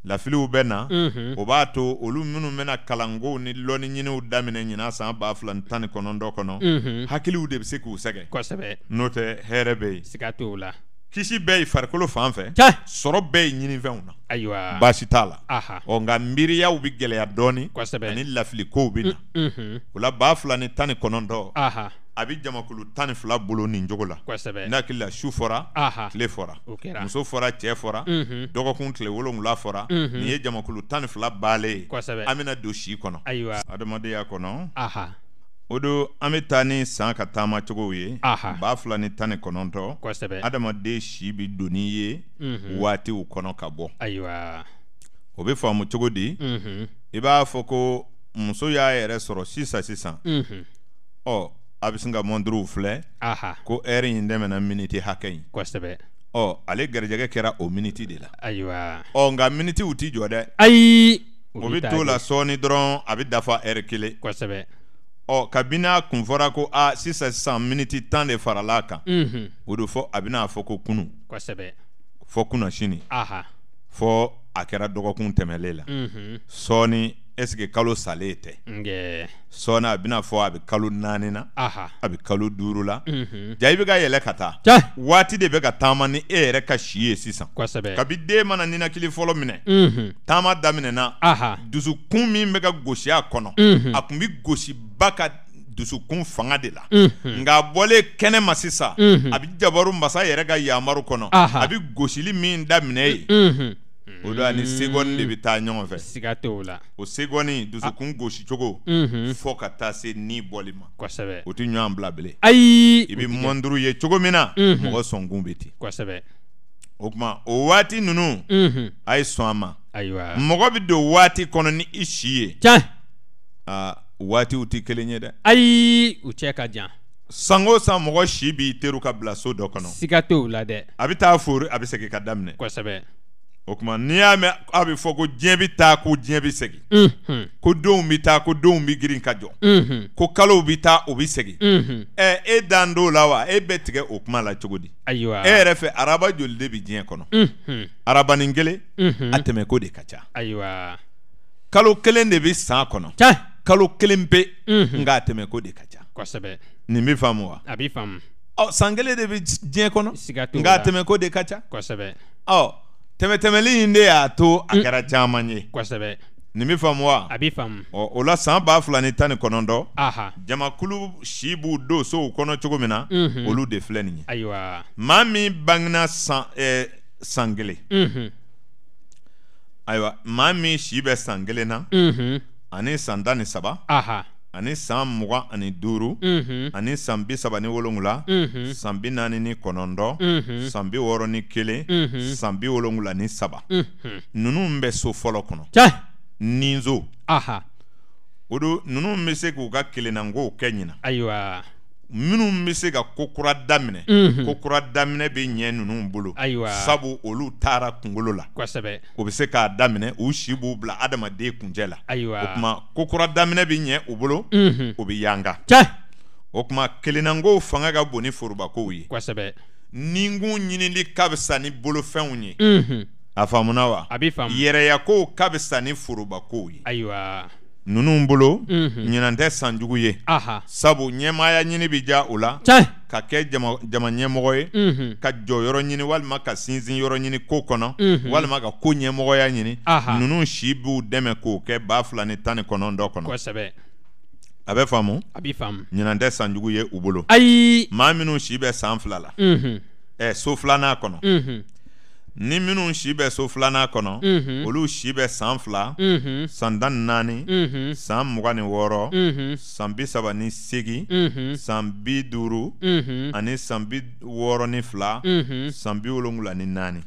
lafiliw bɛ na mhm. o b'a to olu minnu bɛna kalankow ni lɔnni ɲiniw daminɛ ɲina san ba fila ni tan ni kɔnɔntɔn kɔnɔ mhm. hakiliw de be se k'u sɛgɛ kosɛbɛ n'o tɛ hɛrɛ bɛ la kisi bɛɛ ye farikolo fan fɛ sɔrɔ bɛɛ ye ɲinifɛnw na ayiwa t'a la ɔ nka miiriyaw bɛ gɛlɛya dɔɔnin kosɛbɛ ani lafilikow bɛ na mm-hmm. o la ba fila ni tan ni kɔnɔntɔn a bɛ jamakulu tan ni fila bolo nin cogo la n'akila su fɔra tile fɔra muso fɔra cɛ fɔra dɔgɔkun tile wolonwula fɔra nin ye jamakulu tan ni fila baalen ye an bɛna don si kɔnɔ adamadenya kɔnɔ o don an bɛ taa ni san ka taama cogow ni tan ni kɔnɔntɔn adamaden si bɛ donni ye waatiw kɔnɔ ka bɔ o bɛ faamu cogo di i b'a fɔ ko muso y'a sisan sisan ɔ a bɛ sin ka mɔntiriw filɛ ko ɛri in tɛmɛna miniti hakɛ in kosɛbɛ ɔ ale garijɛgɛ kɛra o miniti de la ayiwa ɔ nka minitiw ti jɔ dɛ ayi o bɛ t'o la sɔɔni dɔrɔn a bɛ dafa ɛri kelen kosɛbɛ ɔ kabini a kun fɔra ko a sisan sisan miniti tan de farala mhm. a kan o de fɔ a bɛna fɔ ko kunu kosɛbɛ fɔ kunasini fɔ a kɛra dɔgɔkun tɛmɛlen la mhm. sɔɔni eske kalo sale tɛ yeah. sɔɔna a bena fɔ a be kalo naanina a be kalo duuru la mm -hmm. ja i be ka yɛlɛ ka taa ja. waati de bɛ ka taama ni e yɛrɛ ka si ye sisan kabi den mana ninakili fɔlɔ minɛ mm -hmm. taama daminɛna dusukun min be ka gosi a kɔnɔ mm -hmm. a tun bɛ gosiba ka dusukun fanga de la mhm. nka a bɔlen kɛnɛ ma sisan mhm. a bɛ jabaru masa yɛrɛ ka yamaru kɔnɔ a bɛ gosili min daminɛ ye mhm. o don ani segɔni de bɛ taa ɲɔgɔn fɛ siga t'o la o segɔni ah. dusukun gosi cogo fɔ ka taa se ni bɔli ma kosɛbɛ o tɛ ɲɔgɔn bila bilen ayi i bɛ mɔnduru ye cogo min na mɔgɔ sɔnkun bɛ ten kosɛbɛ o tuma o waati ninnu a ye sɔn a ma ayiwa mɔgɔ bɛ don waati kɔnɔ ni i si ye tiɲɛ aa waatiw tɛ kelen ye dɛ ayi u cɛ ka jan san o san mɔgɔ si b'i teriw ka bila so dɔ kɔnɔ siga t'o la dɛ a bɛ taa fori a bɛ segin ka daminɛ kosɛbɛ o tuma n'i y'a mɛn a bɛ fɔ ko diɲɛ bɛ taa ko diɲɛ bɛ segin ko denw bɛ taa ko denw bɛ girin ka jɔ ko kalow bɛ taa o bɛ segin ɛ e, e dan t'o e la wa e bɛ tigɛ o kuma la cogo di ayiwa e yɛrɛ fɛ araba joli de bɛ diɲɛ kɔnɔ mm-hmm. arabanin kelen mm-hmm. a tɛmɛko de ka ca kalo kelen de bɛ san kɔnɔ kalo kelen pe nka a tɛmɛko de ka ca kosɛbɛ nin bɛ faamu wa a bɛ faamu ɔ san kelen de bɛ diɲɛ kɔnɔ nka a tɛmɛko de ka ca kosɛbɛ oh, ɔ tɛmɛtɛmɛli in de y'a to mm. a kɛra caman ye kosɛbɛ nin bɛ faamu wa a bɛ faamu ɔ o la saan ba fila ni tan ni kɔnɔntɔn jamakulu si b'u don sow kɔnɔ cogo min na olu de filɛ nin mhm. ye ayiwa maa min bangena san sangele san kelen ayiwa maa min si bɛ san kelen na ani san tan ni saba ani san mugan ani duuru ani san bi saba ni wolonwula san bi naani ni kɔnɔntɔn san bi wɔɔrɔ ni kelen san bi wolonwula ni saba ninnu bɛ so fɔlɔ kɔnɔ ninzo o don ninnu bɛ se k'u ka kelennakow kɛ ɲina ayiwa minnu bɛ se ka kokura daminɛ kokura daminɛ bɛ ɲɛ ninnu bolo sabu olu taara kunkolo la o bɛ se k'a daminɛ u si b'u bila adamaden kuncɛ la o tuma kokura daminɛ bɛ ɲɛ u bolo o bɛ yanga o tuma kelenanko fanga ka bon ni forobakow ye ninkun ɲinili ka fisa ni bolofɛnw ye a faamuna wa yɛrɛyako ka fisa ni forobakow ye ninnu bolo ɲinan mhm. tɛ sanjugu ye sabu ɲɛmaaya ɲini bɛ ja o la ka kɛ jama ɲɛmɔgɔ ye mhm. ka jɔyɔrɔ ɲini walima ka sinsin yɔrɔ ɲini ko kɔnɔ mhm. walima ka ko ɲɛmɔgɔya ɲini ninnu si b'u dɛmɛ k'o kɛ ba fila ni tan ni kɔnɔntɔn kɔnɔ a bɛ faamu ɲinan sanjugu ye u bolo maa minnu si bɛ san fila la eh, so filanan kɔnɔ ni minnu si bɛ so filanan kɔnɔ olu si bɛ san fila san tan ni naani san mugan ni wɔɔrɔ san bi saba ni seegin san bi duuru ani san bi wɔɔrɔ ni fila san bi wolonwula ni naani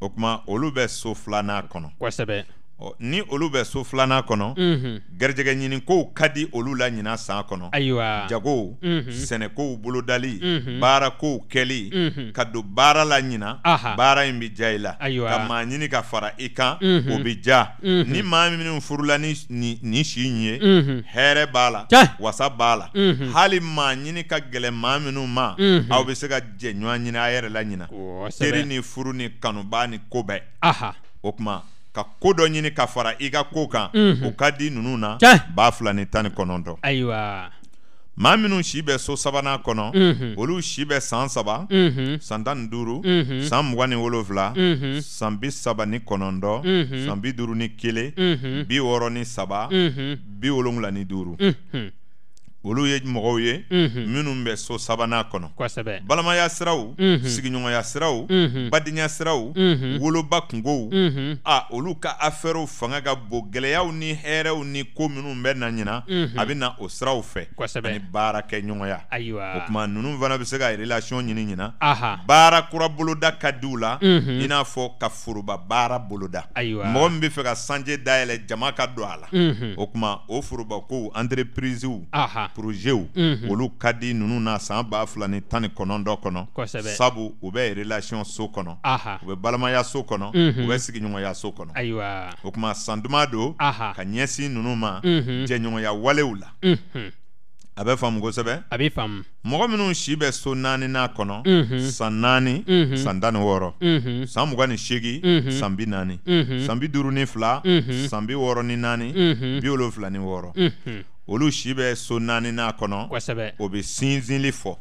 o tuma olu bɛ so filanan kɔnɔ ni olu bɛ so filanan kɔnɔ garijɛgɛ ɲinikow ka di olu la ɲina san kɔnɔ jago sɛnɛkow bolodali baarakow kɛli ka don baara la ɲina baara in bɛ ja i la ka maa ɲini ka fara i kan o bɛ ja ni maa minnu furula ni nin si in ye hɛrɛ b'a la wasa b'a la hali maa ɲini ka gɛlɛn maa minnu ma aw bɛ se ka jɛɲɔgɔn ɲini a yɛrɛ la ɲina teri ni furu ni kanuba ni ko bɛɛ o tuma ka ko dɔ ɲini ka fara i ka ko kan mhm. o ka di ninnu na ba fila ni tan ni kɔnɔntɔn ayiwa maa minnu si bɛ so sabanan kɔnɔ mhm. olu si bɛ san saba mhm. san tan ni duuru san mugan ni wolonfila san bi saba ni kɔnɔntɔn san bi duuru ni kelen bi wɔɔrɔ ni saba bi wolonwula ni duuru olu ye mɔgɔw ye minnu bɛ so sabanan kɔnɔ balimaya siraw sigiɲɔgɔnya siraw badenya siraw woloba kungow a olu ka afɛrɛw fanga ka bon gɛlɛyaw ni hɛrɛw ni ko minnu bɛ na ɲina a bɛ na o siraw fɛ ani baara kɛ ɲɔgɔnya o tuma ninnu fana bɛ se ka relation ɲini ɲina baara kura boloda ka di u la i n'a fɔ ka foroba baara boloda mɔgɔ min bɛ fɛ ka sanji dayɛlɛ jama ka don a la o tuma o foroba ko porozew mhm. olu ka di nunu na san ba fila ni tan ni kɔnɔntɔn kɔnɔ sabu u bɛ relation so kɔnɔ u bɛ balamaya so kɔnɔ u mhm. bɛ sigiɲɔgɔnya so kɔnɔ o tuma san duma do ka ɲɛsi nunu ma mhm. jɛɲɔgɔnya walew la a bɛ faamu kosɛbɛ mɔgɔ minnu si bɛ so naani n'a kɔnɔ mm -hmm. san naani mm -hmm. san tan ni wɔɔrɔ mm -hmm. san mugan ni seegin san bi naani san bi duru ni fila san bi wɔɔrɔ ni naani bi wolonfila ni wɔɔrɔ olu si bɛ so naani n'a kɔnɔ kosɛbɛ o bɛ sinzinli fɔ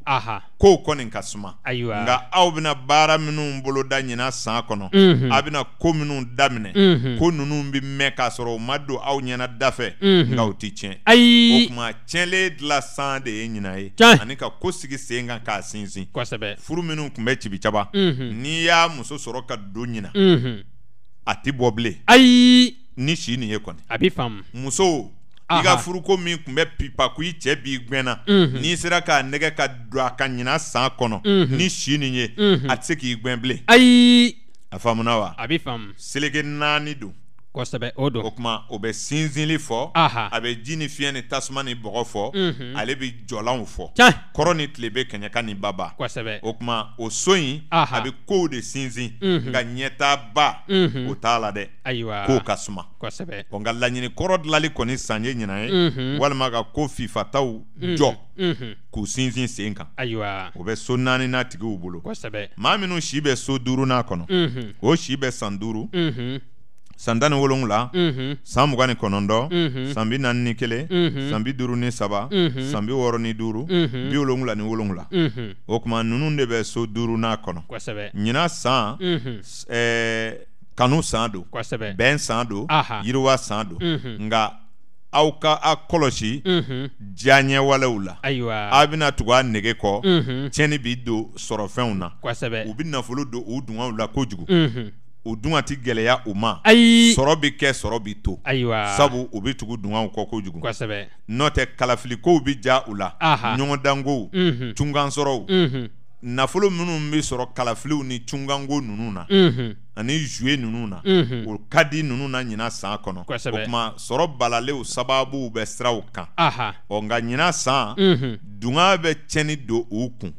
kow kɔni ka suma ayiwa nka aw bɛna baara minnu boloda ɲina san kɔnɔ aw bɛna ko minnu daminɛ ko ninnu bɛ mɛn k'a sɔrɔ u ma don aw ɲɛna da fɛ nka u tɛ tiɲɛ ayi o tuma tiɲɛlen dilan san de ye ɲina ye ani ka ko sigi sen kan k'a sinsin kosɛbɛ furu minnu tun bɛ cibi caba n'i y'a muso sɔrɔ ka don ɲina a tɛ bɔ bilen ayi ni si nin ye kɔni a bɛ faamu musow i mhm. ka furuko min tun bɛ pipa ko i cɛ b'i gwɛnna n'i sera k'a nɛgɛ ka don a ka ɲina san kɔnɔ ni si nin ye mhm. a tɛ se k'i gwɛn bilen ayi a faamuna wa a bɛ faamu seleke naani don kosɛbɛ o don o kuma o bɛ sinsinli fɔ a bɛ ji ni fiɲɛ ni tasuma ni bɔgɔ fɔ mhm. ale bɛ jɔlanw fɔ kɔrɔ ni tilebe kɛɲɛka ni baba kosɛbɛ o kuma o so in a bɛ kow de sinsin nka ɲɛtaa ba o t'a la dɛ ayiwa kow ka suma kosɛbɛ nka laɲini kɔrɔ dilali kɔni san ye ɲinan ye walima ka ko fifataw jɔ k'u sinsin sen kan ayiwa o bɛ so naani n'a tigiw bolo kosɛbɛ maa minnu si bɛ so duurunan kɔnɔ o si bɛ san duuru mhm. san tan ni wolonwula mhm. san mugan ni kɔnɔntɔn mhm. san bi nani ni kelen mhm. san bi duuru ni saba san bi wɔɔrɔ ni duuru bi wolonwula ni wolonwula o kuma nunu de bɛ so duuru n'a kɔnɔ ɲina san kanu san don bɛn san don yiriwa san don nka aw ka a kɔlɔsi diyaɲɛwalew la aw bena tugu a nege kɔ tiɲɛni b'i don sɔrɔfɛnw na u bɛ nafolo don u dungaw la kojugu o dun ti gɛlɛya u ma ayi sɔrɔ bɛ kɛ sɔrɔ bɛ to ayiwa sabu u bɛ tugu dunanw kɔ kojugu kosɛbɛ n'o tɛ kalafilikow bɛ ja u la ɲɔgɔndankow tunkansɔrɔw nafolo minnu bɛ sɔrɔ kalafiliw ni tunkanko ninnu na ani zuye nunu na mhm. o ka di nunu na ɲina san kɔnɔ o tuma sɔrɔ balalew sababu bɛ siraw kan ɔ nka ɲina san mhm. dunga bɛ tiɲɛni don u kun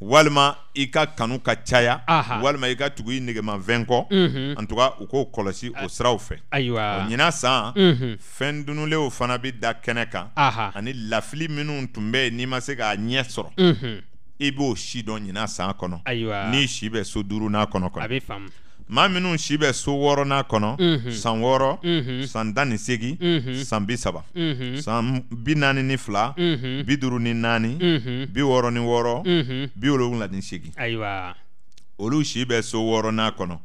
walima i ka kanu ka caya walima i ka tugu i negemafɛn kɔ an mhm. tuka u k'o kɔlɔsi o siraw fɛ ayiwa san fɛn dunulenw fana bi da kɛnɛ kan ani lafili minnu tun bɛ yen n'i ma se k'a ɲɛ sɔrɔ i b'o si dɔn ɲina san kɔnɔ n'i si bɛ so duurunan kɔnɔ kɔnɔ maa minnu si bɛ so wɔɔrɔnan kɔnɔ san wɔɔrɔ san tan ni segin san bi saba san bi naani ni fila bi duuru ni naani bi wɔɔrɔ ni wɔɔrɔ bi wolonwula ni segin ayiwa olu si bɛ so wɔɔrɔnan kɔnɔ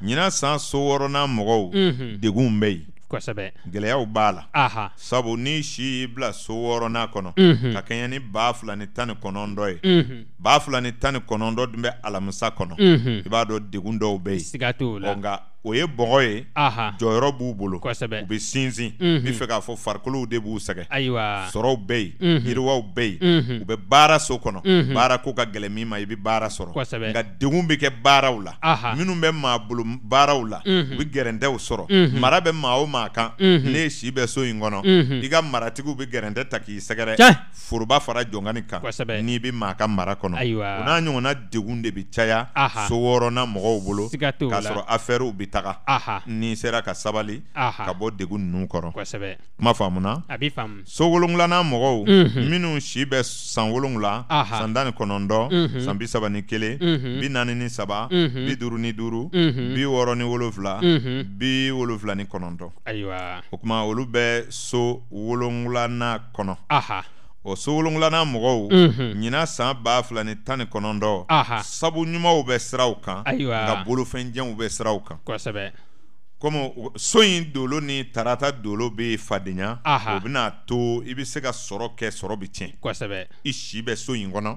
ɲinan san so wɔɔrɔnan mɔgɔw degun bɛ yen kosɛbɛ gɛlɛyaw b'a la aha sabu n'i si y'i bila so wɔɔrɔnan kɔnɔ ka kɛɲɛ ni baa fila ni tan ni kɔnɔntɔ ye mm -hmm. baa fila ni tan ni kɔnɔntɔ dun bɛ alamisa kɔnɔ i b'a dɔn degun dɔw bɛ yen siga t'o la nka o ye bɔgɔ ye jɔyɔrɔ b'u bolo u bɛ sinsin n fɛ k'a fɔ farikolow de b'u sɛgɛn sɔrɔw bɛ yen yiriwaw bɛ yen u bɛ baara so kɔnɔ baara ko ka gɛlɛn min ma i bɛ baara sɔrɔ nka degun bɛ kɛ baaraw la minnu bɛ maa bolo baaraw la u bɛ gɛrɛntɛw sɔrɔ mara bɛ maa o maa kan ne ye si bɛ so in kɔnɔ i ka maratigiw bɛ gɛrɛntɛ ta k'i sɛgɛrɛ foroba fara jɔnkani kan n'i bɛ maa ka mara kɔnɔ o n'a ɲɔgɔnna degun de bɛ caya so wɔɔrɔnan mɔgɔw bolo k'a sɔrɔ affaire bɛ taa taga n'i sera ka sabali ka bɔ degun ninnu kɔrɔ kuma faamuna so wolonwulanan mɔgɔw minnu si bɛ san wolonwula san tan ni san bi saba ni kelen bi naani ni saba bi duuru ni duuru bi wɔɔrɔ ni wolonwula bi wolonwula ni kɔnɔntɔn o tuma olu bɛ so wolonwulanan kɔnɔ. o sogolonwulanan mɔgɔw mhm. ɲina san ba fila ni tan ni kɔnɔntɔn sabu ɲumanw bɛ siraw kan nka bolofɛnjɛnw bɛ siraw kan komi so in dolo ni tarata dolo bɛ fadenya o bɛna to i bɛ se ka sɔrɔ kɛ sɔrɔ bɛ tiɲɛ kosɛbɛ i si bɛ so in kɔnɔ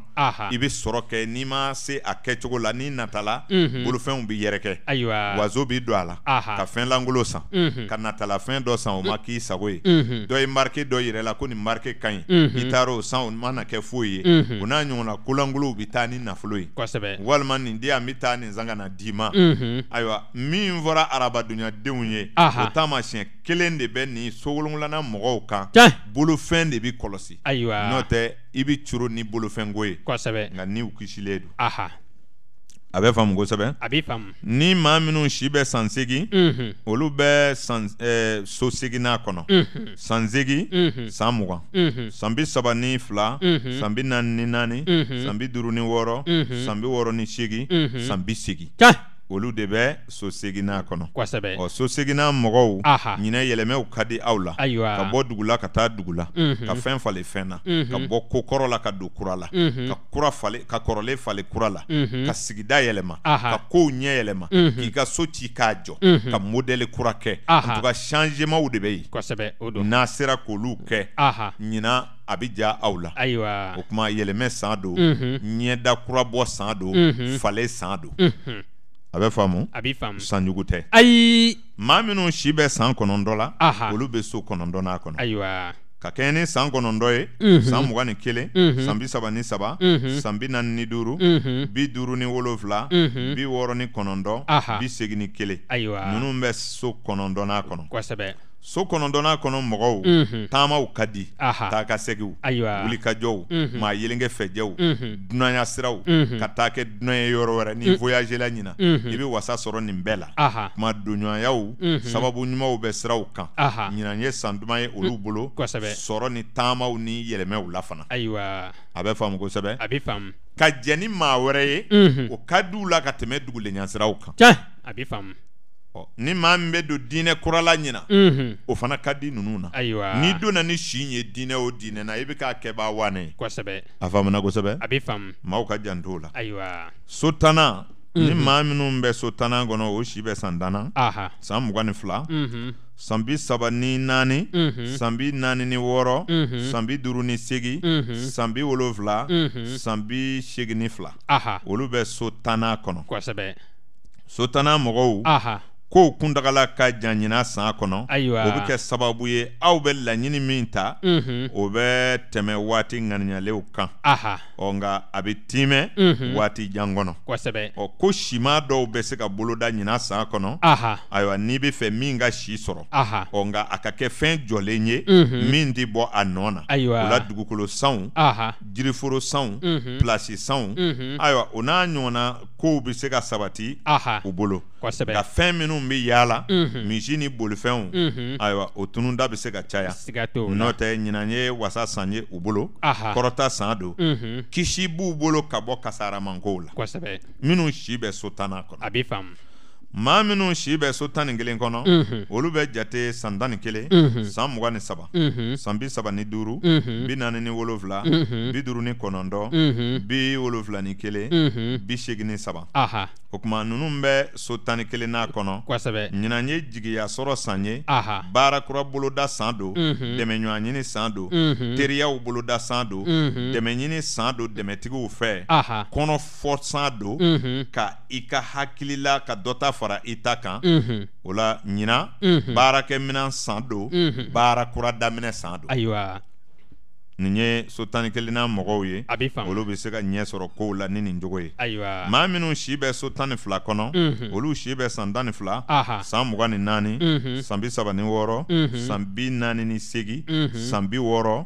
i bɛ sɔrɔ kɛ n'i ma se a kɛcogo la n'i natala mhm. bolofɛnw bɛ yɛrɛkɛ ayiwa wazo b'i don a la ka fɛn lankolon san mhm. ka natalafɛn dɔ san o ma k'i sago ye mhm. dɔ ye marike dɔ yɛrɛ la ko nin marike ka ɲi i taara o san o ma na kɛ foyi ye o n'a ɲɔgɔnna kolankolow bɛ taa ni nafolo ye kosɛbɛ walima nin di yan n bɛ taa nin san ka na d'i ma ayiwa min fɔra araba dunya jamanadenw ye o taamasiyɛn kelen de bɛ nin sowolonwulana mɔgɔw kan bolofɛn de bɛ kɔlɔsi ayiwa n'o tɛ i bɛ coro ni bolofɛnko ye kosɛbɛ nka niw kisilen don a bɛ faamu kosɛbɛ a bɛ faamu ni maa minnu si bɛ san segin olu bɛ san eh, so seginna kɔnɔ san segin san mugan san bi saba ni fila san bi naani ni naani san bi duuru ni wɔɔrɔ san bi wɔɔrɔ ni seegin san bi segin olu de bɛ sosegina kɔnɔ ɔ sosegina mɔgɔw ɲinɛ yɛlɛmɛw ka di aw la ka bɔ dugula ka taa mm -hmm. ka fɛn fale fɛn na ka bɔ kokɔrɔ la ka don kura la ka kura falen ka kɔrɔlen fale kura la ka sigida yɛlɛma ka kow ɲɛ yɛlɛma k'i ka so ci k'a jɔ ka modɛli kura kɛ en tout de bɛ yen n'a sera k'olu kɛ ɲina a bɛ ja aw la ayiwa o tuma yɛlɛmɛ san don ɲɛda kura bɔ san don fale san -hmm a bɛ faamu a bɛ faamu sanjugu tɛ ayi maa minnu si bɛ san kɔnɔntɔn la olu bɛ so kɔnɔntɔn n'a kɔnɔ ayiwa ka kɛɲɛ ni san kɔnɔntɔn ye san mugan ni kelen san bi saba ni saba san bi naani ni duuru bi duuru ni wolonfila bi wɔɔrɔ ni kɔnɔntɔn bi segin ni kelen ninnu bɛ so kɔnɔntɔn n'a kɔnɔ kosɛbɛ so kɔnɔntɔnna kɔnɔ mɔgɔw mhm. taamaw ka di taa ka segiw wuli jɔw mhm. maa yelenkɛ fɛjɛw mhm. dunanya siraw ka taa kɛ dunanya yɔrɔ wɛrɛ ni mm. voyagela ɲina i be wasa sɔrɔ nin bɛɛ la kuma -hmm. sababu ɲumanw bɛ siraw kan ɲina ye san duman ye mm. olu bolo sɔrɔ ni taamaw ni yɛlɛmɛw la fana a bɛ faamu kosɛbɛ ka jɛn ni maa wɛrɛ ye o ka di la ka tɛmɛ dugulenɲasiraw kan a ni maa min bɛ don diinɛ kurala ɲina o fana ka di ninnu na n'i donna ni si ye diinɛ o diinɛ na i bɛ k'a kɛbaa wane ye a faamuna kosɛbɛ a bɛ faamu maaw ka jan t'o la so tanna ni maa minnu bɛ so tanna kɔnɔ o si bɛ san tanna san mugan ni fila san bi saba ni naani san bi naani ni wɔɔrɔ san bi duuru ni segin san bi wolonfila san bi segin ni fila olu bɛ so tanna kɔnɔ so tanna mɔgɔw kow kundagala ka janɲina san kɔnɔ o be kɛ sababu ye aw bɛ laɲini min ta o bɛ tɛmɛ waati ŋaniyalenw kan ɔ nka a be tiimɛ waati jan kɔnɔ ɔ ko sima dɔw bɛ se ka boloda ɲina san kɔnɔ ayiwa n'i be fɛ min ka si sɔrɔ ɔ nka a ka kɛ fɛɛn jɔlen ye min tɛ bɔ a nɔɔ na o la dugukolo sanw jiriforo sanw plasi sanw ayiwa o n'a ɲɔgɔnna kow be se ka sabati u bolo kosɛbɛ ka fɛn minnu bɛ yaala misi ni bolifɛnw ayiwa o tunuda bɛ se ka caya siga t'o la n'o tɛ ɲinan ye wasa san ye u bolo kɔrɔta san don kisi b'u bolo ka bɔ kasaramankow la kosɛbɛ minnu si bɛ so tanna kɔnɔ a bɛ faamu maa minnu si bɛ so tan ni kelen kɔnɔ olu bɛ jate san tan ni kelen san mugan ni saba san bi saba ni duuru bi naani ni wolofila bi duuru ni kɔnɔntɔn bi wolofila ni kelen bi seegin ni saba o tuma ninnu bɛ so tan ni kelen n'a kɔnɔ ɲinan jigiya sɔrɔ san ye baarakura boloda san don dɛmɛɲɔgɔn san don teriyaw boloda san don dɛmɛɲini san don dɛmɛtigiw fɛ kɔnɔfɔ san don ka i ka hakilila ka dɔ ta fara i ta kan o la ɲina baarakɛminɛn san don baara kura daminɛ san don ayiwa nin ye so tan ni kelenna mɔgɔw ye a bɛ faamu olu bɛ se ka ɲɛ sɔrɔ kow la ni nin cogo ye ayiwa maa minnu si bɛ so tan ni fila kɔnɔ olu si bɛ san tan ni fila san mugan ni naani san bi saba ni wɔɔrɔ san bi naani ni segin san bi wɔɔrɔ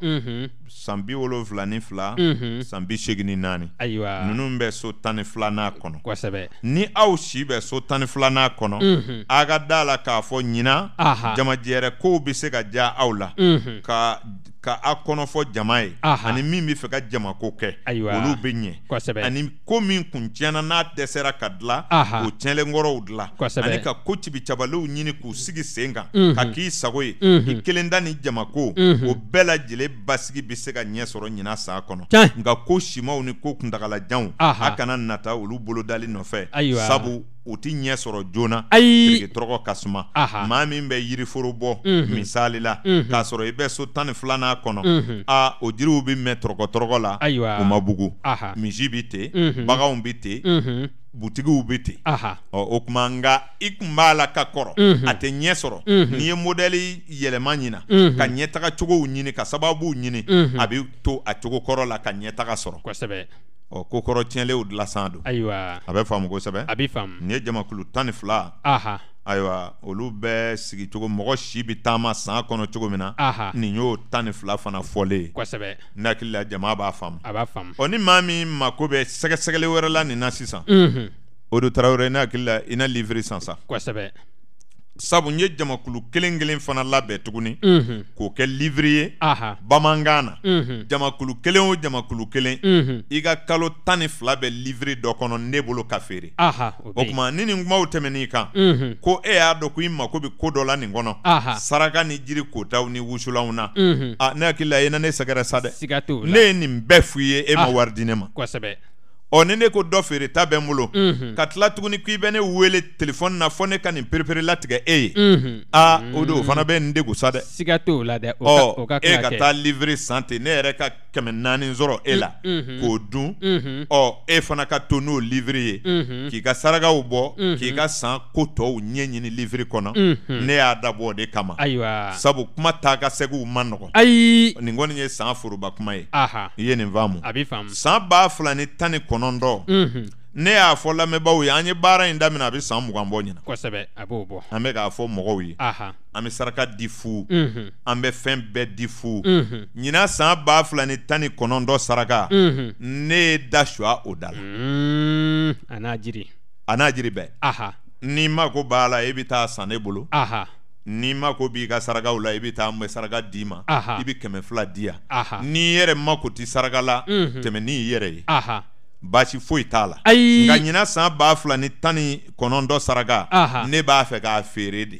san bi wolonfila ni fila mhm. san bi seegin naani nunu bɛ so tan ni filanan kɔnɔ ni aw si bɛ so tani ni filanan kɔnɔ a ka da la k'a fɔ ɲina jamajɛrɛ kow bɛ se ka ja aw la mhm. ka ka a kɔnɔfɔ jama ye ani min bɛ fɛ ka jamako kɛ olu bɛ ɲɛ ani ko min kun tiɲɛna n'a dɛsɛra ka dilan o tiɲɛlenkɔrɔw dilan ani ka ko cibi ɲini k'u sigi sen kan ka mhm. k'i sago ye i kelen da ni jamako o bɛɛ lajɛlen basigi bɛ bi se ka ɲɛ sɔrɔ ɲina san kɔnɔ nka ko simaw ni ko kuntagalajanw a kana nata olu bolodali nɔfɛ sabu u ti ɲɛ sɔrɔ joona ayi tɔrɔgɔ ka suma maa min bɛ yiriforo bɔ misali la k'a sɔrɔ i bɛ so tan ni filanan kɔnɔ a o jiriw bɛ mɛn tɔrɔgɔ tɔrɔgɔ la u ma bugu misi bi ten baganw bi ten butigiw bɛ ten o tuma nka i tun b'a la ka kɔrɔ a tɛ ɲɛ sɔrɔ n'i ye modɛli yɛlɛma ɲina ka ɲɛtaga cogow ɲini ka sababuw ɲini a bɛ to a cogo kɔrɔ la ka ɲɛtaga sɔrɔ kosɛbɛ ɔ ko kɔrɔtiɲɛlenw dilan san don ayiwa a bɛ faamu kosɛbɛ a bɛ faamu nin ye jamakulu tan ni fila ayiwa olu bɛɛ sigicogo mɔgɔ si bɛ taama san kɔnɔ cogo min na nin y'o tan ni fila fana fɔlen kosɛbɛ ne hakili la jama b'a faamu a b'a faamu ɔ ni maa min mako bɛ sɛgɛsɛgɛli wɛrɛ la nin na sisan o de tarawele ne hakili la i na livre san sa kosɛbɛ sabu n ye jamakulu kelen kelen fana labɛn tuguni mm -hmm. k'o kɛ liviri ye bamankan na mm -hmm. jamakulu kelen o jamakulu kelen mm -hmm. i ka kalo tan ni fila bɛ liviri dɔ kɔnɔ ne bolo ka feere o tuma ni nin kumaw tɛmɛn'i kan ko e y'a dɔ ko i mako bɛ ko dɔ la nin kɔnɔ saraka ni jiri kotaw ni wusulanw na ne hakili la i na ne sɛgɛrɛ sa dɛ ne ye nin bɛɛ f'i ye e ma wari di ne ma ɔ ni ne ko dɔ feere ta bɛ n bolo ka tila tuguni k'i bɛ ne wele telefɔni na fɔ ne ka nin perepere latigɛ e ye o don o fana bɛ nin degun sa dɛ siga t'o la dɛ o ka e ka kɛ ɔ e ka taa livre san ten ne yɛrɛ ka kɛmɛ naani sɔrɔ e la k'o dun ɔ e fana ka to n'o livre ye k'i ka sarakaw bɔ k'i ka san ko tɔw ɲɛɲini livre kɔnɔ ne y'a dabɔ o de kama ayiwa sabu kuma taa ka segu man nɔgɔn ayi nin kɔni ye san foroba kuma ye i ye nin faamu a bɛ faamu san ba fila ni tan ni kɔ kɔnɔntɔn mhm. ne y'a fɔ lamɛnbaaw ye an ye baara in daminɛ a bɛ san mugan bɔ ɲina kosɛbɛ a b'o bɔ an bɛ k'a fɔ mɔgɔw ye an bɛ saraka di fu mhm. an bɛ fɛn bɛɛ di fu ɲinan mhm. san ba fila ni tan ni kɔnɔntɔn saraka ne ye da suwa o da la mm, a n'a jiri a n'a jiri bɛɛ n'i ma ko b'a la e bɛ taa san ne bolo n'i ma ko b'i ka sarakaw la i bɛ taa bɛ saraka d'i ma e i bɛ kɛmɛ fila di yan n'i yɛrɛ mako ti saraka la tɛmɛ n'i yɛrɛ ye basi foyi t'a la nka ɲina san ba fila ni tan ni kɔnɔntɔn saraka ne b'a fɛ k'a feere de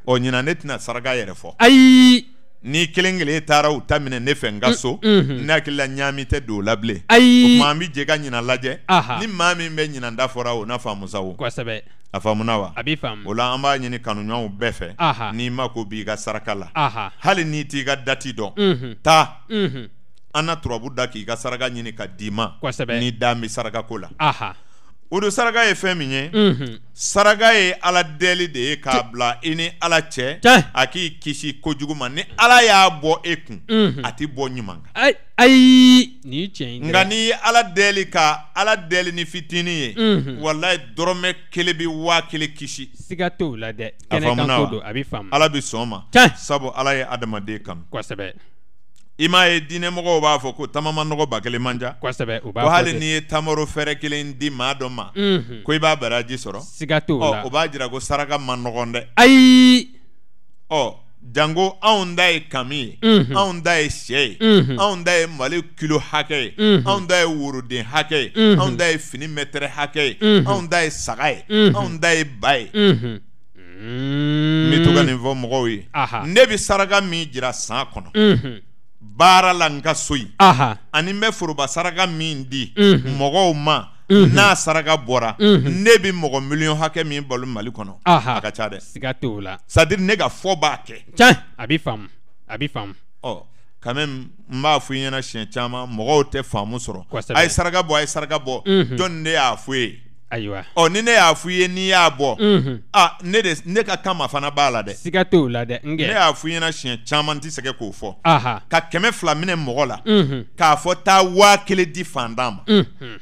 o ɲina ne tɛna saraka yɛrɛ fɔ ayi ni kelen kelen e taara u ta minɛ ne fɛ n ka mm, so la ɲaami tɛ don o bilen ayi an bɛ jɛ ka ɲina lajɛ ni maa min bɛ da fɔra o n'a o kosɛbɛ a faamuna wa a o la an b'a ɲini kanuɲɔgɔnw bɛɛ fɛ n'i ma ko b'i ka saraka la hali n'i t'i ka dati dɔn taa an na turabu da k'i ka saraka ɲini ka d'i ma n'i da bɛ ko la o don saraka ye fɛn min ye saraka ye ala deli de ye k'a bila i ni ala cɛ a k'i kisi kojugu ma ni ala y'a bɔ e kun a ti bɔ ɲuman kan ayi nin cɛ in nka n'i ye ala deli ka ala deli ni fitinin ye walayi dɔrɔmɛ kelen bɛ waa kelen kisi siga t'o la dɛ kɛnɛ kan ko don a bɛ faamu ala bɛ sɔn o ma sabu ala ye adamaden kanu kosɛbɛ i m'a ye diinɛmɔgɔw b'a fɔ ko tamama nɔgɔ ba kelen man ja kosɛbɛ u b'a ko hali n'i ye tamaro fɛrɛ kelen di maa dɔ ma ko i b'a baraji sɔrɔ siga t'o la o b'a jira ko saraka man nɔgɔn dɛ ayi ɔ jango anw da ye kami ye anw da ye sɛ ye anw da ye mali kilo hakɛ ye anw da ye woroden hakɛ ye anw da ye fini mɛtɛrɛ hakɛ ye anw da ye saga ye anw da ye ba ye n bɛ to ka nin fɔ mɔgɔw ye ne bɛ saraka min jira san kɔnɔ baara la n ka so yen ani n bɛ foroba saraka min di mhm. mɔgɔw ma mhm. n'a saraka bɔra mhm. ne bɛ mɔgɔ miliyɔn hakɛ min balo mali kɔnɔ a ka ca dɛ siga t'o la c'est à dire ne ka fɔ b'a kɛ tiɲɛ a bɛ faamu a bɛ faamu ɔ quand même n b'a fɔ i ɲɛna siɲɛ caman mɔgɔw tɛ faamu sɔrɔ a ye saraka bɔ a ye saraka bɔ jɔnni de y'a fɔ e ye ayiwa ɔ ni ne y'a ye n'i y'a bɔ mm -hmm. a ne de ne ka kama fana b'a la dɛ siga t'o la dɛ nkɛ ne y'a f'i ɲɛna siɲɛ caman n ti sɛgɛ k'o fɔ aha ka kɛmɛ fila minɛ mɔgɔ la mm -hmm. k'a fɔ taa waa kelen di fantan ma mm -hmm.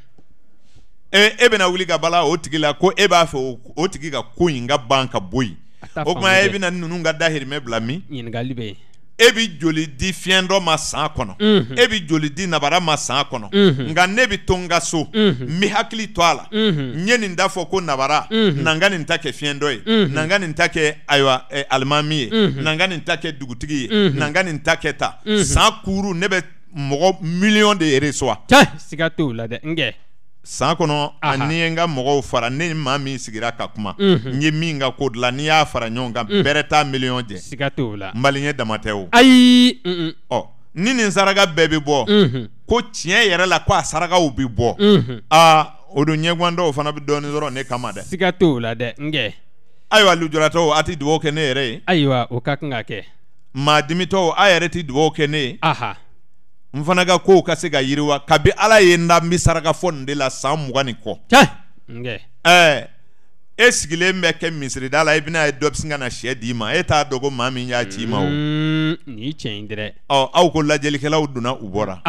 e e bɛna wuli ka bala o tigi la ko e b'a fɛ o tigi ka ko in ka ban ka bɔ yen o tuma e bɛna ninnu ka dahirimɛ bila min ɲininkali bɛ yen e bi joli di fiɲɛ dɔ ma san kɔnɔ mhm. e bi joli di nabara ma san kɔnɔ mhm. nka ne bɛ to n ka so n mhm. bɛ hakili to a la n ye nin da fɔ ko nabara na n ka nin ta kɛ fiɲɛ dɔ ye na n ka nin ta kɛ ayiwa alimami ye na n ka nin ta kɛ dugutigi ye na n ka nin ta kɛ ta san kuru ne bɛ mɔgɔ miliyɔn de yɛrɛ swa. siga t'o la dɛ nkɛ. san kɔnɔ ani n ka mɔgɔw fara ne ni maa min sigira ka kuma n ye min ka ko dilan n'i y'a fara ɲɔgɔn kan bɛrɛ t'a miliyɔn jɛ maliɲɛ dama tɛ o ayi ɔ ni nin saraka bɛɛ bɛ bɔ ko tiɲɛ yɛrɛ la ko a sarakaw bɛ bɔ aa o don ɲɛguwan dɔw fana bɛ dɔɔnin sɔrɔ ne kama dɛ siga t'o la dɛ nkɛ ayiwa lujuratɔw a tɛ dugawu kɛ ne yɛrɛ ye ayiwa o ka kan ka kɛ maa dimitɔw a yɛrɛ tɛ dugawu kɛ ne ye aha n fana ka kow ka se ka yiriwa kabi ala ye n da n bi saraka fɔ nin de la san mugan ni kɔ. ɛɛ e sigilen bɛ kɛ misirida la i e bɛna dɔ bɛ sin ka na sɛ d'i ma e t'a dɔn ko maa min y'a ci i ma o. Mm, nin y'i tiɲɛ ye dɛrɛ. ɔ aw ko lajɛlikɛlaw donna u bɔra.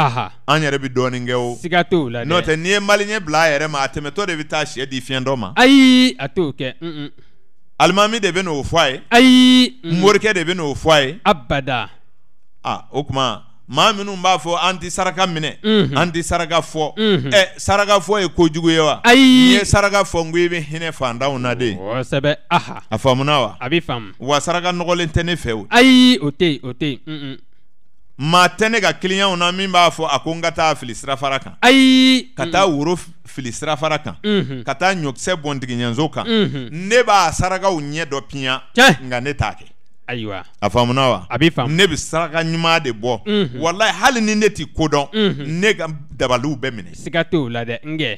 an yɛrɛ bɛ dɔɔnin kɛ o. siga t'o la dɛ. n'o tɛ n'i ye maliyɛn bila a yɛrɛ ma a tɛmɛtɔ de bɛ taa sɛ di fiɲɛ dɔ ma. ayi a t'o kɛ. alimami de bɛ n'o fɔ a ye. ayi. Mm. morikɛ de bɛ n'o fɔ a ye. abada. aa o tuma. maa minnu b'a fɔ an tɛ saraka minɛ an tɛ saraka fɔ ɛ saraka fɔ ye kojugu ye wa ayi n'i ye saraka fɔ n ko i bɛ hinɛ fantanw na de kosɛbɛ aha a faamuna wa a bɛ faamu wa saraka nɔgɔlen tɛ ne fɛ o ayi o tɛ yen o tɛ yen maa tɛ ne ka kiliyanw na min b'a fɔ a ko n ka taa fili sirafara kan ayi ka taa woro fili sirafara kan ka taa ɲɔkisɛ bɔntigiɲɛso kan ne b'a sarakaw ɲɛ dɔ piya nka ne t'a kɛ ayiwa a faamuna wa a b'i faamu ne bɛ saraka ɲuman de bɔ walayi hali ni ne t'i kodɔn ne ka dabaliw bɛ minɛ siga t'o la dɛ nkɛ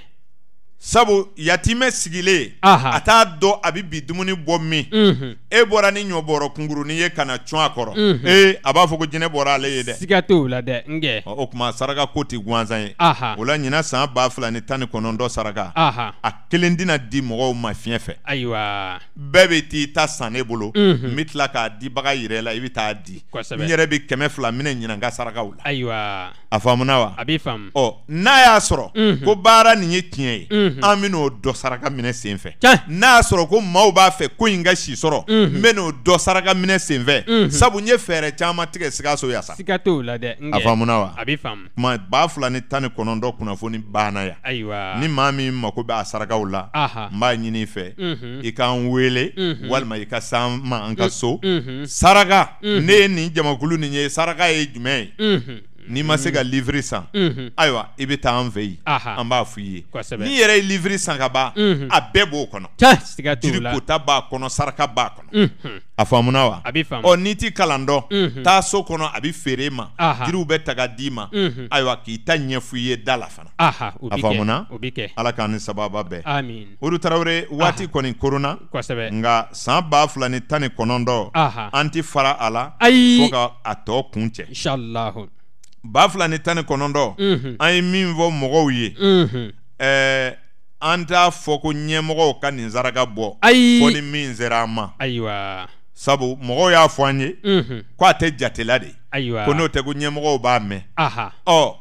sabu yatimɛ sigilen a t'a dɔn a bɛ bi dumuni bɔ min mhm. e bɔra ni ɲɔbɔrɔ kunkurunin ye ka na cun a kɔrɔ ee mhm. a b'a fɔ ko jinɛ bɔra ale ye dɛ siga t'o la dɛ nkɛ o tuma saraka ko tɛ gansan ye o la ɲinan san ba fila ni tan ni kɔnɔntɔn saraka a kelen tɛna di mɔgɔw ma fiɲɛ fɛ ayiwa bɛɛ bɛ t'i ta san ne bolo mhm. n bɛ tila k'a dibaga yɛrɛ i la i bɛ taa di n yɛrɛ bɛ kɛmɛ fila minɛ ɲinan ka sarakaw la ayiwa a faamuna wa a bɛ faamu ɔ n'a y'a sɔrɔ ko baara nin ye tiɲɛ ye an bɛ n'o dɔ saraka minɛ sen fɛ n'a y'a sɔrɔ ko maaw b'a fɛ ko in ka si sɔrɔ n bɛ n'o dɔ saraka minɛ sen fɛ sabu n ye fɛɛrɛ caman tigɛ sikaso yan sa siga t'o la dɛ a faamuna wa a bɛ faamu kuma ba fila ni tan ni kɔnɔntɔn kunnafoni banna yan ayiwa ni maa min mako b'a sarakaw la n b'a ɲini i fɛ i k'an wele walima i ka s'an ma an ka so saraka ne ye nin jamakulu nin ye saraka ye jumɛn ye n'i ma se ka mm-hmm. livre san mm-hmm. ayiwa i bɛ taa an fɛ yen an b'a f'i ye n'i yɛrɛ ye livre san ka ban mm-hmm. a bɛɛ b'o kɔnɔ jirikota b'a kɔnɔ saraka b'a kɔnɔ a faamuna wa ɔ n'i t'i kalan dɔn taa so kɔnɔ a bɛ feere ma jiriw bɛ ta ka d'i ma ayiwa k'i ta ɲɛ f'i ye da la fana a faamuna Ala k'an ni sababa bɛn Odu Tarawele waati kɔni koronna nka san ba fila ni tan ni kɔnɔntɔn an ti fara a la fo ka a tɔ kun cɛ. ba fila ni tan ni kɔnɔntɔn an ye min fɔ mɔgɔw ye ɛɛ an t'a fɔ ko ɲɛmɔgɔw ka nin saraka bɔ ayi fɔ ni min sera an ma ayiwa sabu mɔgɔw y'a fɔ an ye ko a tɛ jatela de ayiwa ko n'o tɛ ko ɲɛmɔgɔw b'a mɛn ɔ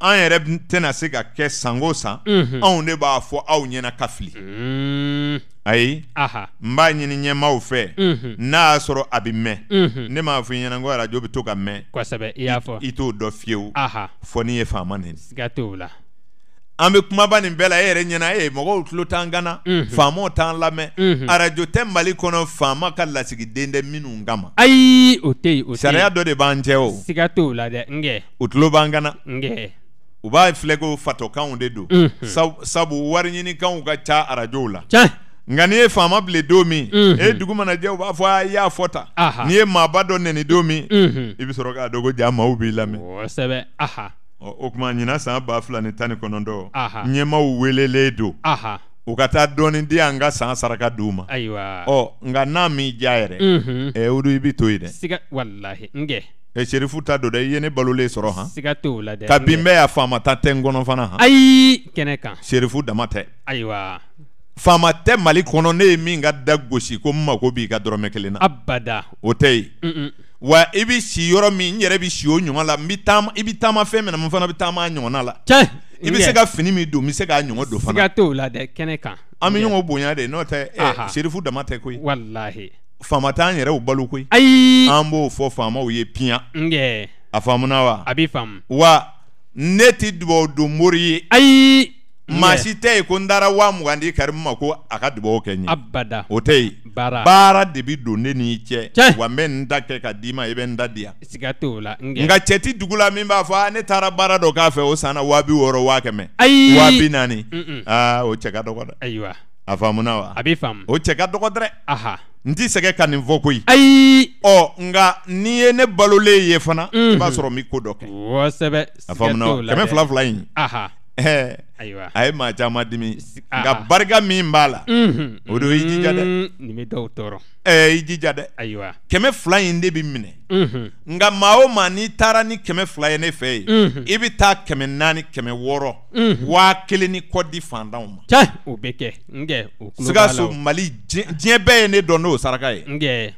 an yɛrɛ tɛna se ka kɛ san o san anw de b'a fɔ aw ɲɛna ka fili ayi n b'a ɲini ɲɛmaw fɛ n'a y'a sɔrɔ a bi mɛn mhm. ne m'a fɔ i ɲɛna ko arajo bɛ to ka mɛn i t'o dɔ fiyewu fɔ n'i ye faama nin an bɛ kumaba nin bɛɛ la e yɛrɛ ɲɛna e mɔgɔw tulo t'an gana mhm. faamaw t'an lamɛn mhm. arajo tɛ mali kɔnɔ faama ka lasigiden tɛ minnu kama ayi o tɛ yen o tɛ yen sariya dɔ de b'an cɛ o siga t'o la dɛ nkɛ u tulo b'an gana nkɛ u b'a filɛ ko fatɔkanw de don sabu wari ɲinikanw ka ca arajow la tiɲɛ nka mhm. n'i ye faama bile don min e dugu mana jɛ u b'a fɔ a y'a fɔ tan n'i ye maaba dɔ nɛni don min mhm. i bɛ sɔrɔ k'a dɔn ko ja maaw b'i lamɛn kosɛbɛ oh, o tuma san ba fila ni tan ni kɔnɔntɔn ɲɛmaaw welelen don u ka taa dɔɔni di yan ka san saraka di u ma ɔ nka n'a m'i diya yɛrɛ ɛ o don i bɛ to yen dɛ siga walahi nkɛ ɛ e, serifu ta don dɛ i ye ne balolen sɔrɔ han siga t'o la dɛ ka bin bɛ yan faama ta tɛ n kɔnɔ fana han ayi kɛnɛ kan serifu dama tɛ ayiwa faama tɛ mali kɔnɔ ne ye min ka da gosi ko n mago b'i ka dɔrɔmɛ kelen na abada o tɛ yen mm -mm. wa i bɛ si yɔrɔ min n yɛrɛ bɛ si o ɲɔgɔn la n bɛ taama i bɛ taama fɛn min na n fana bɛ taama a ɲɔgɔnna la tiɲɛ i bɛ se ka fini min don n bɛ se k'a ɲɔgɔn don fana siga t'o la dɛ kɛnɛ kan an bɛ ɲɔgɔn bonya de n'o tɛ ɛ serifu dama tɛ koyi walahi faama t'an yɛrɛw balo koyi ayi an b'o fɔ faamaw ye piya a faamuna wa a bɛ faamu wa ne tɛ dubabu don mori ye ayi masi tɛyi ko n dara wa mugandi di karimu ko a ka dubabu kɛ abada o tɛ baara baara de bi don ne n'i cɛ wa n bɛ nin ta kɛ ka d'i ma i bɛ n ta di yan siga t'o la nka cɛ ti dugu la min b'a fɔ ne taara baara dɔ k'a fɛ o sanna wa bi wɔɔrɔ wa kɛmɛ ayi waa bi naani aa o cɛ ka dɔgɔ dɛ ayiwa a faamuna wa a bɛ faamu o cɛ ka dɔgɔ dɛrɛ aha n ti sɛgɛ ka nin fɔ koyi ayi ɔ nka n'i ye ne balolen ye fana i mm. b'a sɔrɔ n bɛ ko dɔ kɛ kosɛbɛ kɛmɛ fila fila in aha Eh. a ye maa caman dimi nka barika min b'a la mhm. o do i jija dɛ mm, nin bɛ dɔw tɔɔrɔ ɛɛ eh, i jija dɛ ayiwa kɛmɛ fila in de bɛ minɛ mhm. nka maa o maa n'i taara ni kɛmɛ fila ye ne fɛ yen mhm. i bɛ taa kɛmɛ naani kɛmɛ wɔɔrɔ waa kelen ni kɔ di fantanw ma cɛ o bɛ kɛ nkɛ o b'a la o sikaso mali diɲɛ bɛɛ ye ne dɔn n'o saraka ye nkɛ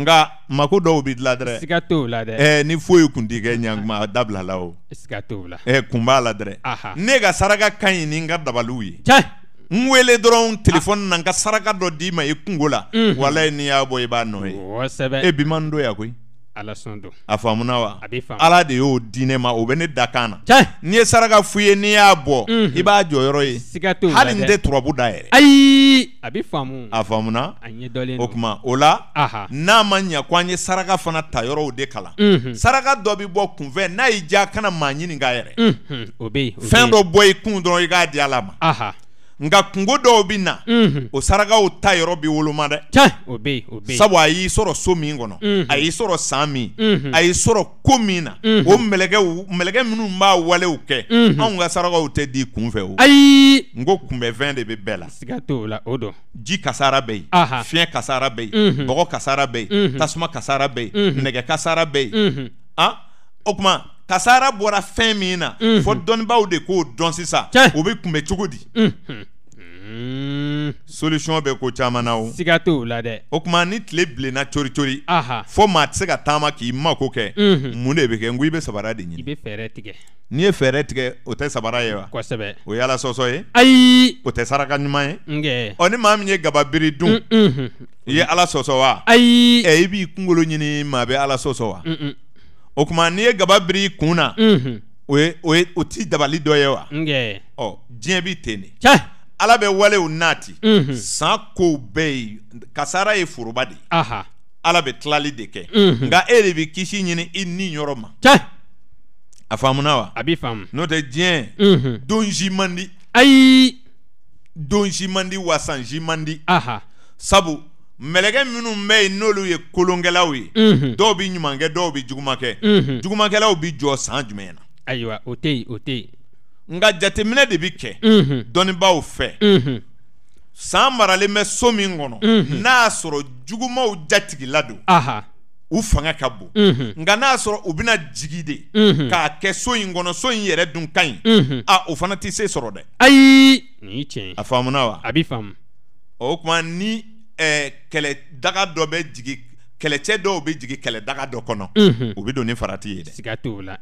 nga mako dɔw bi dilan dɛrɛ siga t'o la eh, dɛ ɛɛ ni foyi kun t'i kɛ ɲankuma dabila la o siga t'o la ɛɛ kun b'a la dɛrɛ ne ka saraka ka ɲi ni n ka dabaliw ye n wele dɔrɔn telefɔni na n ka saraka dɔ d'i ma i kungo la mm. walayi n'i y'a bɔ i b'a nɔ ye e eh, bi ma n don yan koyi ala sɔn don. a faamuna wa. a bɛ faamu. ala de y'o di ne ma o bɛ ne da kan na. tiɲɛ. n'i ye saraka f'u ye n'i y'a bɔ. unhun i b'a jɔyɔrɔ ye. siga t'o la dɛ hali n tɛ turabu da yɛrɛ. ayi a bɛ faamu. a faamuna. a ɲɛdɔnlen don. o tuma o la. aha n'a ma ɲɛ ko an ye saraka fana ta yɔrɔw de kalan. unhun saraka dɔ bɛ bɔ kunfɛ n'a y'i diya kana maa ɲini k'a yɛrɛ. unhun o bɛ yen. fɛn dɔ bɔ i kun dɔrɔn i k'a di ala ma. aha nka kungo dɔw mhm. bi na o sarakaw ta yɔrɔ bi woloma dɛ sabu a y'i sɔrɔ so min kɔnɔ a y'i sɔrɔ san min mhm. a y'i sɔrɔ ko min na mhm. o mɛlɛkɛw mɛlɛkɛ minnu b'a walew kɛ anw ka sarakaw tɛ di kunfɛ o ayi n ko kunbɛnfɛn de bɛ bɛɛ la siga t'o la o dɔn ji kasara bɛ yen fiɲɛ kasara bɛ yen bɔgɔ kasara bɛ yen tasuma kasara bɛ yen nɛgɛ kasara bɛ yen o tuma kasara bɔra fɛn min na fɔ dɔnnibaw de k'o dɔn sisan o bɛ kunbɛn cogo di. Hmm. solisɔn bɛ ko caman na o. siga t'o la dɛ. o tuma ni tile bilenna Aha. fo maa tɛ se ka taama k'i mako kɛ. Mhm. mun de bɛ kɛ n ko i bɛ sabara de ɲini. i bɛ fɛɛrɛ tigɛ. n'i ye fɛɛrɛ tigɛ o tɛ sabara ye wa. kosɛbɛ. o y'ala sɔsɔ ye. ayi. o tɛ saraka ɲuman ye. nkɛ. ɔ ni maa min ye gababiri dun. Mm, mm, mm. i ye ala sɔsɔ wa. ayi. ɛ i b'i kunkolo ɲini maa bɛ ala sɔsɔ wa. o tuma n'i ye gababiri kun na. Mhm. o ye o ye o ti dabali dɔ ye wa. nkɛ. ɔ diɲɛ bi ten de. cɛ ala bɛ walew naati mm -hmm. san kow bɛɛ ye kasara ye foroba de ye ala bɛ tilali de kɛ mm -hmm. nka e de bɛ kisi ɲini i ni yɔrɔ ma a faamuna wa a bi faamu n'o tɛ diɲɛ mm -hmm. don si man di ayi don si man di wa san si man di sabu mɛlɛkɛ minnu bɛ yen n'olu ye kolonkɛlaw ye dɔw bɛ ɲuman kɛ dɔw bɛ juguman kɛ jugumankɛlaw bɛ jɔ san jumɛn na ayiwa o tɛ yen o tɛ yen nka jateminɛ de bi kɛ dɔnnibaaw fɛ san maralen bɛ so min kɔnɔ n'a y'a sɔrɔ jugumaw jatigila don u fanga ka bon nka n'a y'a sɔrɔ u bɛna jigi de k'a kɛ so in kɔnɔ so in yɛrɛ dun ka ɲi a o fana tɛ se sɔrɔ dɛ ayi nin ye tiɲɛ ye a faamuna wa a bi faamu o tuma ni ɛɛ kɛlɛ daga dɔ bɛ jigin kɛlɛcɛ dɔw bɛ jigin kɛlɛdaga dɔ kɔnɔ u bɛ don ni farati ye dɛ t'o la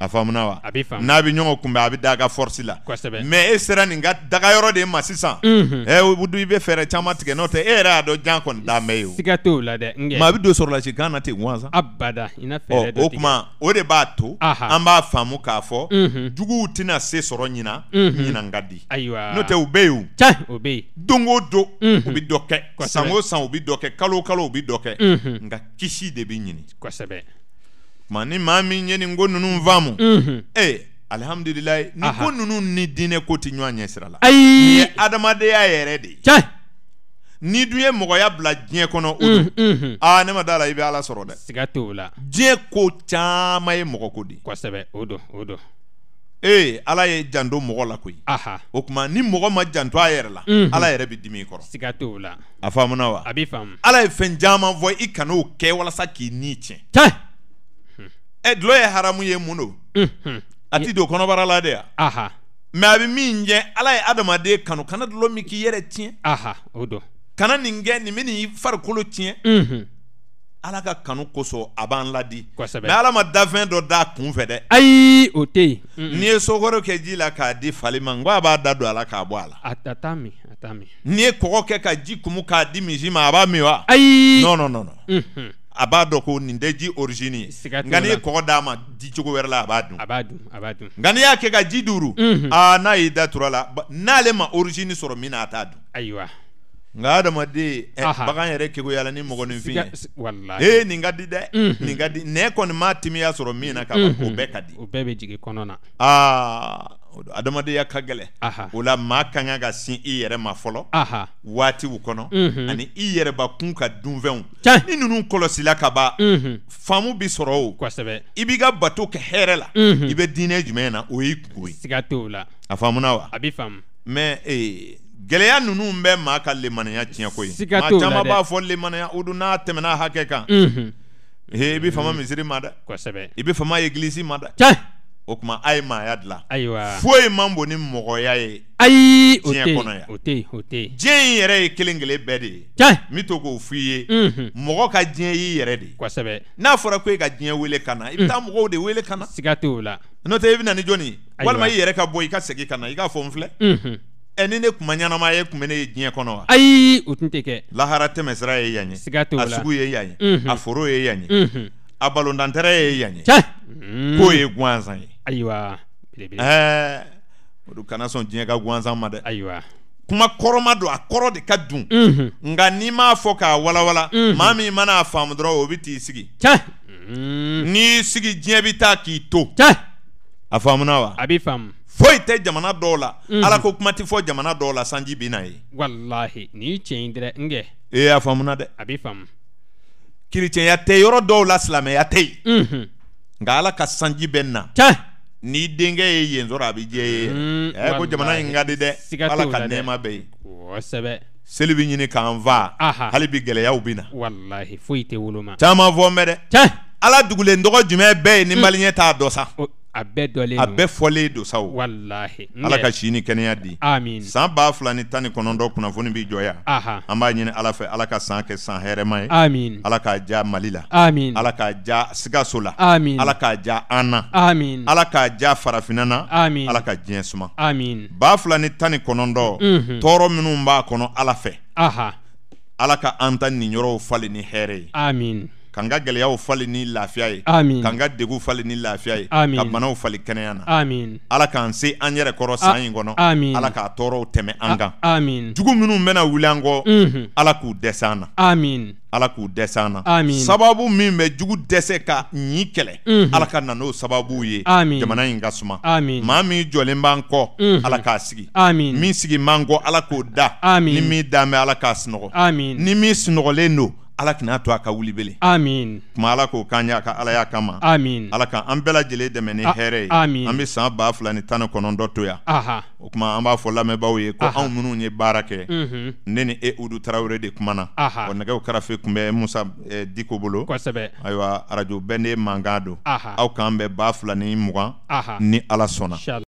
a faamuna wa n'a bɛ ɲɔgɔn kunbɛn a bɛ force la Mais mɛ e sera nin ka daga yoro de ma sisan ɛ o eh, i bɛ fɛɛrɛ caman tigɛ n'o tɛ e yɛrɛ y'a dɔn jan kɔni da ye la dɛ maa bɛ na ten gansan abada i n'a fɛɛrɛ dɔ o kuma o de b'a to an b'a faamu k'a fɔ juguw tɛna se sɔrɔ ɲina ɲinan ka di ayiwa n'o tɛ u bɛ yen o o don o don u dɔ kɛ san o san u dɔ kɛ kalo kalo u bɛ dɔ kɛ Mhm. nga kisi de bi ɲini kosɛbɛ kuma ni maa min ye nin ko nunu faamu e alihamudulilayi ni ko nunu ni dine ko ti ɲɔgɔn ɲɛ sira la ayi nin ye adamadenya yɛrɛ de ye n'i dun ye mɔgɔya bila diɲɛ kɔnɔ o don mhm, mhm. aa ne ma d'a la i bɛ ala sɔrɔ dɛ siga t'o la diɲɛ ko caman ye mɔgɔ ko de ye kosɛbɛ o don o don ee ala ye janto mɔgɔ la koyi o tuma ni mɔgɔ ma janto a yɛrɛ la ala yɛrɛ bɛ dimi kɔrɔ siga t'o la a faamuna wa a bɛ faamu ala ye fɛn caman fɔ i kan'o kɛ walasa k'i ni tiɲɛ tiɲɛ ɛ dulɔ ye haramu ye mun don a ti don kɔnɔbara la de wa mɛ a bɛ min jɛ ala ye adamaden kanu kana dulɔ min k'i yɛrɛ tiɲɛ kana nin kɛ nin bɛ n'i farikolo tiɲɛ ala ka kanu kosɔn a b'an ladi mɛ ala ma dafɛn dɔ d'a kun fɛ dɛ ayi o tɛ yen n'i ye sogoro kɛ ji la k'a di fali ma n ko a b'a da don a la k'a bɔ a la a t'a min a t'a min n'i ye kɔgɔ kɛ ka ji kumu k'a di misi ma a b'a min wa ayi non non non non mm-hmm. a b'a dɔn ko nin tɛ ji origine ye nka n'i ye kɔgɔ d'a ma di cogo wɛrɛ la a b'a dun a b'a dun a b'a dun nka n'i y'a kɛ ka ji duuru mm-hmm. aa n'a y'i datura la n'ale ma origine sɔrɔ min na a t'a dun ayiwa nka adamade eh, bagan yɛrɛ kegoyala ni mɔgɔninfin e ee nin ka di dɛ mhm. nin ka di nɛ kɔni ma timiya sɔrɔ min na ka o bɛɛ ka di o bɛɛ bɛ jigin na aa ah, adamadenya ka gɛlɛ o la ma ka kan ka sin i yɛrɛ ma fɔlɔ waatiw kɔnɔ ani i ba kun ka dunfɛnw ni ninnu kɔlɔsila ka ba mhm. faamu bi sɔrɔ o kosɛbɛ i b'i ka bato kɛ hɛrɛ la mhm. i be diinɛ jumɛn na o y'i kungo ye la a faamuna wa a bi faamu mɛ gɛlɛya nunu bɛ maa ka lemaniya tiɲɛ ko ye maa caman b'a fɔ lemaniya udu n'a tɛmɛna hakɛ kan he i bɛ fama misiri ma dɛ kosɛbɛ i bɛ fama egilisi ma dɛ o tuma a ye maaya dilan ayiwa foyi man bon ni mɔgɔya ye ayi o tɛ yen o tɛ yen o tɛ yen diɲɛ in yɛrɛ ye kelen kelen bɛɛ de ye tiɲɛ n bɛ to k'o f'i ye mɔgɔ ka diɲɛ y'i yɛrɛ de ye kosɛbɛ n'a fɔra ko e ka diɲɛ wele ka na i bɛ mm. taa mɔgɔw de wele ka na siga t'o la n'o tɛ i bɛ na ni jɔnni ye walima i yɛrɛ ka bɔ i ka segin ka na i k'a fɔ n filɛ ɛ ni ne kuma ɲɛnama ye kun bɛ ne ye diɲɛ kɔnɔ wa. ayi o tun tɛ kɛ. lahara sira ye yan ye. siga t'o la a sugu ye yan ye. a foro ye yan ye. a balondantɛrɛ ye yan ye. cɛ. k'o ye gansan ye. ayiwa belebele. ɛɛ o don kana sɔn diɲɛ ka gansan ma dɛ. ayiwa. kuma kɔrɔma don a kɔrɔ de ka dun. nka n'i m'a fɔ k'a walawala. maa min man'a faamu dɔrɔn o bɛ t'i sigi. cɛ. n'i sigi diɲɛ bɛ taa k'i to. cɛ. a faamuna wa. a b'i faamu foyi tɛ jamana dɔw la mhm. ala ko kuma tɛ fɔ jamana dɔw la sanji bi na ye. walahi nin tiɲɛ nkɛ. e y'a faamu na dɛ. a b'i faamu. kiritiyɛnya tɛ yɔrɔ dɔw la silamɛya tɛ yen. nka ala ka sanji bɛ na. n'i denkɛ ye yen sɔrɔ a bi diya ye. Mhm. ko jamana in ka di dɛ ala ka nɛɛma bɛ yen. kosɛbɛ. seli bi ɲini k'an fa hali bi gɛlɛyaw bi na. walahi foyi tɛ woloma. caman fɔ n bɛ dɛ. ala dugulen dɔgɔ jumɛn bɛɛ ye ni mm. maliɲɛ t'a dɔ a bɛɛ dɔlen don a bɛɛ fɔlen don sa o walahi ala ka si ni kɛnɛya di amin san ba fila ni tan ni kɔnɔntɔn kunnafoni bɛ jɔ yan an b'a ɲini ala fɛ ala ka san kɛ san hɛrɛma ye amin ala k'a ja mali la amin ala k'a ja sikaso la amin ala k'a ja an na amin ala k'a ja farafinna na amin ala ka diɲɛ suma amin ba fila ni tan ni kɔnɔntɔn tɔɔrɔ minnu b'a kɔnɔ ala fɛ ala ka an ta nin falen ni hɛrɛ ye amin ka n ka gɛlɛyaw fali ni lafiya ye kan ka degu fali ni lafiya ye ka banaw fali kɛnɛya na ala k'an se an yɛrɛ kɔrɔ san yi kɔnɔ ala k'a tɔɔrɔw tɛmɛ an kan jugu minnu bɛna wuli an kɔ ala k'u dɛsɛ an na ala k'u dɛsɛ an na sababu min bɛ jugu dɛsɛ ka ɲi kɛlɛ ala ka na n'o sababuw ye jamana ɲi ka suma ma min jɔlen b'an kɔ ala k'a sigi min sigi man kɔ ala k'o da ni min dan bɛ ala k'a sunɔgɔ ni min sunɔgɔlen don ala kɛn'a to a ka wuli bele amin kuma ala k'o k'an y'a ka ya kama amin ala ka an bɛɛ lajɛlen dɛmɛ ni hɛrɛ ye amin an be san ba fila ni tan ni kɔnɔntɔn ya aha o kuma an b'a fɔ lamɛnbaaw ye ko anw minnu ye baara kɛ ne ni e udu tarawele de kumana o nɛgɛw karafe kun bɛ musa diko bolo kosɛbɛ ayiwa arajo bɛɛ ne mankan don aw k'an bɛ ba fila ni mugan ni ala sɔnna